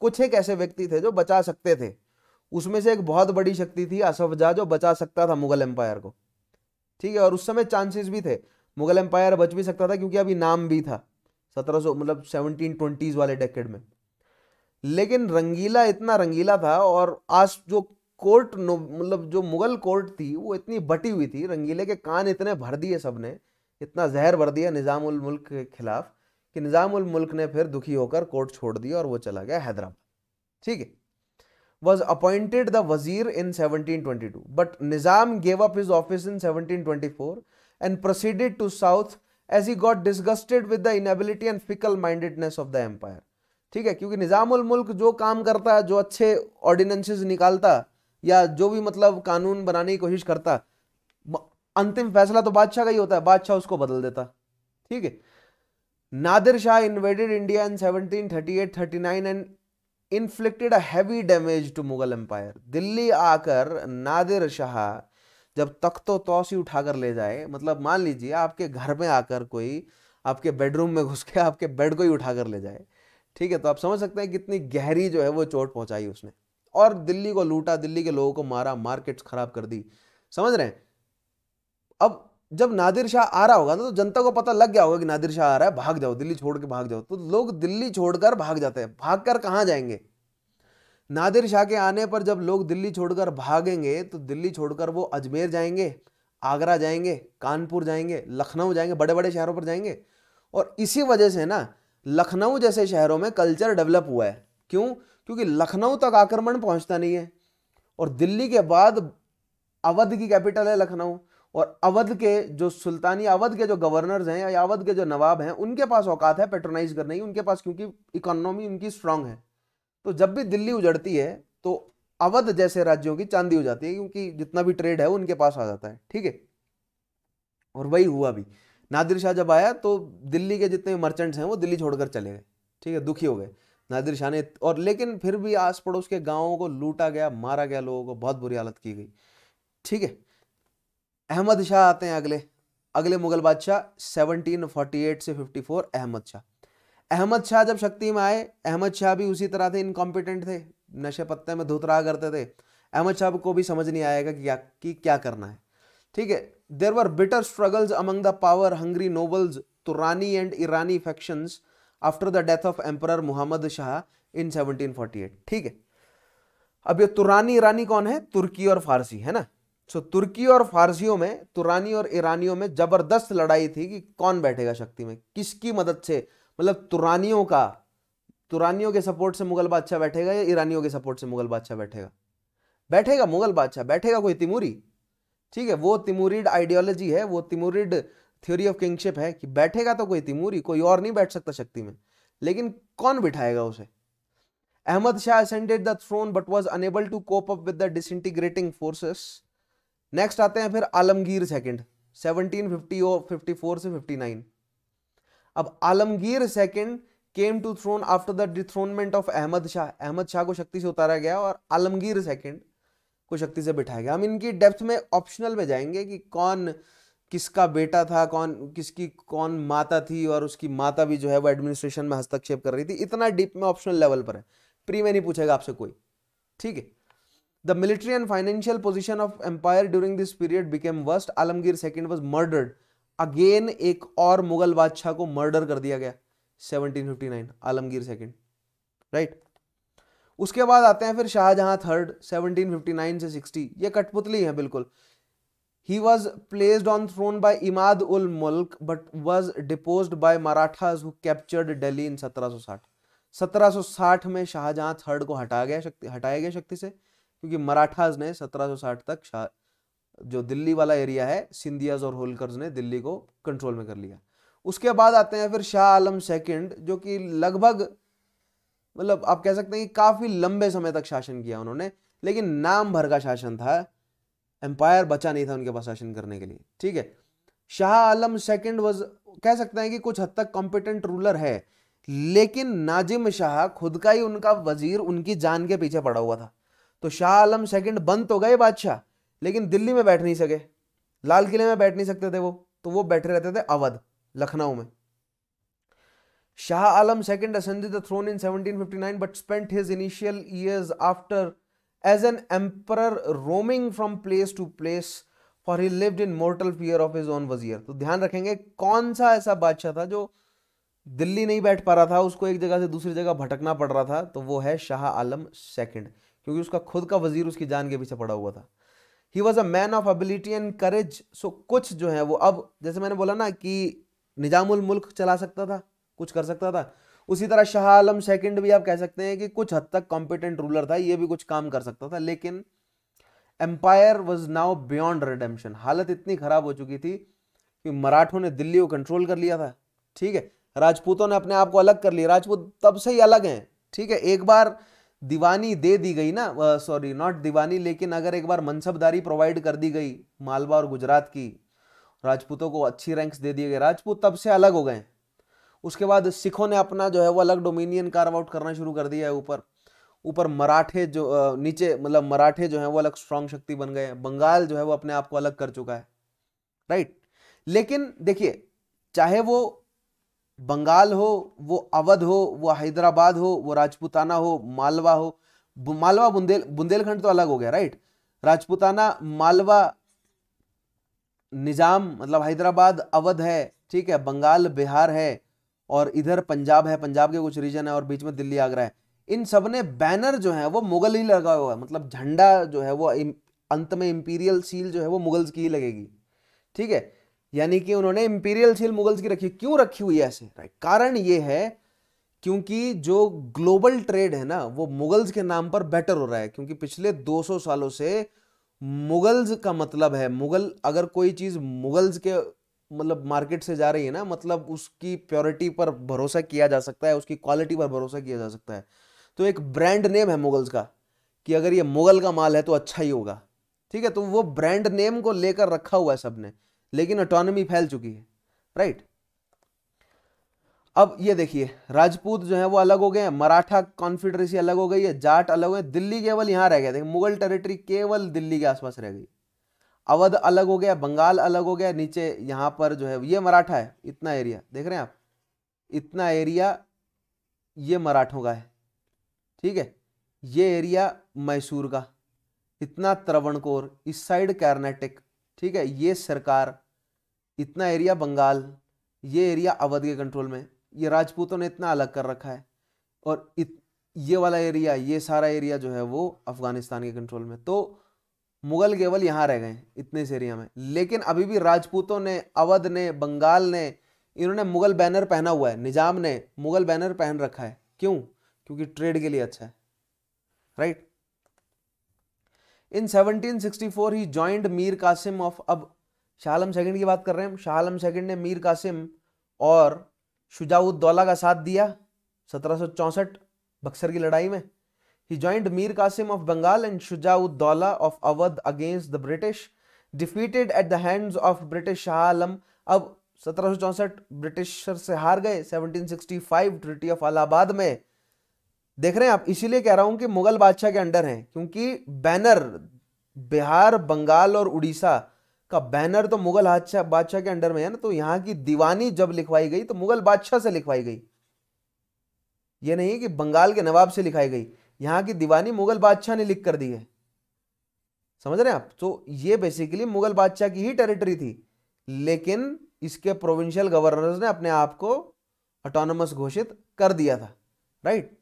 कुछ एक ऐसे व्यक्ति थे जो बचा सकते थे उसमें से एक बहुत बड़ी शक्ति थी असफजा जो बचा सकता था मुगल एम्पायर को ठीक है और उस समय चांसेस भी थे मुगल एम्पायर बच भी सकता था क्योंकि अभी नाम भी था सत्रह सौ मतलब सेवनटीन ट्वेंटीज़ वाले डेकेड में लेकिन रंगीला इतना रंगीला था और आज जो कोर्ट मतलब जो मुगल कोर्ट थी वो इतनी बटी हुई थी रंगीले के कान इतने भर दिए सबने इतना जहर भर दिया मुल्क के खिलाफ कि निज़ामुल्क ने फिर दुखी होकर कोर्ट छोड़ दिया और वो चला गया हैदराबाद ठीक है was appointed the wazir in seventeen two but Nizam gave up his office in four and proceeded to south as he got disgusted with the inability and fickle mindedness of the empire ठीक है क्योंकि निज़ामुल मुल्क जो काम करता है जो अच्छे ऑर्डिनेंसेज निकालता या जो भी मतलब कानून बनाने की कोशिश करता अंतिम फैसला तो बादशाह का ही होता है बादशाह उसको बदल देता ठीक है Nadir Shah invaded India in 1738 39 and inflicted heavy damage to Mughal empire Delhi आकर नादिर शाह जब तख्तो तोसी उठाकर ले जाए मतलब मान लीजिए आपके घर में आकर कोई आपके बेडरूम में घुस के आपके बेड को ही उठाकर ले जाए ठीक है तो आप समझ सकते हैं कितनी गहरी जो है वो चोट पहुंचाई उसने और दिल्ली को लूटा दिल्ली के लोगों को मारा मार्केट्स खराब कर दी समझ रहे हैं अब जब नादिर शाह आ रहा होगा ना तो जनता को पता लग गया होगा कि नादिर शाह आ रहा है भाग जाओ दिल्ली छोड़ के भाग जाओ तो लोग दिल्ली छोड़कर भाग जाते हैं भाग कर कहाँ जाएंगे नादिर शाह के आने पर जब लोग दिल्ली छोड़कर भागेंगे तो दिल्ली छोड़कर वो अजमेर जाएंगे आगरा जाएंगे कानपुर जाएंगे लखनऊ जाएंगे बड़े बड़े शहरों पर जाएंगे और इसी वजह से ना लखनऊ जैसे शहरों में कल्चर डेवलप हुआ है क्यों क्योंकि लखनऊ तक आक्रमण पहुंचता नहीं है और दिल्ली के बाद अवध की कैपिटल है लखनऊ और अवध के जो सुल्तानी अवध के जो गवर्नर्स हैं या अवध के जो नवाब हैं उनके पास औकात है पेट्रोनाइज करने की उनके पास क्योंकि इकोनॉमी उनकी स्ट्रांग है तो जब भी दिल्ली उजड़ती है तो अवध जैसे राज्यों की चांदी हो जाती है क्योंकि जितना भी ट्रेड है वो उनके पास आ जाता है ठीक है और वही हुआ भी नादिर शाह जब आया तो दिल्ली के जितने मर्चेंट्स हैं वो दिल्ली छोड़कर चले गए ठीक है दुखी हो गए नादिर शाह ने और लेकिन फिर भी आस पड़ोस के गाँवों को लूटा गया मारा गया लोगों को बहुत बुरी हालत की गई ठीक है अहमद शाह आते हैं अगले अगले मुगल बादशाह 1748 से 54 अहमद शाह अहमद शाह जब शक्ति में आए अहमद शाह भी उसी तरह थे इनकॉम्पिटेंट थे नशे पत्ते में धोतरा करते थे अहमद शाह को भी समझ नहीं आएगा कि क्या कि क्या करना है ठीक है there were bitter struggles among the power hungry nobles Turani and Irani faction after the death of emperor Mohammad Shah in seventeen ठीक है अब ये तुरानी ईरानी कौन है तुर्की और फारसी है ना सो तुर्की और फारसियों में तुरानी और ईरानियों में जबरदस्त लड़ाई थी कि कौन बैठेगा शक्ति में किसकी मदद से मतलब तुरानियों का तुरानियों के सपोर्ट से मुगल बादशाह बैठेगा या ईरानियों के सपोर्ट से मुगल बादशाह बैठेगा बैठेगा मुगल बादशाह बैठेगा कोई तिमूरी ठीक है वो तिमूरिड आइडियोलॉजी है वो तिमूरिड थ्योरी ऑफ किंगशिप है कि बैठेगा तो कोई तिमूरी कोई और नहीं बैठ सकता शक्ति में लेकिन कौन बिठाएगा उसे Ahmad Shah ascended the throne but was unable to cope up with the disintegrating forces next आते हैं फिर आलमगीर सेकंड 1750 और 54 से 59 अब Alamgir second came to throne after the dethronement of Ahmad Shah Ahmad Shah को शक्ति से उतारा गया और आलमगीर सेकंड को शक्ति से बिठाया गया हम इनकी डेप्थ में ऑप्शनल में जाएंगे कि कौन किसका बेटा था कौन किसकी कौन माता थी और उसकी माता भी जो है वो एडमिनिस्ट्रेशन में हस्तक्षेप कर रही थी इतना डीप में ऑप्शनल लेवल पर है प्री में नहीं पूछेगा आपसे कोई ठीक है The military and financial position of empire during this period became worst. Alamgir II was murdered. Again एक और मुगल बादशाह को मर्डर कर दिया गया 1759 आलमगीर सेकंड राइट उसके बाद आते हैं फिर शाहजहां थर्ड 1759 से 60 ये कठपुतली है बिल्कुल he was placed on throne by Imad ul Mulk but was depose by Marathas who captured Delhi in 1760 1760 में शाहजहां थर्ड को हटाया गया शक्ति हटाया गया शक्ति से क्योंकि मराठाज ने 1760 तक जो दिल्ली वाला एरिया है सिंधियाज और होलकर्स ने दिल्ली को कंट्रोल में कर लिया उसके बाद आते हैं फिर शाह आलम सेकंड जो कि लगभग मतलब आप कह सकते हैं कि काफ़ी लंबे समय तक शासन किया उन्होंने लेकिन नाम भर का शासन था एम्पायर बचा नहीं था उनके पास शासन करने के लिए ठीक है शाह आलम सेकंड वॉज कह सकते हैं कि कुछ हद तक कॉम्पिटेंट रूलर है लेकिन नाजिम शाह खुद का ही उनका वजीर उनकी जान के पीछे पड़ा हुआ था तो शाह आलम सेकंड बंद तो गए बादशाह लेकिन दिल्ली में बैठ नहीं सके लाल किले में बैठ नहीं सकते थे वो तो वो बैठे रहते थे अवध लखनऊ में Shah Alam second ascended the throne in 1759 but spent his initial years after as an emperor roaming from place to place for he lived in mortal fear of his own wazir तो ध्यान रखेंगे कौन सा ऐसा बादशाह था जो दिल्ली नहीं बैठ पा रहा था उसको एक जगह से दूसरी जगह भटकना पड़ रहा था तो वो है शाह आलम सेकंड क्योंकि उसका खुद का वजीर उसकी जान के पीछे पड़ा हुआ था he was a man of ability and courage so कुछ जो है वो अब जैसे मैंने बोला ना कि निजामुल मुल्क चला सकता था कुछ कर सकता था उसी तरह शाह आलम सेकेंड भी आप कह सकते हैं कि कुछ हद तक कॉम्पिटेंट रूलर था ये भी कुछ काम कर सकता था लेकिन empire was now beyond redemption हालत इतनी खराब हो चुकी थी कि मराठों ने दिल्ली को कंट्रोल कर लिया था ठीक है राजपूतों ने अपने आप को अलग कर लिया राजपूत तब से ही अलग हैं ठीक है एक बार दीवानी दे दी गई ना सॉरी नॉट दीवानी लेकिन अगर एक बार मनसबदारी प्रोवाइड कर दी गई मालवा और गुजरात की राजपूतों को अच्छी रैंक्स दे दिए गए राजपूत तब से अलग हो गए उसके बाद सिखों ने अपना जो है वो अलग डोमिनियन कार्व आउट करना शुरू कर दिया है ऊपर ऊपर मराठे जो नीचे मतलब मराठे जो है वो अलग स्ट्रांग शक्ति बन गए बंगाल जो है वो अपने आप को अलग कर चुका है राइट लेकिन देखिए चाहे वो बंगाल हो वो अवध हो वो हैदराबाद हो वो राजपूताना हो मालवा हो मालवा बुंदेल बुंदेलखंड तो अलग हो गया राइट राजपूताना मालवा निज़ाम मतलब हैदराबाद अवध है ठीक है बंगाल बिहार है और इधर पंजाब है पंजाब के कुछ रीजन है और बीच में दिल्ली आगरा है इन सब ने बैनर जो है वो मुगल ही लगा हुआ है मतलब झंडा जो है वो अंत में इंपीरियल सील जो है वो मुगल्स की ही लगेगी ठीक है यानी कि उन्होंने इंपीरियल सील मुगल्स की रखी क्यों रखी हुई है ऐसे राइट कारण ये है क्योंकि जो ग्लोबल ट्रेड है ना वो मुगल्स के नाम पर बेटर हो रहा है क्योंकि पिछले 200 सालों से मुगल्स का मतलब है मुगल अगर कोई चीज़ मुगल्स के मतलब मार्केट से जा रही है ना मतलब उसकी प्योरिटी पर भरोसा किया जा सकता है उसकी क्वालिटी पर भरोसा किया जा सकता है तो एक ब्रांड नेम है मुगल्स का कि अगर ये मुगल का माल है तो अच्छा ही होगा ठीक है तो वो ब्रांड नेम को लेकर रखा हुआ है सबने लेकिन ऑटोनॉमी फैल चुकी है राइट अब ये देखिए राजपूत जो है वो अलग हो गए हैं मराठा कॉन्फेडरेसी अलग हो गई है जाट अलग हो गए दिल्ली केवल यहां रह गया देखिए मुगल टेरिटरी केवल दिल्ली के आसपास रह गई अवध अलग हो गया बंगाल अलग हो गया नीचे यहां पर जो है ये मराठा है इतना एरिया देख रहे हैं आप इतना एरिया ये मराठों का है ठीक है ये एरिया मैसूर का इतना त्रवणकोर इस साइड कर्नाटक ठीक है ये सरकार इतना एरिया बंगाल ये एरिया अवध के कंट्रोल में ये राजपूतों ने इतना अलग कर रखा है और इत, ये वाला एरिया ये सारा एरिया जो है वो अफगानिस्तान के कंट्रोल में तो मुगल केवल यहाँ रह गए इतने इस एरिया में लेकिन अभी भी राजपूतों ने अवध ने बंगाल ने इन्होंने मुगल बैनर पहना हुआ है निजाम ने मुगल बैनर पहन रखा है क्यों क्योंकि ट्रेड के लिए अच्छा है right in 1764 he joined Mir Qasim of अब शाह आलम की बात कर रहे हैं हम शाह ने मीर कासिम और शुजाउद्दौला का साथ दिया सत्रह बक्सर की लड़ाई में he joined Mir Qasim of Bengal and Shujauddaula of Awadh against the British defeated at the hands of British Shah Alam अब सत्रह ब्रिटिशर से हार गए 1765 ट्रिटी ऑफ अलाहाबाद में देख रहे हैं आप इसीलिए कह रहा हूं कि मुगल बादशाह के अंडर हैं क्योंकि बैनर बिहार बंगाल और उड़ीसा का बैनर तो मुगल बादशाह के अंडर में है ना तो यहां की दीवानी जब लिखवाई गई तो मुगल बादशाह से लिखवाई गई ये नहीं कि बंगाल के नवाब से लिखाई गई यहां की दीवानी मुगल बादशाह ने लिख कर दी है समझ रहे हैं आप तो ये बेसिकली मुगल बादशाह की ही टेरिटरी थी लेकिन इसके प्रोविंशियल गवर्नर्स ने अपने आप को ऑटोनमस घोषित कर दिया था राइट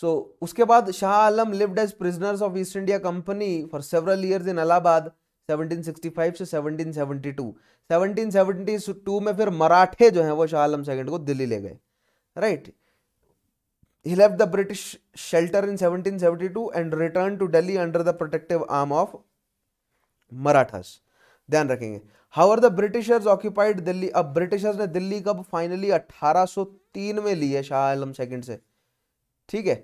सो उसके बाद Shah Alam lived as prisoners of East India company for several years in Allahabad 1765 से 1772 1772 में फिर मराठे जो हैं वो शाह आलम सेकंड को दिल्ली ले गए right he left the British shelter in 1772 and return to Delhi under the protective arm of Marathas ध्यान रखेंगे how are the Britishers occupied Delhi अब ब्रिटिशर्स ने दिल्ली कब फाइनली 1803 में ली है शाह आलम सेकंड से ठीक है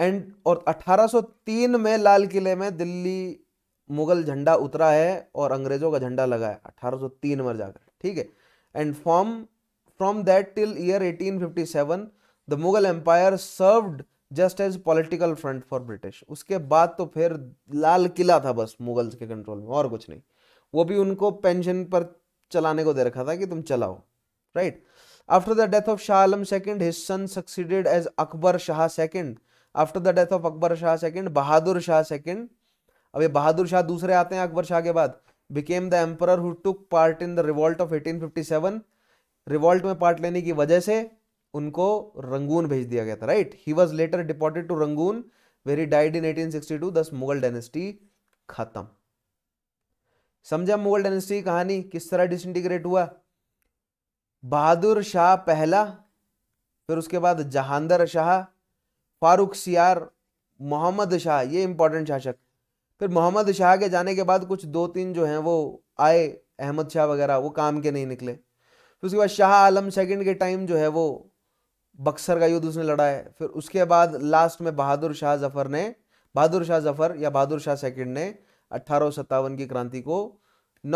एंड और 1803 में लाल किले में दिल्ली मुगल झंडा उतरा है और अंग्रेजों का झंडा लगा है 1803 में जाकर ठीक है and from from that till year 1857 the Mughal empire served just as political front for British उसके बाद तो फिर लाल किला था बस मुगल्स के कंट्रोल में और कुछ नहीं वो भी उनको पेंशन पर चलाने को दे रखा था कि तुम चलाओ right after the death of Shah Alam second his son succeeded as Akbar Shah second after the death of Akbar Shah second Bahadur Shah second अब ये बहादुर शाह दूसरे आते हैं अकबर शाह के बाद became the emperor who took part in the revolt of 1857 revolt में पार्ट लेने की वजह से उनको रंगून भेज दिया गया था right he was later deported to Rangoon where he died in eighteen sixty two thus Mughal dynasty खत्म समझा मुगल डायनेस्टी कहानी किस तरह डिसइंटीग्रेट हुआ बहादुर शाह पहला फिर उसके बाद जहांदर शाह फारूक सियार मोहम्मद शाह ये इम्पोर्टेंट शासक फिर मोहम्मद शाह के जाने के बाद कुछ दो तीन जो हैं वो आए अहमद शाह वगैरह वो काम के नहीं निकले फिर उसके बाद शाह आलम सेकंड के टाइम जो है वो बक्सर का युद्ध उसने लड़ा है फिर उसके बाद लास्ट में बहादुर शाह जफर ने बहादुर शाह जफर या बहादुर शाह सेकंड ने अट्ठारह की क्रांति को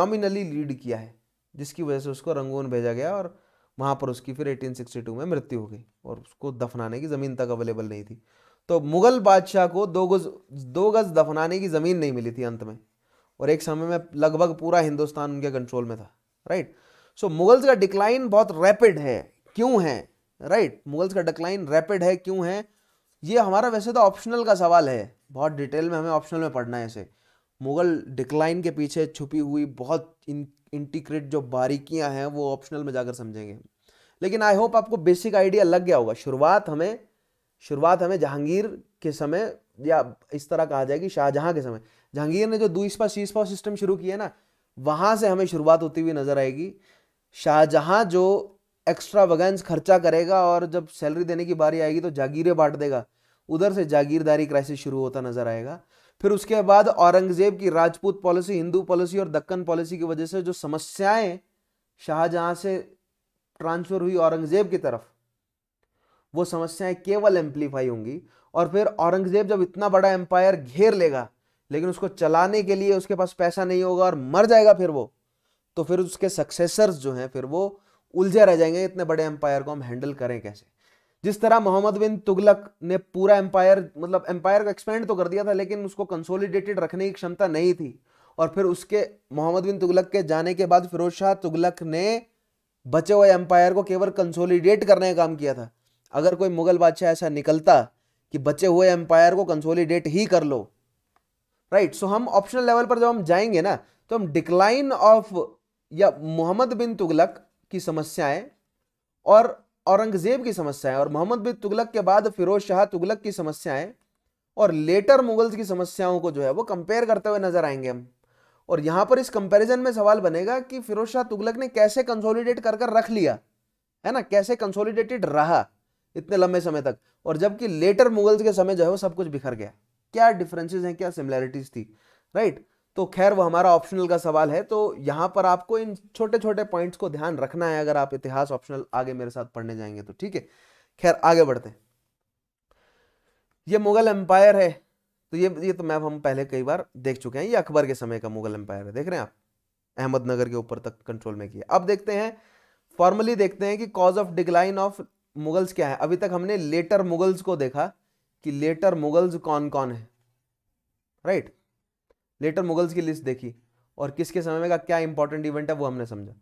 नॉमिनली लीड किया है जिसकी वजह से उसको रंगून भेजा गया और वहाँ पर उसकी फिर 1862 में मृत्यु हो गई और उसको दफनाने की ज़मीन तक अवेलेबल नहीं थी तो मुग़ल बादशाह को दो गज दो गज दफनाने की ज़मीन नहीं मिली थी अंत में और एक समय में लगभग पूरा हिंदुस्तान उनके कंट्रोल में था राइट सो so, मुगल्स का डिक्लाइन बहुत रैपिड है क्यों है राइट मुगल्स का डिक्लाइन रैपिड है क्यों है ये हमारा वैसे तो ऑप्शनल का सवाल है बहुत डिटेल में हमें ऑप्शनल में पढ़ना है इसे मुगल डिक्लाइन के पीछे छुपी हुई बहुत इन इंटीग्रेट जो बारीकियां हैं वो ऑप्शनल में जाकर समझेंगे लेकिन आई होप आपको बेसिक आइडिया लग गया होगा शुरुआत हमें शुरुआत हमें जहांगीर के समय या इस तरह कहा जाएगी शाहजहां के समय जहांगीर ने जो दूसपा शीसपा सिस्टम शुरू किया ना वहां से हमें शुरुआत होती हुई नजर आएगी शाहजहां जो एक्स्ट्रा वगैंस खर्चा करेगा और जब सैलरी देने की बारी आएगी तो जागीरें बांट देगा उधर से जागीरदारी क्राइसिस शुरू होता नजर आएगा फिर उसके बाद औरंगजेब की राजपूत पॉलिसी हिंदू पॉलिसी और दक्कन पॉलिसी की वजह से जो समस्याएं शाहजहां से ट्रांसफर हुई औरंगजेब की तरफ वो समस्याएं केवल एम्पलीफाई होंगी और फिर औरंगजेब जब इतना बड़ा एम्पायर घेर लेगा लेकिन उसको चलाने के लिए उसके पास पैसा नहीं होगा और मर जाएगा फिर वो तो फिर उसके सक्सेसर्स जो हैं फिर वो उलझे रह जाएंगे इतने बड़े एम्पायर को हम हैंडल करें कैसे जिस तरह मोहम्मद बिन तुगलक ने पूरा एम्पायर मतलब एम्पायर को एक्सपेंड तो कर दिया था लेकिन उसको कंसोलिडेटेड रखने की क्षमता नहीं थी और फिर उसके मोहम्मद बिन तुगलक के जाने के बाद फिरोज शाह तुगलक ने बचे हुए एम्पायर को केवल कंसोलिडेट करने का काम किया था अगर कोई मुगल बादशाह ऐसा निकलता कि बचे हुए एम्पायर को कंसोलिडेट ही कर लो राइट सो हम ऑप्शनल लेवल पर जब हम जाएंगे ना तो हम डिक्लाइन ऑफ या मोहम्मद बिन तुगलक की समस्याएं और औरंगज़ेब की समस्याएं और मोहम्मद बिन तुगलक के बाद फिरोज शाह तुगलक की समस्याएं और लेटर मुगल्स की समस्याओं को जो है वो कंपेयर करते हुए नजर आएंगे हम और यहां पर इस कंपैरिजन में सवाल बनेगा कि फिरोज शाह तुगलक ने कैसे कंसोलिडेट कर रख लिया है ना कैसे कंसोलिडेटेड रहा इतने लंबे समय तक और जबकि लेटर मुगल्स के समय जो है वो सब कुछ बिखर गया क्या डिफरेंसेज हैं क्या सिमिलैरिटीज थी राइट तो खैर वो हमारा ऑप्शनल का सवाल है तो यहाँ पर आपको इन छोटे छोटे पॉइंट्स को ध्यान रखना है अगर आप इतिहास ऑप्शनल आगे मेरे साथ पढ़ने जाएंगे तो ठीक है खैर आगे बढ़ते हैं ये मुगल एम्पायर है तो ये ये तो मैप हम पहले कई बार देख चुके हैं ये अकबर के समय का मुगल एम्पायर है देख रहे हैं आप अहमदनगर के ऊपर तक कंट्रोल में किया अब देखते हैं फॉर्मली देखते हैं कि cause of decline of Mughals क्या है अभी तक हमने लेटर मुगल्स को देखा कि लेटर मुगल्स कौन कौन है राइट right? लेटर मुगल्स की लिस्ट देखी और किसके समय में का क्या इंपॉर्टेंट इवेंट है वो हमने समझा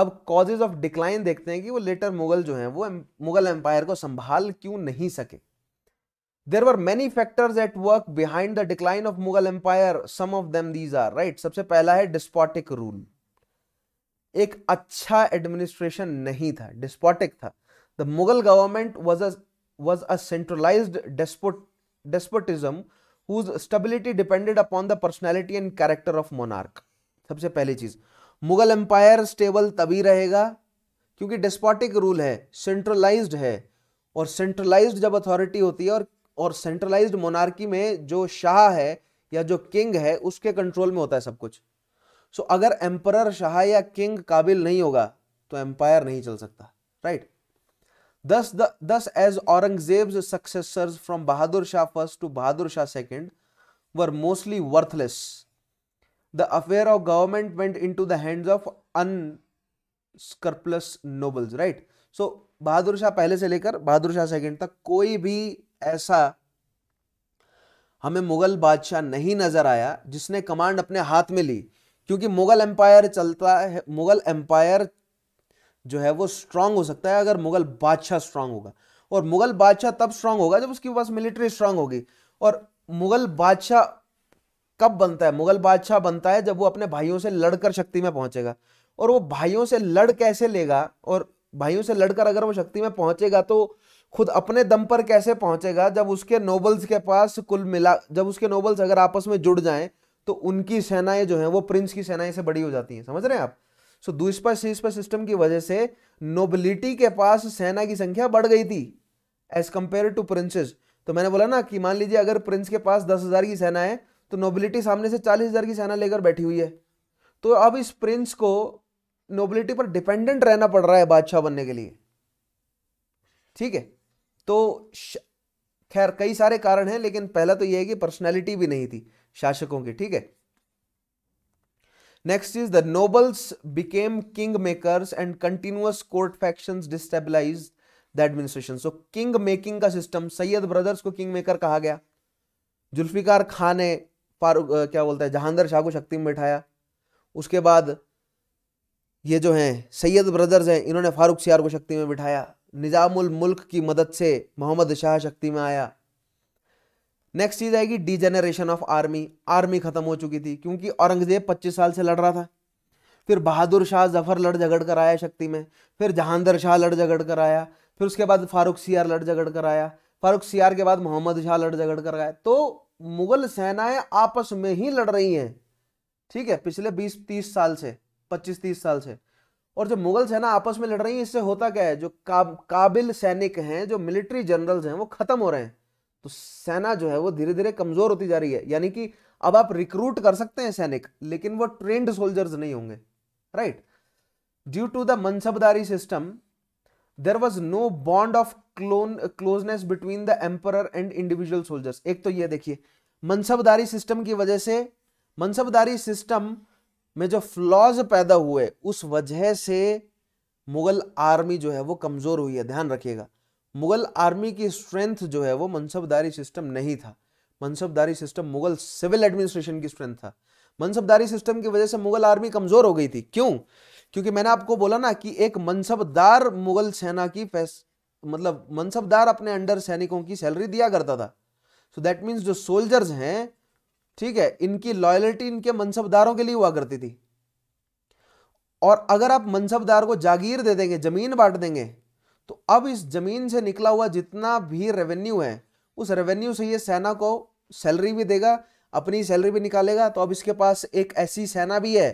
अब कॉजेज ऑफ डिक्लाइन देखते हैं कि वो लेटर मुगल जो हैं वो मुगल एम्पायर को संभाल क्यों नहीं सके there were many factors at work behind the decline of Mughal empire some of them these are right सबसे पहला है डिस्पॉटिक रूल एक अच्छा एडमिनिस्ट्रेशन नहीं था डिस्पॉटिक था the Mughal government was a was a centralised despotism stability depended upon the personality and character of monarch सबसे पहली चीज मुगल एम्पायर स्टेबल तभी रहेगा क्योंकि डिस्पॉटिक रूल है सेंट्रलाइज्ड है और सेंट्रलाइज्ड जब अथॉरिटी होती है और और सेंट्रलाइज्ड मोनार्की में जो शाह है या जो किंग है उसके कंट्रोल में होता है सब कुछ सो so, अगर एम्पर शाह या किंग काबिल नहीं होगा तो एम्पायर नहीं चल सकता right right? Thus, the, thus as Aurangzeb's successors from Bahadur Shah I to Bahadur Shah II were mostly worthless. The affair of government went into the hands of unscrupulous nobles, right? So, Bahadur Shah पहले से लेकर बहादुर शाह सेकंड तक कोई भी ऐसा हमें मुगल बादशाह नहीं नजर आया जिसने कमांड अपने हाथ में ली क्योंकि मुगल एम्पायर चलता है मुगल एम्पायर जो है वो स्ट्रांग हो सकता है अगर मुगल बादशाह स्ट्रांग होगा और मुगल बादशाह तब स्ट्रांग होगा जब उसके पास मिलिट्री स्ट्रांग होगी और मुगल बादशाह कब बनता है मुगल बादशाह बनता है जब वो अपने भाइयों से लड़कर शक्ति में पहुंचेगा और वो भाइयों से लड़ कैसे लेगा और भाइयों से लड़कर अगर वो शक्ति में पहुंचेगा तो खुद अपने दम पर कैसे पहुंचेगा जब उसके नोबल्स के पास कुल मिला जब उसके नोबल्स अगर आपस में जुड़ जाएं तो उनकी सेनाएं जो हैं वो प्रिंस की सेनाएं से बड़ी हो जाती हैं समझ रहे हैं आप सो दुष्पा शीष्पा सिस्टम की वजह से नोबिलिटी के पास सेना की संख्या बढ़ गई थी एज कंपेयर टू प्रिंसेस तो मैंने बोला ना कि मान लीजिए अगर प्रिंस के पास दस हजार की सेना है तो नोबिलिटी सामने से चालीस हजार की सेना लेकर बैठी हुई है तो अब इस प्रिंस को नोबिलिटी पर डिपेंडेंट रहना पड़ रहा है बादशाह बनने के लिए ठीक है तो खैर कई सारे कारण हैं लेकिन पहला तो यह है कि पर्सनैलिटी भी नहीं थी शासकों की ठीक है is the nobles became king kingmakers and continuous court faction destabilise the administration so king making का सिस्टम सैयद ब्रदर्स को किंग मेकर कहा गया जुल्फिकार खान ने फारूक क्या बोलते हैं जहांदर शाह को शक्ति में बैठाया उसके बाद ये जो हैं सैयद ब्रदर्स हैं इन्होंने फारूक सियार को शक्ति में बिठाया निजामुल मुल्क की मदद से मोहम्मद शाह शक्ति में आया नेक्स्ट चीज आएगी degeneration of army army खत्म हो चुकी थी क्योंकि औरंगजेब 25 साल से लड़ रहा था फिर बहादुर शाह जफर लड़ झगड़ कर आया शक्ति में फिर जहांदर शाह लड़ झगड़ कर आया फिर उसके बाद फारूक सियार लड़ झगड़ कर आया फारूक सियार के बाद मोहम्मद शाह लड़ झगड़ कर आया तो मुगल सेनाएं आपस में ही लड़ रही हैं ठीक है पिछले बीस तीस साल से पच्चीस तीस साल से और जो मुगल सेना आपस में लड़ रही है इससे होता क्या है जो काबिल सैनिक हैं जो मिलिट्री जनरल्स हैं वो खत्म हो रहे हैं तो सेना जो है वो धीरे धीरे कमजोर होती जा रही है यानी कि अब आप रिक्रूट कर सकते हैं सैनिक लेकिन वो ट्रेंड सोल्जर्स नहीं होंगे right due to the mansabdari system there was no bond of clone closeness between the emperor and individual soldiers एक तो ये देखिए मनसबदारी सिस्टम की वजह से मनसबदारी सिस्टम में जो फ्लॉज पैदा हुए उस वजह से मुगल आर्मी जो है वो कमजोर हुई है ध्यान रखिएगा मुगल आर्मी की स्ट्रेंथ जो है वो मनसबदारी सिस्टम नहीं था mansabdari system Mughal civil administration की स्ट्रेंथ था मनसबदारी सिस्टम की वजह से मुगल आर्मी कमजोर हो गई थी क्यों क्योंकि मैंने आपको बोला ना कि एक मनसबदार मुगल सेना की फैस मतलब मनसबदार अपने अंडर सैनिकों की सैलरी दिया करता था सो दैट मीन्स जो सोल्जर्स हैं ठीक है इनकी लॉयलिटी इनके मनसबदारों के लिए हुआ करती थी और अगर आप मनसबदार को जागीर दे देंगे जमीन बांट देंगे तो अब इस जमीन से निकला हुआ जितना भी रेवेन्यू है उस रेवेन्यू से ये सेना को सैलरी भी देगा अपनी सैलरी भी निकालेगा तो अब इसके पास एक ऐसी सेना भी है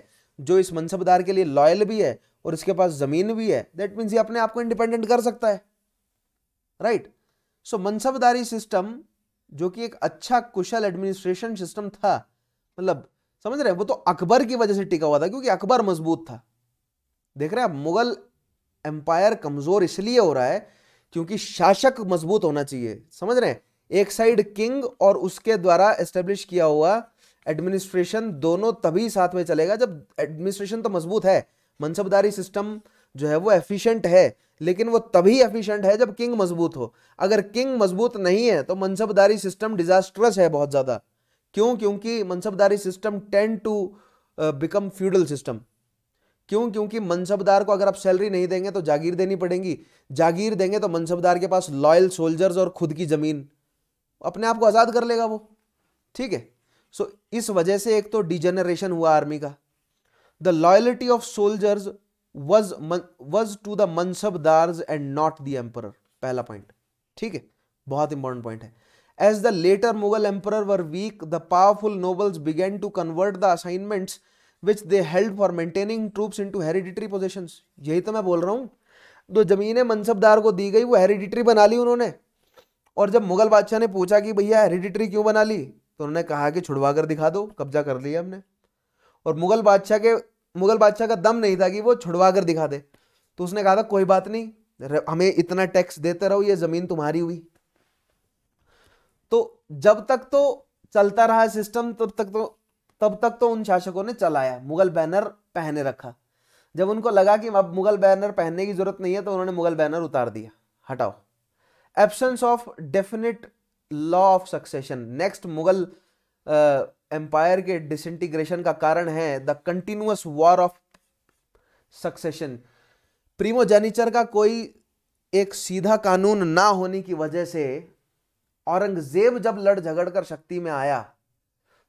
जो इस मनसबदार के लिए लॉयल भी है और इसके पास जमीन भी है दैट मीन्स ये अपने आप को इंडिपेंडेंट कर सकता है राइट सो मनसबदारी सिस्टम जो कि एक अच्छा कुशल एडमिनिस्ट्रेशन सिस्टम था मतलब समझ रहे हैं वो तो अकबर की वजह से टिका हुआ था क्योंकि अकबर मजबूत था देख रहे हैं मुगल एम्पायर कमज़ोर इसलिए हो रहा है क्योंकि शासक मजबूत होना चाहिए समझ रहे हैं एक साइड किंग और उसके द्वारा एस्टेब्लिश किया हुआ एडमिनिस्ट्रेशन दोनों तभी साथ में चलेगा जब एडमिनिस्ट्रेशन तो मजबूत है मनसबदारी सिस्टम जो है वो एफिशिएंट है लेकिन वो तभी एफिशिएंट है जब किंग मजबूत हो अगर किंग मजबूत नहीं है तो मनसबदारी सिस्टम डिजास्ट्रस है बहुत ज़्यादा क्यों क्योंकि mansabdari system tend to become feudal system क्यों क्योंकि मनसबदार को अगर आप सैलरी नहीं देंगे तो जागीर देनी पड़ेगी जागीर देंगे तो मनसबदार के पास लॉयल सोल्जर्स और खुद की ज़मीन अपने आप को आज़ाद कर लेगा वो ठीक है सो इस वजह से एक तो डिजेनरेशन हुआ आर्मी का the loyalty of soldiers was was to the mansabdar and not the emperor पहला पॉइंट ठीक है बहुत इंपॉर्टेंट पॉइंट है as the later Mughal emperor were weak the powerful nobles began to convert the assignments which they held for maintaining troops into hereditary positions यही तो मैं बोल रहा हूँ जो ज़मीनें मनसबदार को दी गई वो हेरिडिटरी बना ली उन्होंने और जब मुगल बादशाह ने पूछा कि भैया हेरिडिटरी क्यों बना ली तो उन्होंने कहा कि छुड़वा कर दिखा दो कब्जा कर लिया हमने और मुगल बादशाह के मुगल बादशाह का दम नहीं था कि वो छुड़वा कर दिखा दे तो उसने कहा था कोई बात नहीं हमें इतना टैक्स देते रहो ये ज़मीन तुम्हारी हुई तो जब तक तो चलता रहा सिस्टम तब तक तो तब तक तो उन शासकों ने चलाया मुगल बैनर पहने रखा जब उनको लगा कि अब मुगल बैनर पहनने की जरूरत नहीं है तो उन्होंने मुगल बैनर उतार दिया हटाओ absence of definite law of succession next Mughal empire के डिसइंटीग्रेशन का कारण है the continuous war of succession primogeniture का कोई एक सीधा कानून ना होने की वजह से औरंगजेब जब लड़ झगड़ कर शक्ति में आया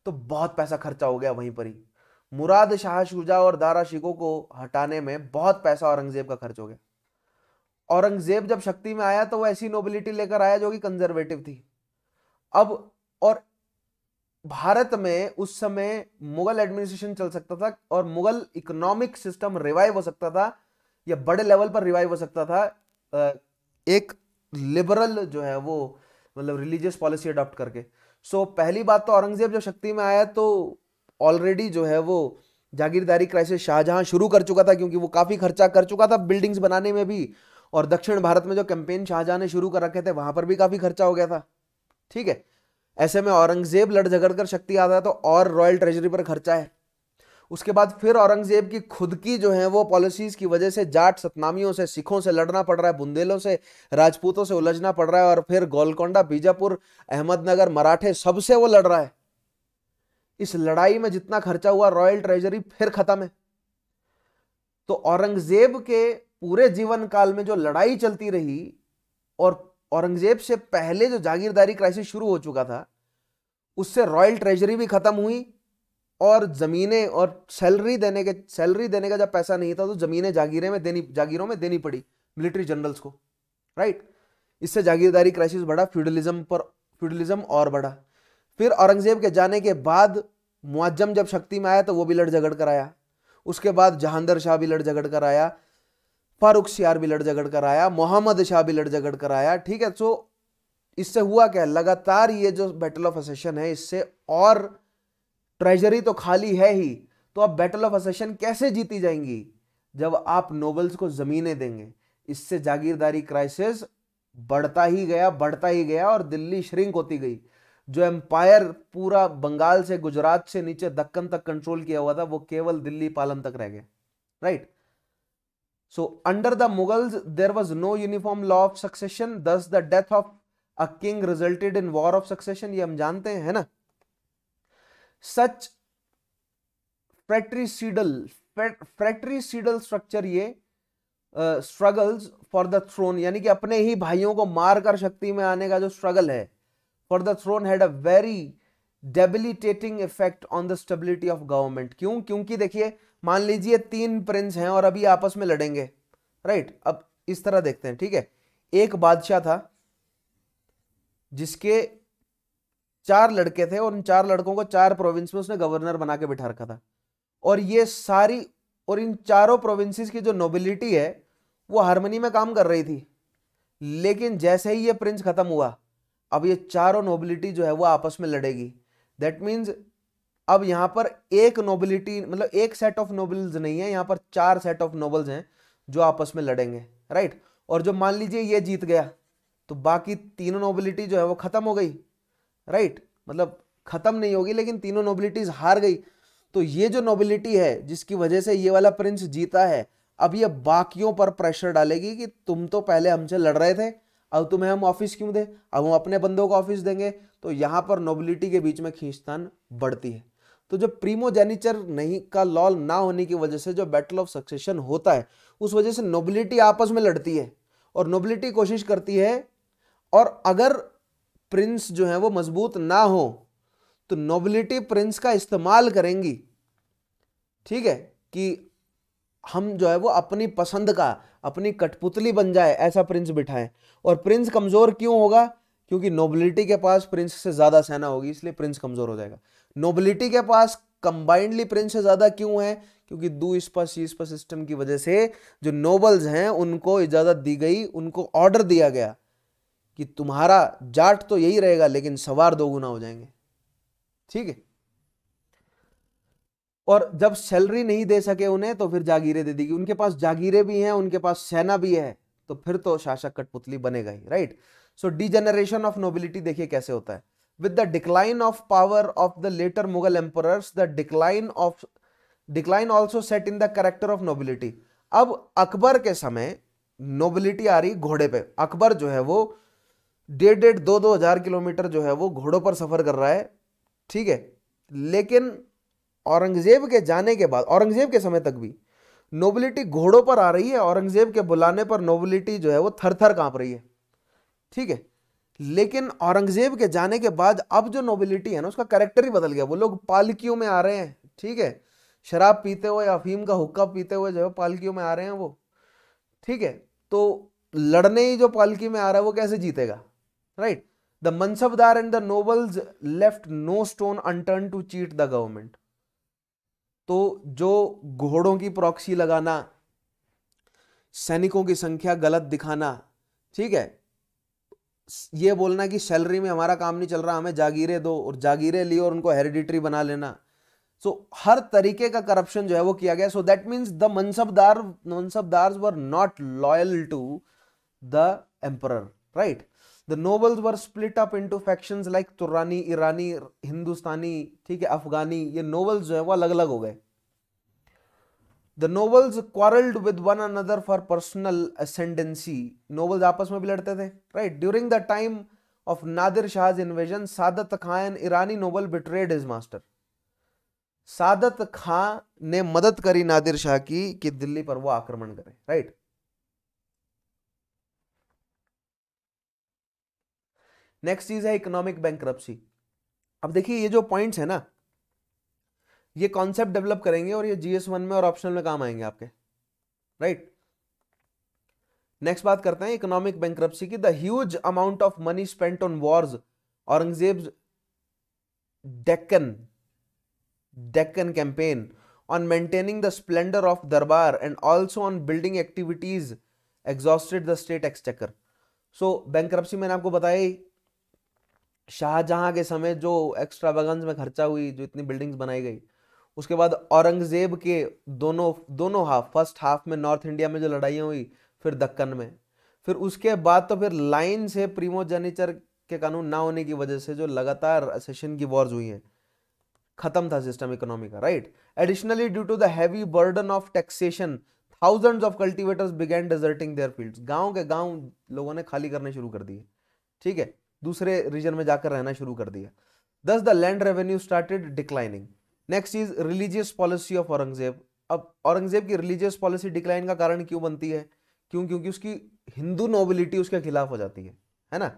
तो बहुत पैसा खर्चा हो गया वहीं पर ही मुराद शाह शुजा और दारा शिको को हटाने में बहुत पैसा औरंगजेब का खर्च हो गया औरंगजेब जब शक्ति में आया तो वो ऐसी नोबिलिटी लेकर आया जो कि कंजर्वेटिव थी अब और भारत में उस समय मुगल एडमिनिस्ट्रेशन चल सकता था और मुगल इकोनॉमिक सिस्टम रिवाइव हो सकता था या बड़े लेवल पर रिवाइव हो सकता था एक लिबरल जो है वो मतलब रिलीजियस पॉलिसी अडॉप्ट करके सो so, पहली बात तो औरंगजेब जब शक्ति में आया तो ऑलरेडी जो है वो जागीरदारी क्राइसिस शाहजहां शुरू कर चुका था क्योंकि वो काफ़ी खर्चा कर चुका था बिल्डिंग्स बनाने में भी और दक्षिण भारत में जो कैंपेन शाहजहां ने शुरू कर रखे थे वहां पर भी काफ़ी खर्चा हो गया था ठीक है ऐसे में औरंगजेब लड़ झगड़ कर शक्ति आता है तो और रॉयल ट्रेजरी पर खर्चा है उसके बाद फिर औरंगजेब की खुद की जो है वो पॉलिसीज़ की वजह से जाट सतनामियों से सिखों से लड़ना पड़ रहा है बुंदेलों से राजपूतों से उलझना पड़ रहा है और फिर गोलकोंडा बीजापुर अहमदनगर मराठे सबसे वो लड़ रहा है इस लड़ाई में जितना खर्चा हुआ रॉयल ट्रेजरी फिर खत्म है तो औरंगजेब के पूरे जीवन काल में जो लड़ाई चलती रही और औरंगजेब से पहले जो जागीरदारी क्राइसिस शुरू हो चुका था उससे रॉयल ट्रेजरी भी खत्म हुई और ज़मीनें और सैलरी देने के सैलरी देने का जब पैसा नहीं था तो ज़मीनें जागीरें में देनी जागीरों में देनी पड़ी मिलिट्री जनरल्स को राइट इससे जागीरदारी क्राइसिस बढ़ा फ्यूडलिज्म पर फ्यूडलिज्म और बढ़ा फिर औरंगजेब के जाने के बाद मुआजम जब शक्ति में आया तो वो भी लड़ झगड़ कर आया उसके बाद जहांदर शाह भी लड़ झगड़ कर आया फारूक शियार भी लड़ झगड़ कर आया मोहम्मद शाह भी लड़ झगड़ कर आया ठीक है सो तो इससे हुआ क्या लगातार ये जो बैटल ऑफ असेशन है इससे और ट्रेजरी तो खाली है ही तो आप बैटल ऑफ असेशन कैसे जीती जाएंगी जब आप नोबल्स को ज़मीनें देंगे इससे जागीरदारी क्राइसिस बढ़ता ही गया बढ़ता ही गया और दिल्ली श्रिंक होती गई जो एम्पायर पूरा बंगाल से गुजरात से नीचे दक्कन तक कंट्रोल किया हुआ था वो केवल दिल्ली पालम तक रह गया right so under the Mughals there was no uniform law of succession thus the death of a king resulted in war of succession ये हम जानते हैं ना सच फ्रेट्रीसीडल फ्रेट्रीसीडल स्ट्रक्चर ये स्ट्रगल्स फॉर द थ्रोन यानी कि अपने ही भाइयों को मारकर शक्ति में आने का जो स्ट्रगल है for the throne had a very debilitating effect on the stability of government क्यों क्योंकि देखिए मान लीजिए तीन प्रिंस हैं और अभी आपस में लड़ेंगे राइट अब इस तरह देखते हैं ठीक है एक बादशाह था जिसके चार लड़के थे और उन चार लड़कों को चार प्रोविंस में उसने गवर्नर बना के बिठा रखा था और ये सारी और इन चारों प्रोविंसेस की जो नोबिलिटी है वो हारमनी में काम कर रही थी लेकिन जैसे ही ये प्रिंस खत्म हुआ अब ये चारों नोबिलिटी जो है वो आपस में लड़ेगी दैट मीन्स अब यहाँ पर एक नोबिलिटी मतलब एक सेट ऑफ नोबल्स नहीं है यहाँ पर चार सेट ऑफ नोबल्स हैं जो आपस में लड़ेंगे राइट और जो मान लीजिए ये जीत गया तो बाकी तीनों नोबिलिटी जो है वो खत्म हो गई राइट मतलब खत्म नहीं होगी लेकिन तीनों नोबिलिटीज हार गई तो ये जो नोबिलिटी है जिसकी वजह से ये वाला प्रिंस जीता है अब ये बाकियों पर प्रेशर डालेगी कि तुम तो पहले हमसे लड़ रहे थे अब तुम्हें हम ऑफिस क्यों दें अब हम अपने बंदों को ऑफिस देंगे तो यहां पर नोबिलिटी के बीच में खींचतान बढ़ती है तो जो प्रीमोजेनिचर नहीं का लॉल ना होने की वजह से जो बैटल ऑफ सक्सेशन होता है उस वजह से नोबिलिटी आपस में लड़ती है और नोबिलिटी कोशिश करती है और अगर प्रिंस जो है वो मजबूत ना हो तो नोबिलिटी प्रिंस का इस्तेमाल करेंगी ठीक है कि हम जो है वो अपनी पसंद का अपनी कठपुतली बन जाए ऐसा प्रिंस बिठाएं और प्रिंस कमज़ोर क्यों होगा क्योंकि नोबिलिटी के पास प्रिंस से ज़्यादा सेना होगी इसलिए प्रिंस कमज़ोर हो जाएगा नोबिलिटी के पास कंबाइंडली प्रिंस से ज़्यादा क्यों है क्योंकि दू इस्पा सी इस्पा सिस्टम की वजह से जो नोबल्स हैं उनको इजाज़त दी गई उनको ऑर्डर दिया गया कि तुम्हारा जाट तो यही रहेगा लेकिन सवार दो गुना हो जाएंगे ठीक है और जब सैलरी नहीं दे सके उन्हें तो फिर जागीरें दे दी उनके पास जागीरें भी हैं उनके पास सेना भी है तो फिर तो शासक कठपुतली बनेगा ही right so degeneration of nobility देखिए कैसे होता है with the decline of power of the later Mughal emperor the decline of decline also set in the character of nobility अब अकबर के समय नोबिलिटी आ रही घोड़े पे अकबर जो है वो डेढ़ डेढ़ दो दो हज़ार किलोमीटर जो है वो घोड़ों पर सफ़र कर रहा है ठीक है लेकिन औरंगज़ेब के जाने के बाद औरंगज़ेब के समय तक भी नोबिलिटी घोड़ों पर आ रही है औरंगज़ेब के बुलाने पर नोबिलिटी जो है वो थर थर काँप रही है ठीक है लेकिन औरंगज़ेब के जाने के बाद अब जो नोबिलिटी है ना उसका करेक्टर ही बदल गया वो लोग पालकियों में आ रहे हैं ठीक है शराब पीते हुए अफीम का हुक्का पीते हुए जो है पालकियों में आ रहे हैं वो ठीक है तो लड़ने ही जो पालकी में आ रहा है वो कैसे जीतेगा right the mansabdar and the nobles left no stone unturned to cheat the government तो जो घोड़ों की प्रॉक्सी लगाना सैनिकों की संख्या गलत दिखाना ठीक है ये बोलना कि सैलरी में हमारा काम नहीं चल रहा हमें जागीरें दो और जागीरें ली और उनको हेरिडिटरी बना लेना सो so, हर तरीके का करप्शन जो है वो किया गया so that means the mansabdar mansabdar were not loyal to the emperor right The nobles were split up into factions like Turani, Irani, Hindustani, ठीक है अफगानी ये nobles जो है वो अलग अलग हो गए The nobles quarrelled with one another for personal ascendancy. Nobles आपस में भी लड़ते थे right during the time of Nadir Shah's invasion, Sadat Khan, an Irani noble betrayed his master Sadat Khan ने मदद करी नादिर शाह की कि दिल्ली पर वो आक्रमण करे राइट right? नेक्स्ट चीज है इकोनॉमिक बैंक अब देखिए ये जो पॉइंट्स है ना ये कॉन्सेप्ट डेवलप करेंगे और ये जीएस वन में और ऑप्शनल में काम आएंगे आपके राइट right? नेक्स्ट बात करते हैं इकोनॉमिक बैंक की the huge amount of money spent on wars Aurangzeb Deccan Deccan campaign on maintaining the splendour of darbar and also on building activities exhausted the state exchequer so bank मैंने आपको बताया शाहजहां के समय जो एक्स्ट्रा बगन में खर्चा हुई जो इतनी बिल्डिंग्स बनाई गई उसके बाद औरंगजेब के दोनों दोनों हाफ फर्स्ट हाफ में नॉर्थ इंडिया में जो लड़ाइयाँ हुई फिर दक्कन में फिर उसके बाद तो फिर लाइन से प्रीमोजेनिचर के कानून ना होने की वजह से जो लगातार सेशन की वॉर्स हुई हैं खत्म था सिस्टम इकोनॉमी का right additionally due to the heavy burden of taxation thousands of cultivators began deserting their fields गांव के गांव लोगों ने खाली करने शुरू कर दिए ठीक है दूसरे रीजन में जाकर रहना शुरू कर दिया thus the land revenue started declining next is religious policy of Aurangzeb अब औरंगजेब की रिलीजियस पॉलिसी डिक्लाइन का कारण क्यों बनती है क्यों क्योंकि उसकी हिंदू नोबिलिटी उसके खिलाफ हो जाती है है ना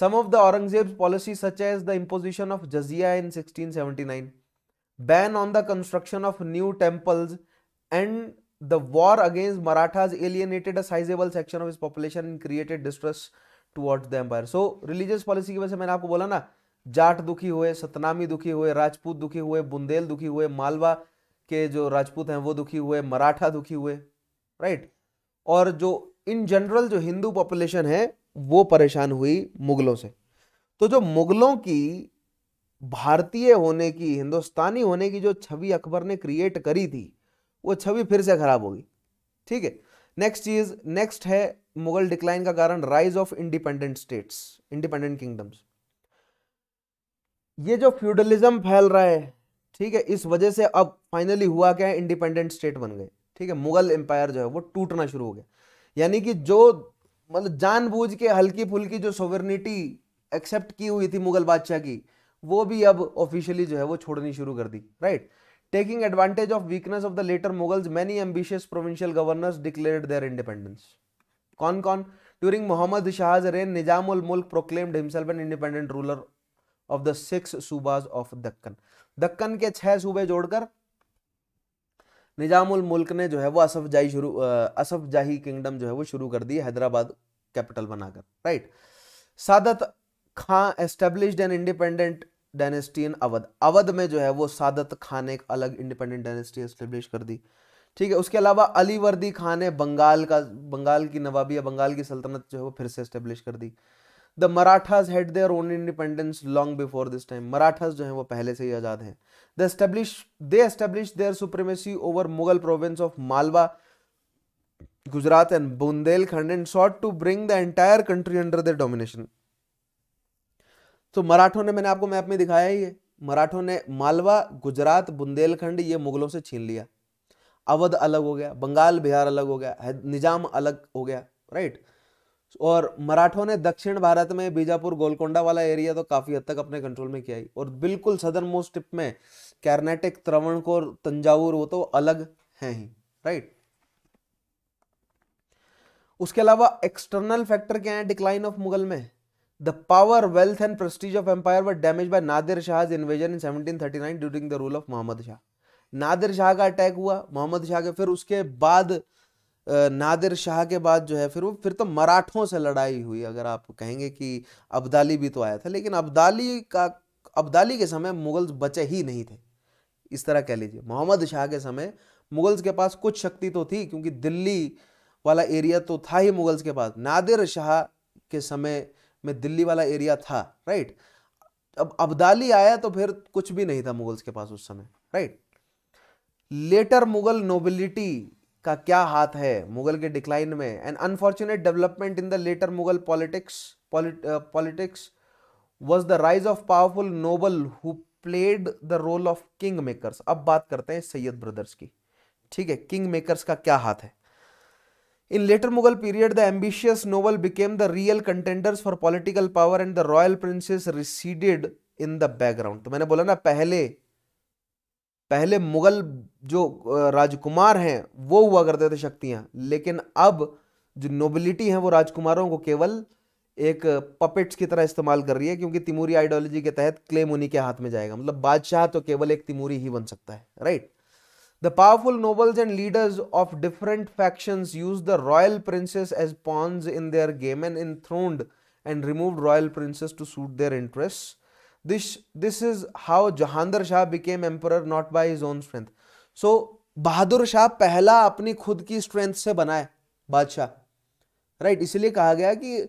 some of the Aurangzeb policy such as the imposition of jizya in 1679 ban on the construction of new temples and the war against Marathas alienated a sizeable section of इस population and created distrust toward the empire so religious policy की वजह से मैंने आपको बोला ना जाट दुखी हुए सतनामी दुखी हुए राजपूत दुखी हुए बुंदेल दुखी हुए मालवा के जो राजपूत हैं वो दुखी हुए मराठा दुखी हुए राइट और जो इन जनरल जो हिंदू पॉपुलेशन है वो परेशान हुई मुगलों से तो जो मुगलों की भारतीय होने की हिंदुस्तानी होने की जो छवि अकबर ने क्रिएट करी थी वो छवि फिर से खराब होगी ठीक है नेक्स्ट चीज नेक्स्ट है मुगल डिक्लाइन का कारण rise of independent states independent kingdoms ये जो फ्यूडलिज्म फैल रहा है ठीक है इस वजह से अब फाइनली हुआ क्या है इंडिपेंडेंट स्टेट बन गए ठीक है मुगल एम्पायर जो है वो टूटना शुरू हो गया यानी कि जो मतलब जानबूझ के हल्की फुल्की जो सोवरनिटी एक्सेप्ट की हुई थी मुगल बादशाह की वो भी अब ऑफिशियली जो है वो छोड़नी शुरू कर दी right Taking advantage of weakness of the later Mughals, many ambitious provincial governors declared their independence. Kon Kon, during Muhammad Shah's reign, Nizam ul Mulk proclaimed himself an independent ruler of the six subahs of Deccan. Deccan के छह सूबे जोड़कर निजामुल मुल्क ने जो है वो असफ जाही शुरू असफ जाही किंगडम जो है वो शुरू कर दी हैदराबाद कैपिटल बनाकर right Sadat Khan established an independent dynasty in Awadh Awadh में जो है वो सादत खान ने एक अलग इंडिपेंडेंट डायनेस्टी एस्टेब्लिश कर दी ठीक है उसके अलावा अलीवर्दी खान ने बंगाल का बंगाल की नवाबी या बंगाल की सल्तनत जो है वो फिर से एस्टेब्लिश कर दी the Marathas had their own independence long before this time Marathas जो है वो पहले से ही आज़ाद हैं the establish they establish their supremacy over Mughal province of Malwa Gujarat and Bundelkhand and sought to bring the entire country under their domination तो मराठों ने मैंने आपको मैप में दिखाया ही है मराठों ने मालवा गुजरात बुंदेलखंड ये मुगलों से छीन लिया अवध अलग हो गया बंगाल बिहार अलग हो गया निजाम अलग हो गया राइट और मराठों ने दक्षिण भारत में बीजापुर गोलकोंडा वाला एरिया तो काफ़ी हद तक अपने कंट्रोल में किया ही और बिल्कुल सदर मोस्ट टिप में कैर्नेटिक त्रवणकोर तंजावुर वो तो अलग है ही राइट उसके अलावा एक्सटर्नल फैक्टर क्या है डिक्लाइन ऑफ मुगल में The power, wealth, and prestige of empire were damaged by Nadir Shah's invasion in 1739 during the rule of Muhammad Shah. Nadir Shah का अटैक हुआ मोहम्मद शाह के फिर उसके बाद नादिर शाह के बाद जो है फिर वो फिर तो मराठों से लड़ाई हुई अगर आप कहेंगे कि अब्दाली भी तो आया था लेकिन अब्दाली का अब्दाली के समय मुगल्स बचे ही नहीं थे इस तरह कह लीजिए मोहम्मद शाह के समय मुगल्स के पास कुछ शक्ति तो थी क्योंकि दिल्ली वाला एरिया तो था ही मुगल्स के पास नादिर शाह के समय में दिल्ली वाला एरिया था राइट अब अब्दाली आया तो फिर कुछ भी नहीं था मुगल्स के पास उस समय राइट लेटर मुगल नोबिलिटी का क्या हाथ है मुगल के डिक्लाइन में an unfortunate development in the later Mughal politics politics was the rise of powerful noble who played the role of king makers अब बात करते हैं सैयद ब्रदर्स की ठीक है किंग मेकर्स का क्या हाथ है In later Mughal period, the ambitious noble became the real contenders for political power and the royal princes receded in the background. तो मैंने बोला ना पहले पहले मुगल जो राजकुमार हैं वो हुआ करते थे शक्तियां लेकिन अब जो नोबिलिटी है वो राजकुमारों को केवल एक पपेट्स की तरह इस्तेमाल कर रही है क्योंकि तिमूरी आइडियोलॉजी के तहत क्लेम उन्हीं के हाथ में जाएगा मतलब बादशाह तो केवल एक तिमूरी ही बन सकता है right The powerful nobles and leaders of different factions used the royal princes as pawns in their game and enthroned and removed royal princes to suit their interests. This, this is how Jahandar Shah became emperor not by his own strength. So Bahadur Shah पहला अपनी खुद की स्ट्रेंथ से बना है बादशाह राइट right, इसलिए कहा गया कि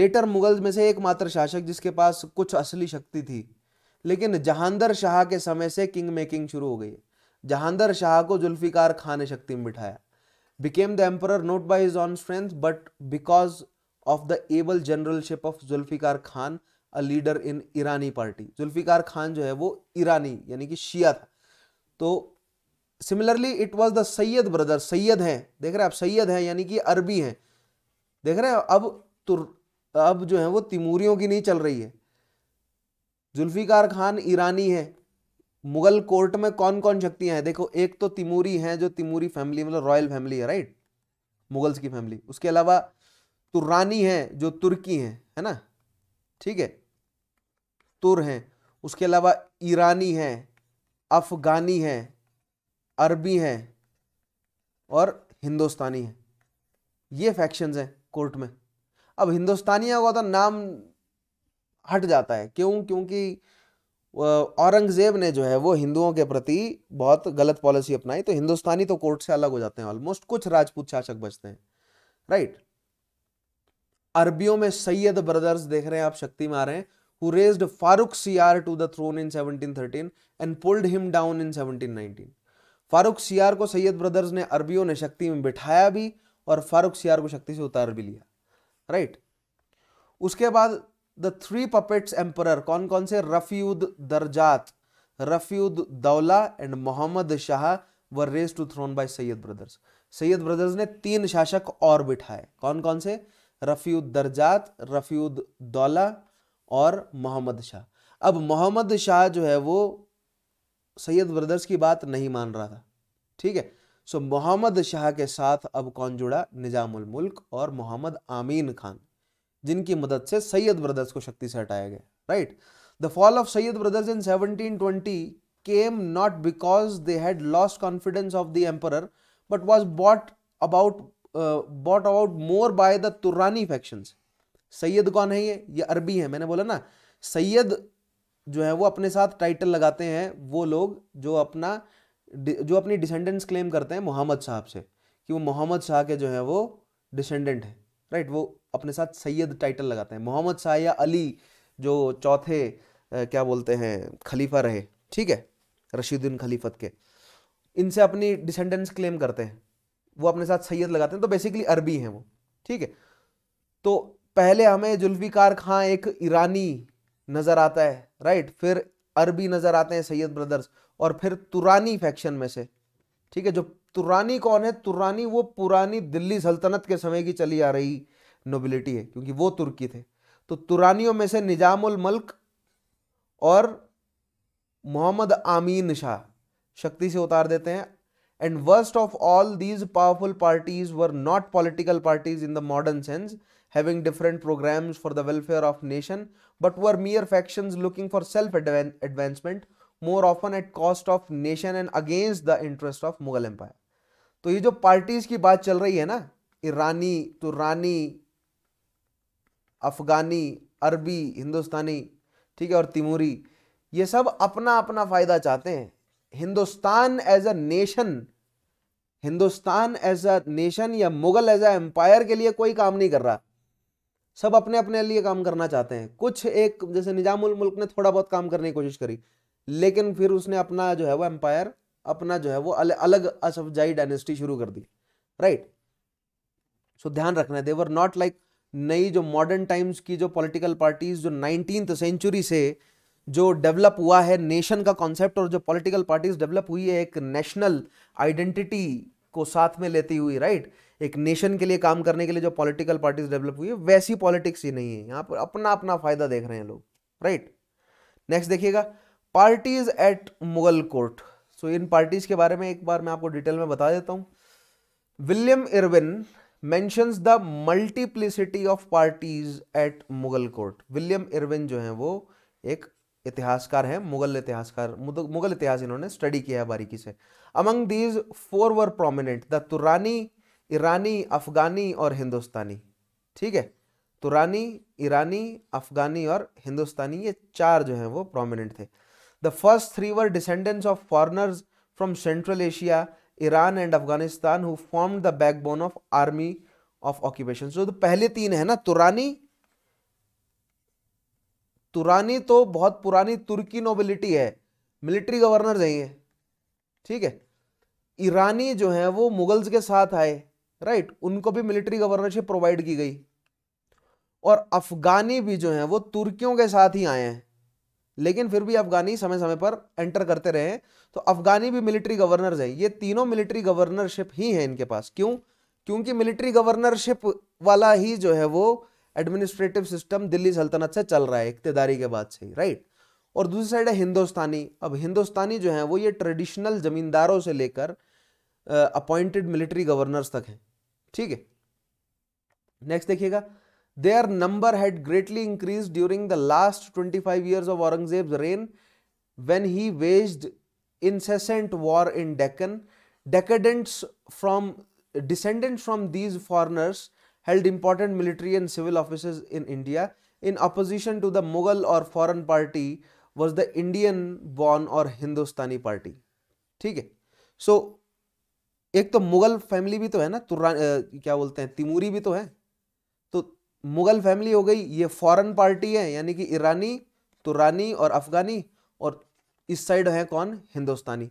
लेटर मुगल्स में से एकमात्र शासक जिसके पास कुछ असली शक्ति थी लेकिन जहांदर शाह के समय से किंग मेकिंग शुरू हो गई है जहांदर शाह को जुल्फिकार खान ने शक्ति में बिठाया became the emperor not by his own strength but because of the able generalship of Zulfiqar Khan a leader in Irani party Zulfiqar Khan जो है वो ईरानी यानी कि शिया था तो similarly it was the Syed brother Syed हैं देख रहे हैं आप सैयद हैं यानी कि अरबी हैं देख रहे हैं अब तुर अब जो है वो तिमूरियों की नहीं चल रही है जुल्फिकार खान ईरानी है मुगल कोर्ट में कौन कौन शक्तियां हैं देखो एक तो तिमूरी हैं जो तिमूरी फैमिली मतलब रॉयल फैमिली है राइट मुगल्स की फैमिली उसके अलावा तुरानी है जो तुर्की हैं है ना ठीक है तुर हैं उसके अलावा ईरानी हैं अफगानी हैं अरबी हैं और हिंदुस्तानी हैं ये फैक्शंस हैं कोर्ट में अब हिंदुस्तानियों का तो नाम हट जाता है क्यों क्योंकि औरंगज़ेब ने जो है वो हिंदुओं के प्रति बहुत गलत पॉलिसी अपनाई तो हिंदुस्तानी तो कोर्ट से अलग हो जाते हैं ऑलमोस्ट कुछ राजपूत शासक बचते हैं राइट अरबियों में सैयद ब्रदर्स देख रहे हैं आप शक्ति में आ रहे हैं who raised Farrukhsiyar to the throne in 1713 and pulled him down in 1719 Farooq सियार को सैयद ब्रदर्स ने अरबियों ने शक्ति में बिठाया भी और फारूक सियार को शक्ति से उतार भी लिया राइट right? उसके बाद द थ्री पपेट्स एम्पर कौन कौन से Rafiud Darajat Rafiud Daula and Mohammad Shah were raised to throne by Syed brothers Syed brothers ने तीन शासक और बिठाए कौन कौन से रफीउद दरजात रफीउद दौला और मोहम्मद शाह अब मोहम्मद शाह जो है वो सैयद ब्रदर्स की बात नहीं मान रहा था ठीक है सो मोहम्मद शाह के साथ अब कौन जुड़ा निजामुल मुल्क और मोहम्मद आमीन खान जिनकी मदद से सैयद ब्रदर्स को शक्ति से हटाया गया right the fall of Syed brothers in 1720 came not because they had lost confidence of the emperor but was brought about brought about more by the Turani factions Syed कौन है ये ये अरबी है मैंने बोला ना सैयद जो है वो अपने साथ टाइटल लगाते हैं वो लोग जो अपना जो अपनी डिसेंडेंट्स क्लेम करते हैं मोहम्मद साहब से कि वो मोहम्मद शाह के जो है वो डिसेंडेंट हैं राइट वो अपने साथ सैयद टाइटल लगाते हैं मोहम्मद शाह या अली जो चौथे क्या बोलते हैं खलीफा रहे ठीक है रशीदुद्दीन खलीफत के इनसे अपनी डिसेंडेंस क्लेम करते हैं वो अपने साथ सैयद लगाते हैं तो बेसिकली अरबी हैं वो ठीक है तो पहले हमें जुल्फ़िकार खां एक ईरानी नज़र आता है राइट फिर अरबी नज़र आते हैं सैयद ब्रदर्स और फिर तुरानी फैक्शन में से ठीक है जो तुरानी कौन है तुरानी वो पुरानी दिल्ली सल्तनत के समय की चली आ रही नोबिलिटी है क्योंकि वो तुर्की थे तो तुरानियों में से निजाम उल मल्क और मोहम्मद आमीन शाह शक्ति से उतार देते हैं and worst of all these powerful parties were not political parties in the modern sense having different programmes for the welfare of nation but were mere faction looking for self advancement more often at cost of nation and against the interest of Mughal empire तो ये जो पार्टीज की बात चल रही है ना ईरानी तुरानी तो अफगानी अरबी हिंदुस्तानी ठीक है और तिमूरी ये सब अपना अपना फ़ायदा चाहते हैं Hindustan as a nation Hindustan as a nation या मुगल एज अ एम्पायर के लिए कोई काम नहीं कर रहा सब अपने अपने लिए काम करना चाहते हैं कुछ एक जैसे निजामुल मुल्क ने थोड़ा बहुत काम करने की कोशिश करी लेकिन फिर उसने अपना जो है वो एम्पायर अपना जो है वो अल, अलग असफजाई डायनेस्टी शुरू कर दी राइट सो ध्यान रखना है देवर नॉट लाइक नई जो मॉडर्न टाइम्स की जो पॉलिटिकल पार्टीज जो नाइनटीन सेंचुरी से जो डेवलप हुआ है नेशन का कॉन्सेप्ट और जो पॉलिटिकल पार्टीज डेवलप हुई है एक नेशनल आइडेंटिटी को साथ में लेती हुई राइट एक नेशन के लिए काम करने के लिए जो पॉलिटिकल पार्टीज डेवलप हुई है वैसी पॉलिटिक्स ही नहीं है यहाँ पर अपना अपना फायदा देख रहे हैं लोग राइट नेक्स्ट देखिएगा parties at Mughal court so इन पार्टीज़ के बारे में एक बार मैं आपको डिटेल में बता देता हूं विलियम इरविन मैं the multiplicity of parties at Mughal court William Irvine जो है वो एक इतिहासकार हैं मुगल इतिहासकार मुगल इतिहास इन्होंने स्टडी किया है बारीकी से among these four were prominent the Turani Irani Afghani और हिंदुस्तानी ठीक है तुरानी ईरानी अफगानी और हिंदुस्तानी ये चार जो हैं वो प्रोमिनेंट थे The first three were descendants of foreigners from Central Asia, Iran and Afghanistan who formed the backbone of army of occupation. So the पहले तीन है ना तुरानी तुरानी तो बहुत पुरानी तुर्की नोबिलिटी है मिलिट्री गवर्नर हैं ठीक है ईरानी जो है वो मुगल्स के साथ आए राइट उनको भी मिलिट्री गवर्नरशिप प्रोवाइड की गई और अफगानी भी जो हैं वो तुर्कियों के साथ ही आए हैं लेकिन फिर भी अफगानी समय समय पर एंटर करते रहे तो अफगानी भी मिलिट्री गवर्नर है ये तीनों मिलिट्री गवर्नरशिप ही है इनके पास क्यों क्योंकि मिलिट्री गवर्नरशिप वाला ही जो है वो एडमिनिस्ट्रेटिव सिस्टम दिल्ली सल्तनत से चल रहा है इकतेदारी के बाद से राइट और दूसरी साइड है हिंदुस्तानी अब हिंदुस्तानी जो है वो ये ट्रेडिशनल जमींदारों से लेकर अपॉइंटेड मिलिट्री गवर्नर्स तक हैं ठीक है नेक्स्ट देखिएगा Their number had greatly increased during the last 25 years of Aurangzeb's reign when he waged incessant war in Deccan. Decadents from descendants from these foreigners held important military and civil offices in India. In opposition to the Mughal or foreign party was the Indian born or Hindustani party. ठीक है so, एक तो मुगल फैमिली भी तो है ना तुर्रा क्या बोलते हैं तिमूरी भी तो है मुग़ल फैमिली हो गई ये फॉरेन पार्टी है यानी कि ईरानी तुरानी और अफ़गानी और इस साइड है कौन हिंदुस्तानी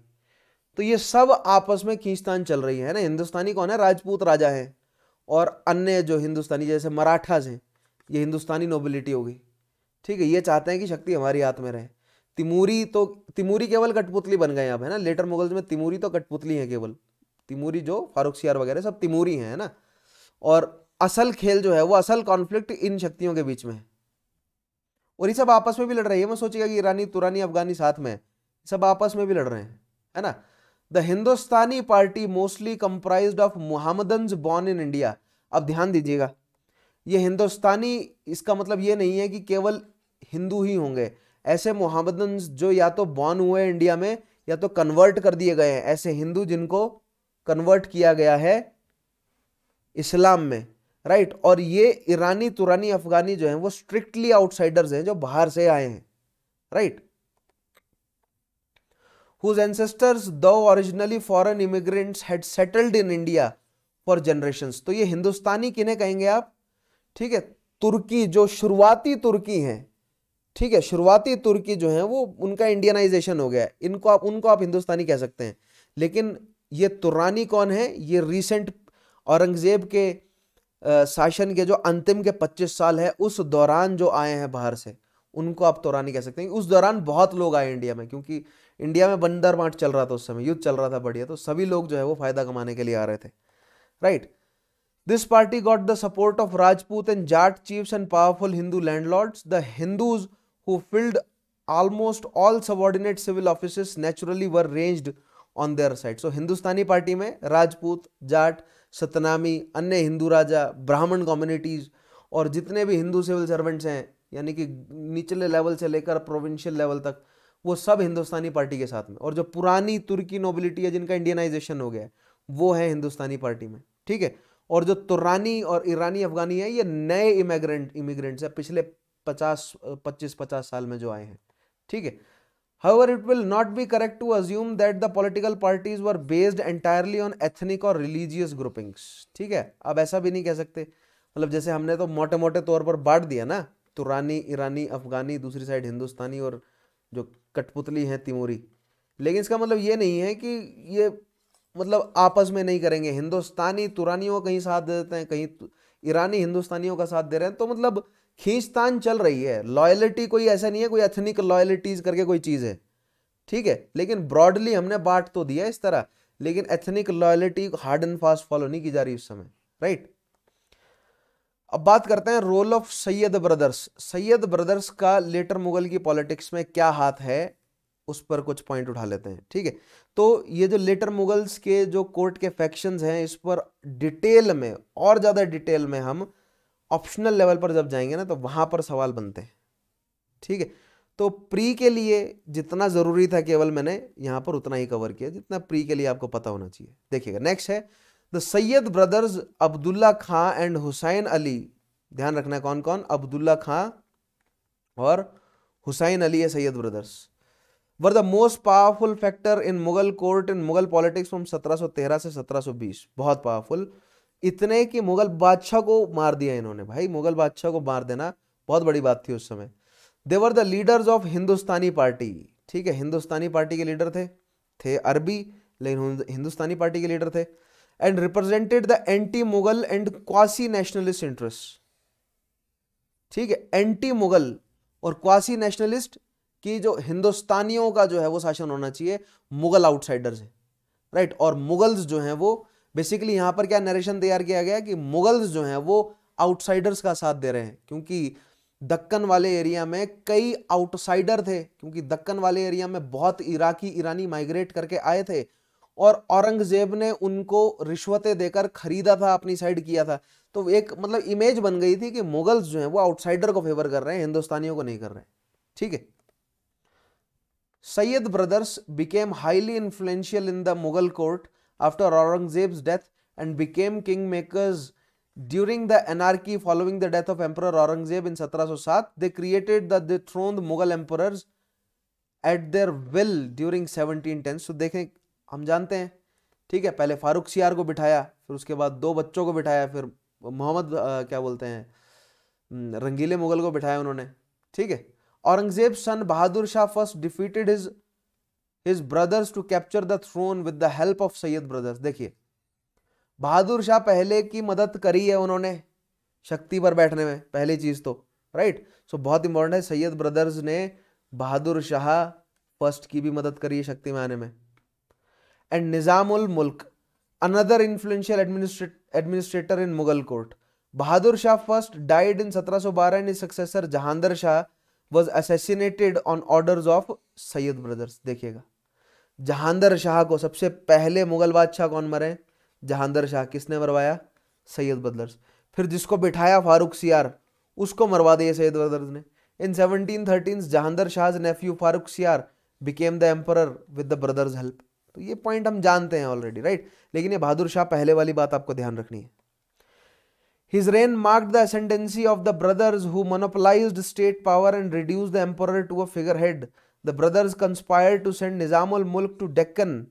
तो ये सब आपस में खींचतान चल रही है ना हिंदुस्तानी कौन है राजपूत राजा हैं और अन्य जो हिंदुस्तानी जैसे मराठाज हैं ये हिंदुस्तानी नोबिलिटी होगी ठीक है ये चाहते हैं कि शक्ति हमारी हाथ में रहे तिमूरी तो तिमूरी केवल कठपुतली बन गए अब है ना लेटर मुगल्स में तिमूरी तो कठपुतली है केवल तिमूरी जो फारूक सियार वगैरह सब तिमूरी हैं है ना और असल खेल जो है वो असल कॉन्फ्लिक्ट इन शक्तियों के बीच में है और ये सब आपस में भी लड़ रही है मैं सोचेगा कि ईरानी तुरानी अफगानी साथ में है सब आपस में भी लड़ रहे हैं है ना the Hindustani party mostly comprised of Mohammedan born in India अब ध्यान दीजिएगा ये हिंदुस्तानी इसका मतलब ये नहीं है कि केवल हिंदू ही होंगे ऐसे मोहम्मदन जो या तो बॉर्न हुए इंडिया में या तो कन्वर्ट कर दिए गए हैं ऐसे हिंदू जिनको कन्वर्ट किया गया है इस्लाम में राइट और ये ईरानी तुरानी अफगानी जो है वो स्ट्रिक्टली आउटसाइडर्स हैं जो बाहर से आए हैं right whose ancestors though originally foreign immigrants had settled in India for generation तो ये हिंदुस्तानी किन्हें कहेंगे आप ठीक है तुर्की जो शुरुआती तुर्की हैं ठीक है शुरुआती तुर्की जो है वो उनका इंडियनाइजेशन हो गया है इनको आप उनको आप हिंदुस्तानी कह सकते हैं लेकिन ये तुरानी कौन है ये रिसेंट औरंगजेब के शासन के जो अंतिम के 25 साल है उस दौरान जो आए हैं बाहर से उनको आप नहीं कह सकते हैं उस दौरान बहुत लोग आए इंडिया में क्योंकि इंडिया में बंदर बांट चल रहा था उस समय युद्ध चल रहा था बढ़िया तो सभी लोग जो है वो फायदा कमाने के लिए आ रहे थे right this party got the support of Rajput and Jat chiefs and powerful Hindu landlords the Hindus who filled almost all subordinate civil office naturally were ranged on their side so Hindustani party में राजपूत जाट सतनामी अन्य हिंदू राजा ब्राह्मण कम्युनिटीज़ और जितने भी हिंदू सिविल सर्वेंट्स हैं यानी कि निचले लेवल से लेकर प्रोविंशियल लेवल तक वो सब हिंदुस्तानी पार्टी के साथ में और जो पुरानी तुर्की नोबिलिटी है जिनका इंडियनाइजेशन हो गया है वो है हिंदुस्तानी पार्टी में ठीक है और जो तुरानी और ईरानी अफगानी है ये नए इमिग्रेंट इमिग्रेंट्स हैं पिछले पचास पच्चीस पचास साल में जो आए हैं ठीक है However, it will not be correct to assume that the political parties were based entirely on ethnic or religious groupings. ठीक है अब ऐसा भी नहीं कह सकते मतलब जैसे हमने तो मोटे मोटे तौर पर बांट दिया ना तुरानी ईरानी अफगानी दूसरी साइड हिंदुस्तानी और जो कठपुतली हैं तिमोरी लेकिन इसका मतलब ये नहीं है कि ये मतलब आपस में नहीं करेंगे हिंदुस्तानी तुरानियों कहीं साथ दे देते हैं कहीं ईरानी हिंदुस्तानियों का साथ दे रहे हैं तो मतलब खींचतान चल रही है लॉयलिटी कोई ऐसा नहीं है कोई एथनिक लॉयलिटीज करके कोई चीज़ है ठीक है लेकिन ब्रॉडली हमने बांट तो दिया इस तरह लेकिन ethnic loyalty hard and fast follow नहीं की जा रही उस समय राइट अब बात करते हैं role of Syed brothers Syed brothers का लेटर मुगल की पॉलिटिक्स में क्या हाथ है उस पर कुछ पॉइंट उठा लेते हैं ठीक है तो ये जो लेटर मुगल्स के जो कोर्ट के फैक्शंस हैं इस पर डिटेल में और ज़्यादा डिटेल में हम ऑप्शनल लेवल पर जब जाएंगे ना तो वहां पर सवाल बनते हैं ठीक है तो प्री के लिए जितना ज़रूरी था केवल मैंने यहां पर उतना ही कवर किया जितना प्री के लिए आपको पता होना चाहिए देखिएगा नेक्स्ट है the Syed brothers Abdullah Khan and Hussain Ali ध्यान रखना है कौन कौन अब्दुल्ला खां और हुसैन अली है Syed brothers were the most powerful factor in Mughal court in Mughal politics from 1713 से 1720 बहुत पावरफुल इतने कि मुगल बादशाह को मार दिया इन्होंने भाई मुगल बादशाह को मार देना बहुत बड़ी बात थी उस समय they were the leaders of Hindustani party ठीक है हिंदुस्तानी पार्टी के लीडर थे थे अरबी लेकिन हिंदुस्तानी पार्टी के लीडर थे and represented the anti Mughal and quasi nationalist interest ठीक है एंटी मुगल और क्वासी नेशनलिस्ट की जो हिंदुस्तानियों का जो है वो शासन होना चाहिए मुगल आउटसाइडर्स है राइट और मुगल्स जो हैं वो बेसिकली यहाँ पर क्या नरेशन तैयार किया गया कि मुगल्स जो हैं वो आउटसाइडर्स का साथ दे रहे हैं क्योंकि दक्कन वाले एरिया में कई आउटसाइडर थे क्योंकि दक्कन वाले एरिया में बहुत इराकी ईरानी माइग्रेट करके आए थे और औरंगजेब ने उनको रिश्वतें देकर खरीदा था अपनी साइड किया था तो एक मतलब इमेज बन गई थी कि मुगल्स जो हैं वो आउटसाइडर को फेवर कर रहे हैं हिंदुस्तानियों को नहीं कर रहे हैं ठीक है Syed brothers became highly influential in the Mughal court after Aurangzeb's death and became kingmakers during the anarchy following the death of Emperor Aurangzeb in 1707. They created the dethroned Mughal emperors at their will during 1710. So देखें हम जानते हैं ठीक है पहले फारूक सियार को बिठाया फिर उसके बाद दो बच्चों को बिठाया फिर मोहम्मद क्या बोलते हैं रंगीले मुगल को बिठाया उन्होंने ठीक है Aurangzeb son Bahadur Shah first defeated his his brothers to capture the throne with the help of Syed brothers देखिए बहादुर शाह पहले की मदद करी है उन्होंने शक्ति पर बैठने में पहली चीज़ तो राइट सो so, बहुत इंपॉर्टेंट है सैयद ब्रदर्स ने बहादुर शाह फर्स्ट की भी मदद करी है शक्ति में आने में and Nizamul Mulk another influential administrator in Mughal court Bahadur Shah first died in सत्रह सो बारह successor Jahandar Shah was assassinated on orders of Syed brothers देखिएगा जहांदर शाह को सबसे पहले मुगल बादशाह कौन मरे जहांदर शाह किसने मरवाया सैयद ब्रदर्स फिर जिसको बिठाया फारूक सियार उसको मरवा दिया सैयद ब्रदर्स ने in seventeen thirteen Jahandar Shah nephew Farrukh Siyar became the emperor with the brothers help तो ये पॉइंट हम जानते हैं ऑलरेडी राइट लेकिन ये बहादुर शाह पहले वाली बात आपको ध्यान रखनी है His reign marked the ascendancy of the brothers who monopolized state power and reduced the emperor to a figurehead. The brothers conspired to send Nizamul Mulk to Deccan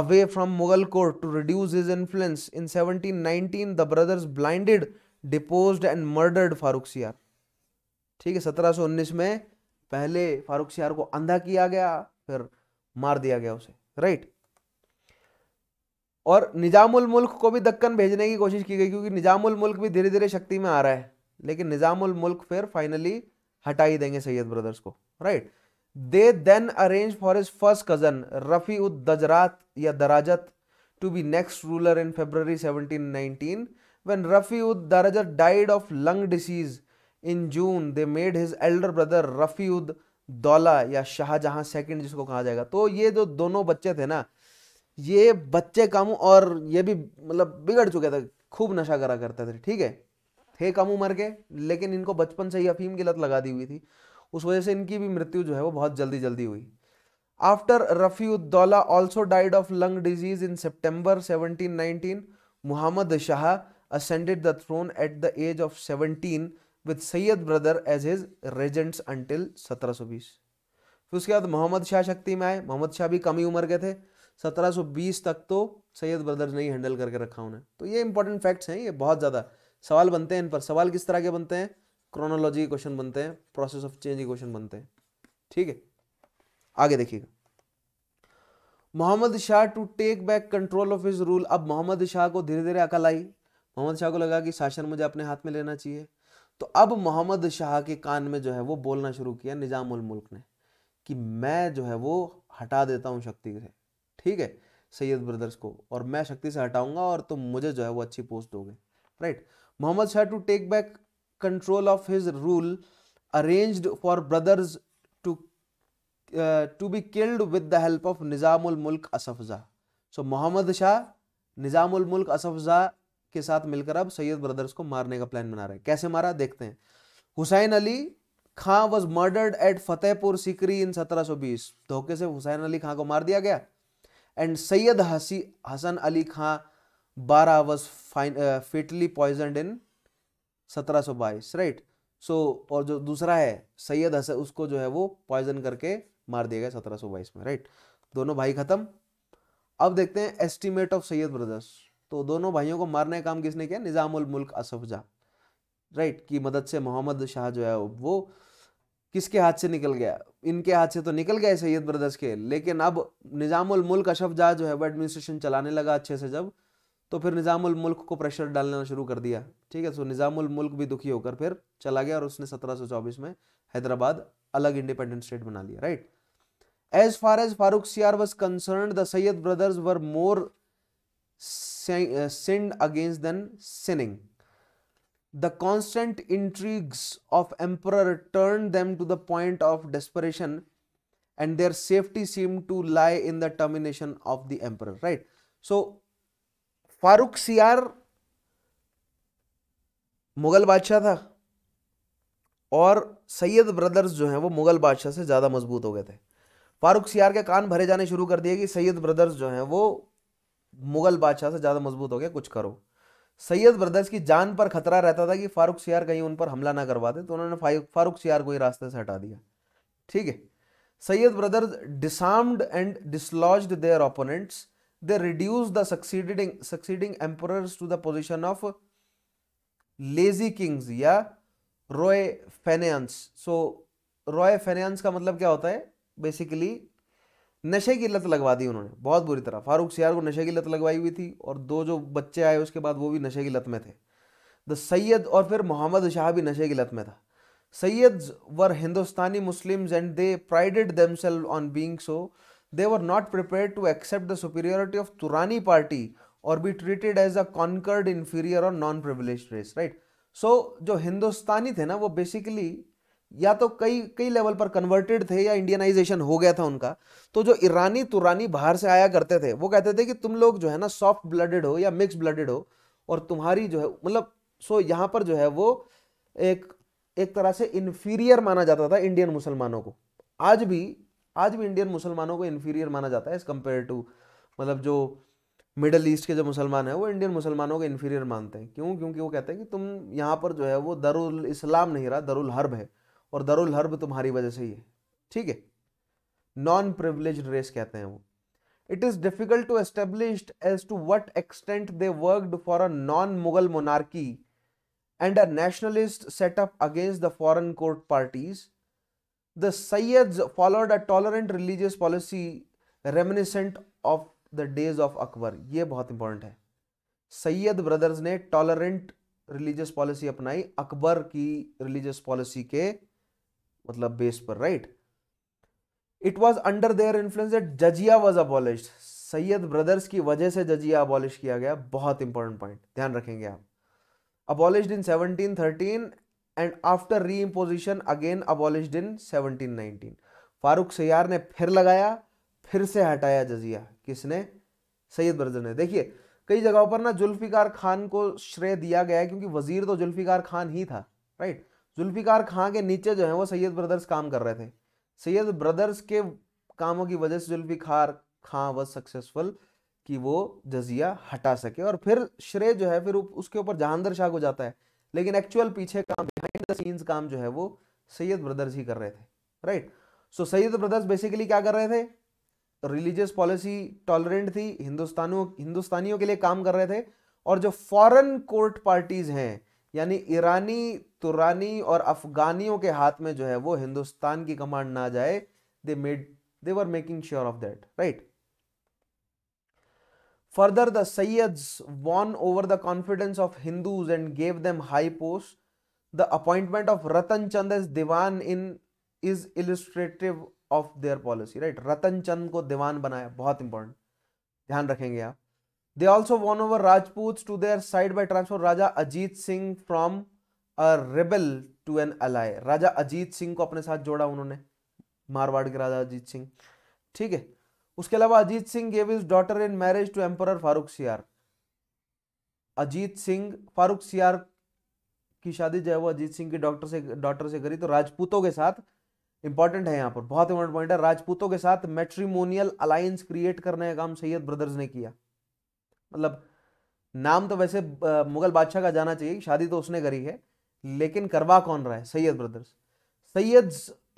away from Mughal court to reduce his influence. In 1719, the brothers blinded, deposed, and murdered Farooq Siyar. ठीक है 1719 में पहले फारूक सियार को अंधा किया गया फिर मार दिया गया उसे राइट right? और निज़ामुल मुल्क को भी दक्कन भेजने की कोशिश की गई क्योंकि निज़ामुल मुल्क भी धीरे धीरे शक्ति में आ रहा है लेकिन निज़ामुल मुल्क फिर फाइनली हटा ही देंगे सैयद ब्रदर्स को right they then arrange for his first cousin Rafi ud Darajat या Darajat to be next ruler in February nineteen when Rafi ud Darajat died of lung disease in June they made his elder brother Rafi ud Daula या शाहजहां सेकंड जिसको कहा जाएगा तो ये जो दोनों बच्चे थे ना ये बच्चे कामू और ये भी मतलब बिगड़ चुके थे खूब नशा करा करते थे ठीक है थे कम उम्र के लेकिन इनको बचपन से ही अफीम की लत लगा दी हुई थी उस वजह से इनकी भी मृत्यु जो है वो बहुत जल्दी जल्दी हुई after Rafiuddaula also died of lung disease in September seventeen nineteen Mohammad Shah ascended the throne at the age of seventeen with Syed brother as his regents until सत्रह सौ बीस फिर उसके बाद मोहम्मद शाह शक्ति में आए मोहम्मद शाह भी कम ही उम्र के थे 1720 तक तो सैयद ब्रदर्स ने ही हैंडल करके रखा उन्हें तो ये इंपॉर्टेंट फैक्ट्स हैं ये बहुत ज़्यादा सवाल बनते हैं इन पर सवाल किस तरह के बनते हैं क्रोनोलॉजी के क्वेश्चन बनते हैं प्रोसेस ऑफ चेंज के क्वेश्चन बनते हैं ठीक है आगे देखिएगा Mohammad Shah to take back control of his rule अब मोहम्मद शाह को धीरे धीरे अकल आई मोहम्मद शाह को लगा कि शासन मुझे अपने हाथ में लेना चाहिए तो अब मोहम्मद शाह के कान में जो है वो बोलना शुरू किया निजामुल मुल्क ने कि मैं जो है वो हटा देता हूँ शक्ति से ठीक है सैयद ब्रदर्स को और मैं शक्ति से हटाऊंगा और तुम तो मुझे जो है वो अच्छी पोस्ट दोगे right Mohammad Shah to take back control of his rule arrange for brothers to to be killed with the help of Nizamul Mulk Asafjah सो मोहम्मद शाह निज़ामुल मुल्क असफजा के साथ मिलकर अब सैयद ब्रदर्स को मारने का प्लान बना रहे हैं कैसे मारा देखते हैं Hussain Ali Khan was murdered at Fatehpur Sikri in 1720 धोखे से हुसैन अली खां को मार दिया गया एंड सैयद हसी Hasan Ali Khan Barha was fine fine, uh, in सत्रह in बाईस राइट सो और जो दूसरा है सैयद हसन उसको जो है वो पॉइजन करके मार दिया गया सत्रह बाईस में राइट दोनों भाई खत्म अब देखते हैं एस्टिमेट ऑफ सैयद ब्रदर्स तो दोनों भाइयों को मारने का काम किसने किया निज़ामुल मुल्क असफ जा राइट की मदद से मोहम्मद शाह जो है वो किसके हाथ से निकल गया इनके हाथ से तो निकल गए सैयद ब्रदर्स के लेकिन अब निज़ामुल मुल्क अशफ जहा जो है वो एडमिनिस्ट्रेशन चलाने लगा अच्छे से जब तो फिर निज़ामुल मुल्क को प्रेशर डालना शुरू कर दिया ठीक है सो तो निज़ामुल मुल्क भी दुखी होकर फिर चला गया और उसने 1724 में हैदराबाद अलग इंडिपेंडेंट स्टेट बना लिया right as far as Farrukh Siyar was concern the Syed brothers were more sinned against than sinning The constant intrigues of emperor turned them to the point of desperation and their safety seemed to lie in the termination of the emperor, right? So, farooq सियार मुगल बादशाह था और सैयद ब्रदर्स जो हैं वो मुगल बादशाह से ज़्यादा मजबूत हो गए थे फारूक सियार के कान भरे जाने शुरू कर दिए कि सैयद ब्रदर्स जो हैं वो मुगल बादशाह से ज़्यादा मजबूत हो गए कुछ करो सैयद ब्रदर्स की जान पर खतरा रहता था कि फारूक सियार कहीं उन पर हमला ना करवा दे तो उन्होंने फारूक सियार को ही रास्ते से हटा दिया ठीक है Syed brothers disarmed and dislodge their opponents they reduce the succeeding succeeding emperors to the position of lazy kings या रॉय फेनेंस सो रॉय फेनेंस का मतलब क्या होता है बेसिकली नशे की लत लगवा दी उन्होंने बहुत बुरी तरह फारूक सियार को नशे की लत लगवाई हुई थी और दो जो बच्चे आए उसके बाद वो भी नशे की लत में थे द सैयद और फिर मोहम्मद शाह भी नशे की लत में था Syed were Hindustani Muslims and they prided them on being so they were not prepare to accept the superiority of Turani party और be treated as a conquered inferior और non privilege race right so जो हिंदुस्तानी थे ना वो बेसिकली या तो कई कई लेवल पर कन्वर्टेड थे या इंडियनाइजेशन हो गया था उनका तो जो ईरानी तुरानी बाहर से आया करते थे वो कहते थे कि तुम लोग जो है ना सॉफ्ट ब्लडेड हो या मिक्स ब्लडेड हो और तुम्हारी जो है मतलब सो यहाँ पर जो है वो एक एक तरह से इन्फीरियर माना जाता था इंडियन मुसलमानों को आज भी आज भी इंडियन मुसलमानों को इन्फीरियर माना जाता है एज कम्पेयर टू मतलब जो मिडल ईस्ट के जो मुसलमान हैं वो इंडियन मुसलमानों को इन्फीरियर मानते हैं क्यों क्योंकि वो कहते हैं कि तुम यहाँ पर जो है वो दरुल इस्लाम नहीं रहा दरुल हर्ब है और दरुल हर्ब तुम्हारी वजह से ही है ठीक है नॉन प्रिवलेज रेस कहते हैं वो it is difficult to establish as to what extent they worked for a non Mughal monarchy and a nationalist setup against the foreign court parties the Syed followed a tolerant religious policy reminiscent of the days of Akbar ये बहुत इंपॉर्टेंट है सैयद ब्रदर्स ने टॉलरेंट रिलीजियस पॉलिसी अपनाई अकबर की रिलीजियस पॉलिसी के मतलब बेस पर right it was under their influence that jizya was abolish Syed brothers की वजह से जजिया अबॉलिश किया गया बहुत इंपॉर्टेंट पॉइंट ध्यान रखेंगे आप abolished in 1713 and after reimposition again abolished in 1719 Farooq सैयार ने फिर लगाया फिर से हटाया जजिया किसने सैयद ब्रदर ने देखिए कई जगहों पर ना जुल्फिकार खान को श्रेय दिया गया है क्योंकि वजीर तो जुल्फिकार खान ही था राइट जुल्फ़िकार खां के नीचे जो है वो सैयद ब्रदर्स काम कर रहे थे सैयद ब्रदर्स के कामों की वजह से जुल्फ़िकार खां वॉज सक्सेसफुल कि वो जजिया हटा सके और फिर श्रेय जो है फिर उसके ऊपर जहानदर शाह को जाता है लेकिन एक्चुअल पीछे काम बिहाइंड द सीन्स काम जो है वो सैयद ब्रदर्स ही कर रहे थे right so Syed brothers basically क्या कर रहे थे रिलीजियस पॉलिसी टॉलरेंट थी हिंदुस्तानियों हिंदुस्तानियों के लिए काम कर रहे थे और जो फॉरेन कोर्ट पार्टीज हैं यानी ईरानी तुरानी और अफगानियों के हाथ में जो है वो हिंदुस्तान की कमांड ना जाए they made they were making sure of that right further the Syeds won over the confidence of Hindus and gave them high post the appointment of Ratan Chand as diwan in is illustrative of their policy right Ratan Chand को दीवान बनाया बहुत इंपॉर्टेंट ध्यान रखेंगे आप They also won over Rajputs to their side by transfer Raja Ajit Singh from a rebel to an ally. Raja Ajit Singh को अपने साथ जोड़ा उन्होंने मारवाड़ के राजा अजीत सिंह ठीक है उसके अलावा Ajit Singh gave his daughter in marriage to emperor Farrukh Siyar Ajit Singh Farooq सियार की शादी जो है वो अजीत सिंह की डॉक्टर से डॉक्टर से करी तो राजपूतों के साथ इंपॉर्टेंट है यहाँ पर बहुत इंपॉर्टेंट पॉइंट है राजपूतों के साथ मेट्रीमोनियल अलायंस क्रिएट करने का काम सैयद ब्रदर्स ने किया मतलब नाम तो वैसे मुगल बादशाह का जाना चाहिए शादी तो उसने करी है लेकिन करवा कौन रहा है Syed brothers Syed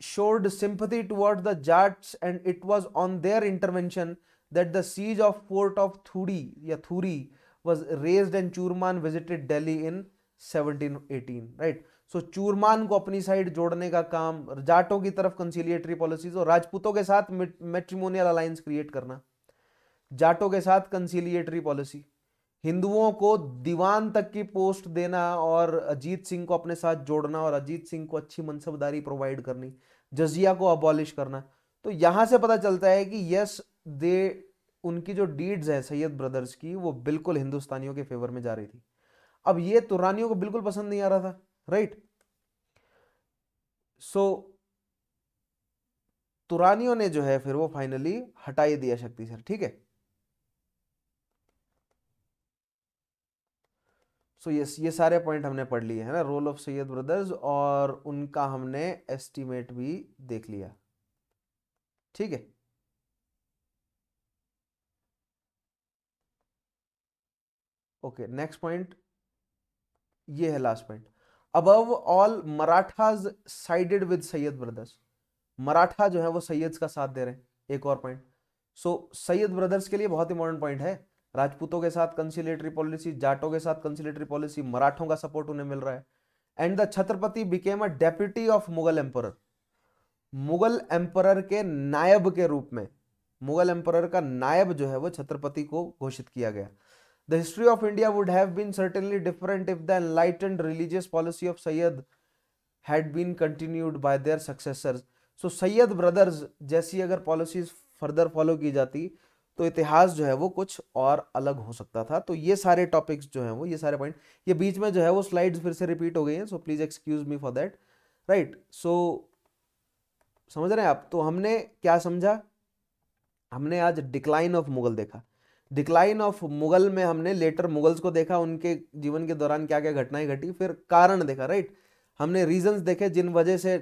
showed sympathy toward the Jats and it was on their intervention that the siege of fort of Thuri या Thuri was raised and Churaman visited Delhi in seventeen eighteen right so Churaman को अपनी साइड जोड़ने का काम जाटों की तरफ कंसिलियेटरी पॉलिसीज और राजपूतों के साथ मेट्रीमोनियल अलायंस क्रिएट करना जाटों के साथ कंसिलियटरी पॉलिसी हिंदुओं को दीवान तक की पोस्ट देना और अजीत सिंह को अपने साथ जोड़ना और अजीत सिंह को अच्छी मनसबदारी प्रोवाइड करनी जजिया को अबॉलिश करना तो यहाँ से पता चलता है कि यस दे उनकी जो डीड्स हैं सैयद ब्रदर्स की वो बिल्कुल हिंदुस्तानियों के फेवर में जा रही थी अब ये तुरानियों को बिल्कुल पसंद नहीं आ रहा था राइट सो so, तुरानियों ने जो है फिर वो फाइनली हटाई दिया शक्ति सर ठीक है सो so ये ये सारे पॉइंट हमने पढ़ लिए है ना रोल ऑफ सैयद ब्रदर्स और उनका हमने एस्टीमेट भी देख लिया ठीक है ओके नेक्स्ट पॉइंट ये है last point above all Marathas sided with Syed brothers Maratha जो है वो सैयद का साथ दे रहे हैं एक और पॉइंट सो सैयद ब्रदर्स के लिए बहुत इंपॉर्टेंट पॉइंट है राजपूतों के साथ कंसिलेटरी पॉलिसी जाटों के साथ कंसिलेटरी पॉलिसी मराठों का सपोर्ट उन्हें मिल रहा है and the Chhatrapati became a deputy of Mughal emperor Mughal emperor के नायब के रूप में मुगल एम्पर का नायब जो है वो छत्रपति को घोषित किया गया the history of India would have been certainly different if the enlightened religious policy of Syed had been continued by their successors so Syed brothers जैसी अगर पॉलिसीज फर्दर फॉलो की जाती तो इतिहास जो है वो कुछ और अलग हो सकता था तो ये सारे टॉपिक्स जो हैं वो ये सारे पॉइंट ये बीच में जो है वो स्लाइड्स फिर से रिपीट हो गई हैं so please excuse me for that right so समझ रहे हैं आप तो हमने क्या समझा हमने आज डिक्लाइन ऑफ मुगल देखा डिक्लाइन ऑफ मुगल में हमने लेटर मुगल्स को देखा उनके जीवन के दौरान क्या क्या घटनाएं घटी फिर कारण देखा राइट हमने रीजंस देखे जिन वजह से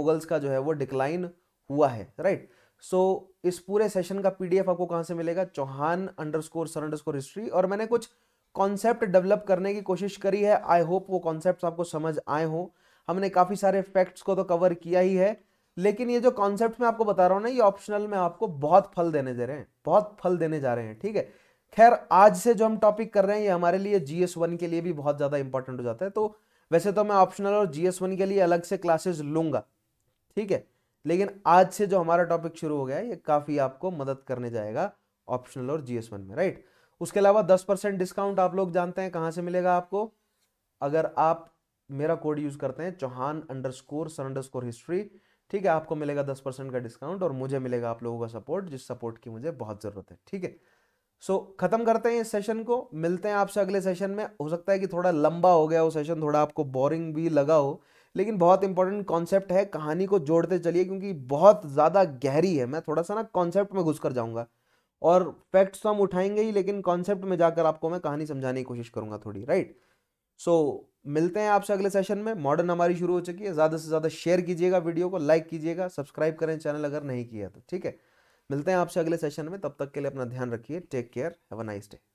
मुगल्स का जो है वो डिक्लाइन हुआ है राइट सो so, इस पूरे सेशन का पीडीएफ आपको कहां से मिलेगा Chauhan underscore sir underscore history और मैंने कुछ कॉन्सेप्ट डेवलप करने की कोशिश करी है आई होप वो कॉन्सेप्ट आपको समझ आए हों हमने काफ़ी सारे फैक्ट्स को तो कवर किया ही है लेकिन ये जो कॉन्सेप्ट मैं आपको बता रहा हूँ ना ये ऑप्शनल में आपको बहुत फल देने दे रहे हैं बहुत फल देने जा रहे हैं ठीक है खैर आज से जो हम टॉपिक कर रहे हैं ये हमारे लिए जीएस वन के लिए भी बहुत ज़्यादा इंपॉर्टेंट हो जाता है तो वैसे तो मैं ऑप्शनल और जीएस वन के लिए अलग से क्लासेज लूंगा ठीक है लेकिन आज से जो हमारा टॉपिक शुरू हो गया है ये काफ़ी आपको मदद करने जाएगा ऑप्शनल और जीएस वन में राइट उसके अलावा दस परसेंट डिस्काउंट आप लोग जानते हैं कहां से मिलेगा आपको अगर आप मेरा कोड यूज़ करते हैं Chauhan underscore sir underscore history ठीक है आपको मिलेगा दस परसेंट का डिस्काउंट और मुझे मिलेगा आप लोगों का सपोर्ट जिस सपोर्ट की मुझे बहुत ज़रूरत है ठीक है सो ख़त्म करते हैं इस सेशन को मिलते हैं आपसे अगले सेशन में हो सकता है कि थोड़ा लंबा हो गया वो सेशन थोड़ा आपको बोरिंग भी लगा हो लेकिन बहुत इंपॉर्टेंट कॉन्सेप्ट है कहानी को जोड़ते चलिए क्योंकि बहुत ज़्यादा गहरी है मैं थोड़ा सा ना कॉन्सेप्ट में घुस कर जाऊँगा और फैक्ट्स तो हम उठाएंगे ही लेकिन कॉन्सेप्ट में जाकर आपको मैं कहानी समझाने की कोशिश करूँगा थोड़ी राइट सो so, मिलते हैं आपसे अगले सेशन में मॉडर्न हमारी शुरू हो चुकी है ज़्यादा से ज़्यादा शेयर कीजिएगा वीडियो को लाइक कीजिएगा सब्सक्राइब करें चैनल अगर नहीं किया तो ठीक है मिलते हैं आपसे अगले सेशन में तब तक के लिए अपना ध्यान रखिए take care have a nice day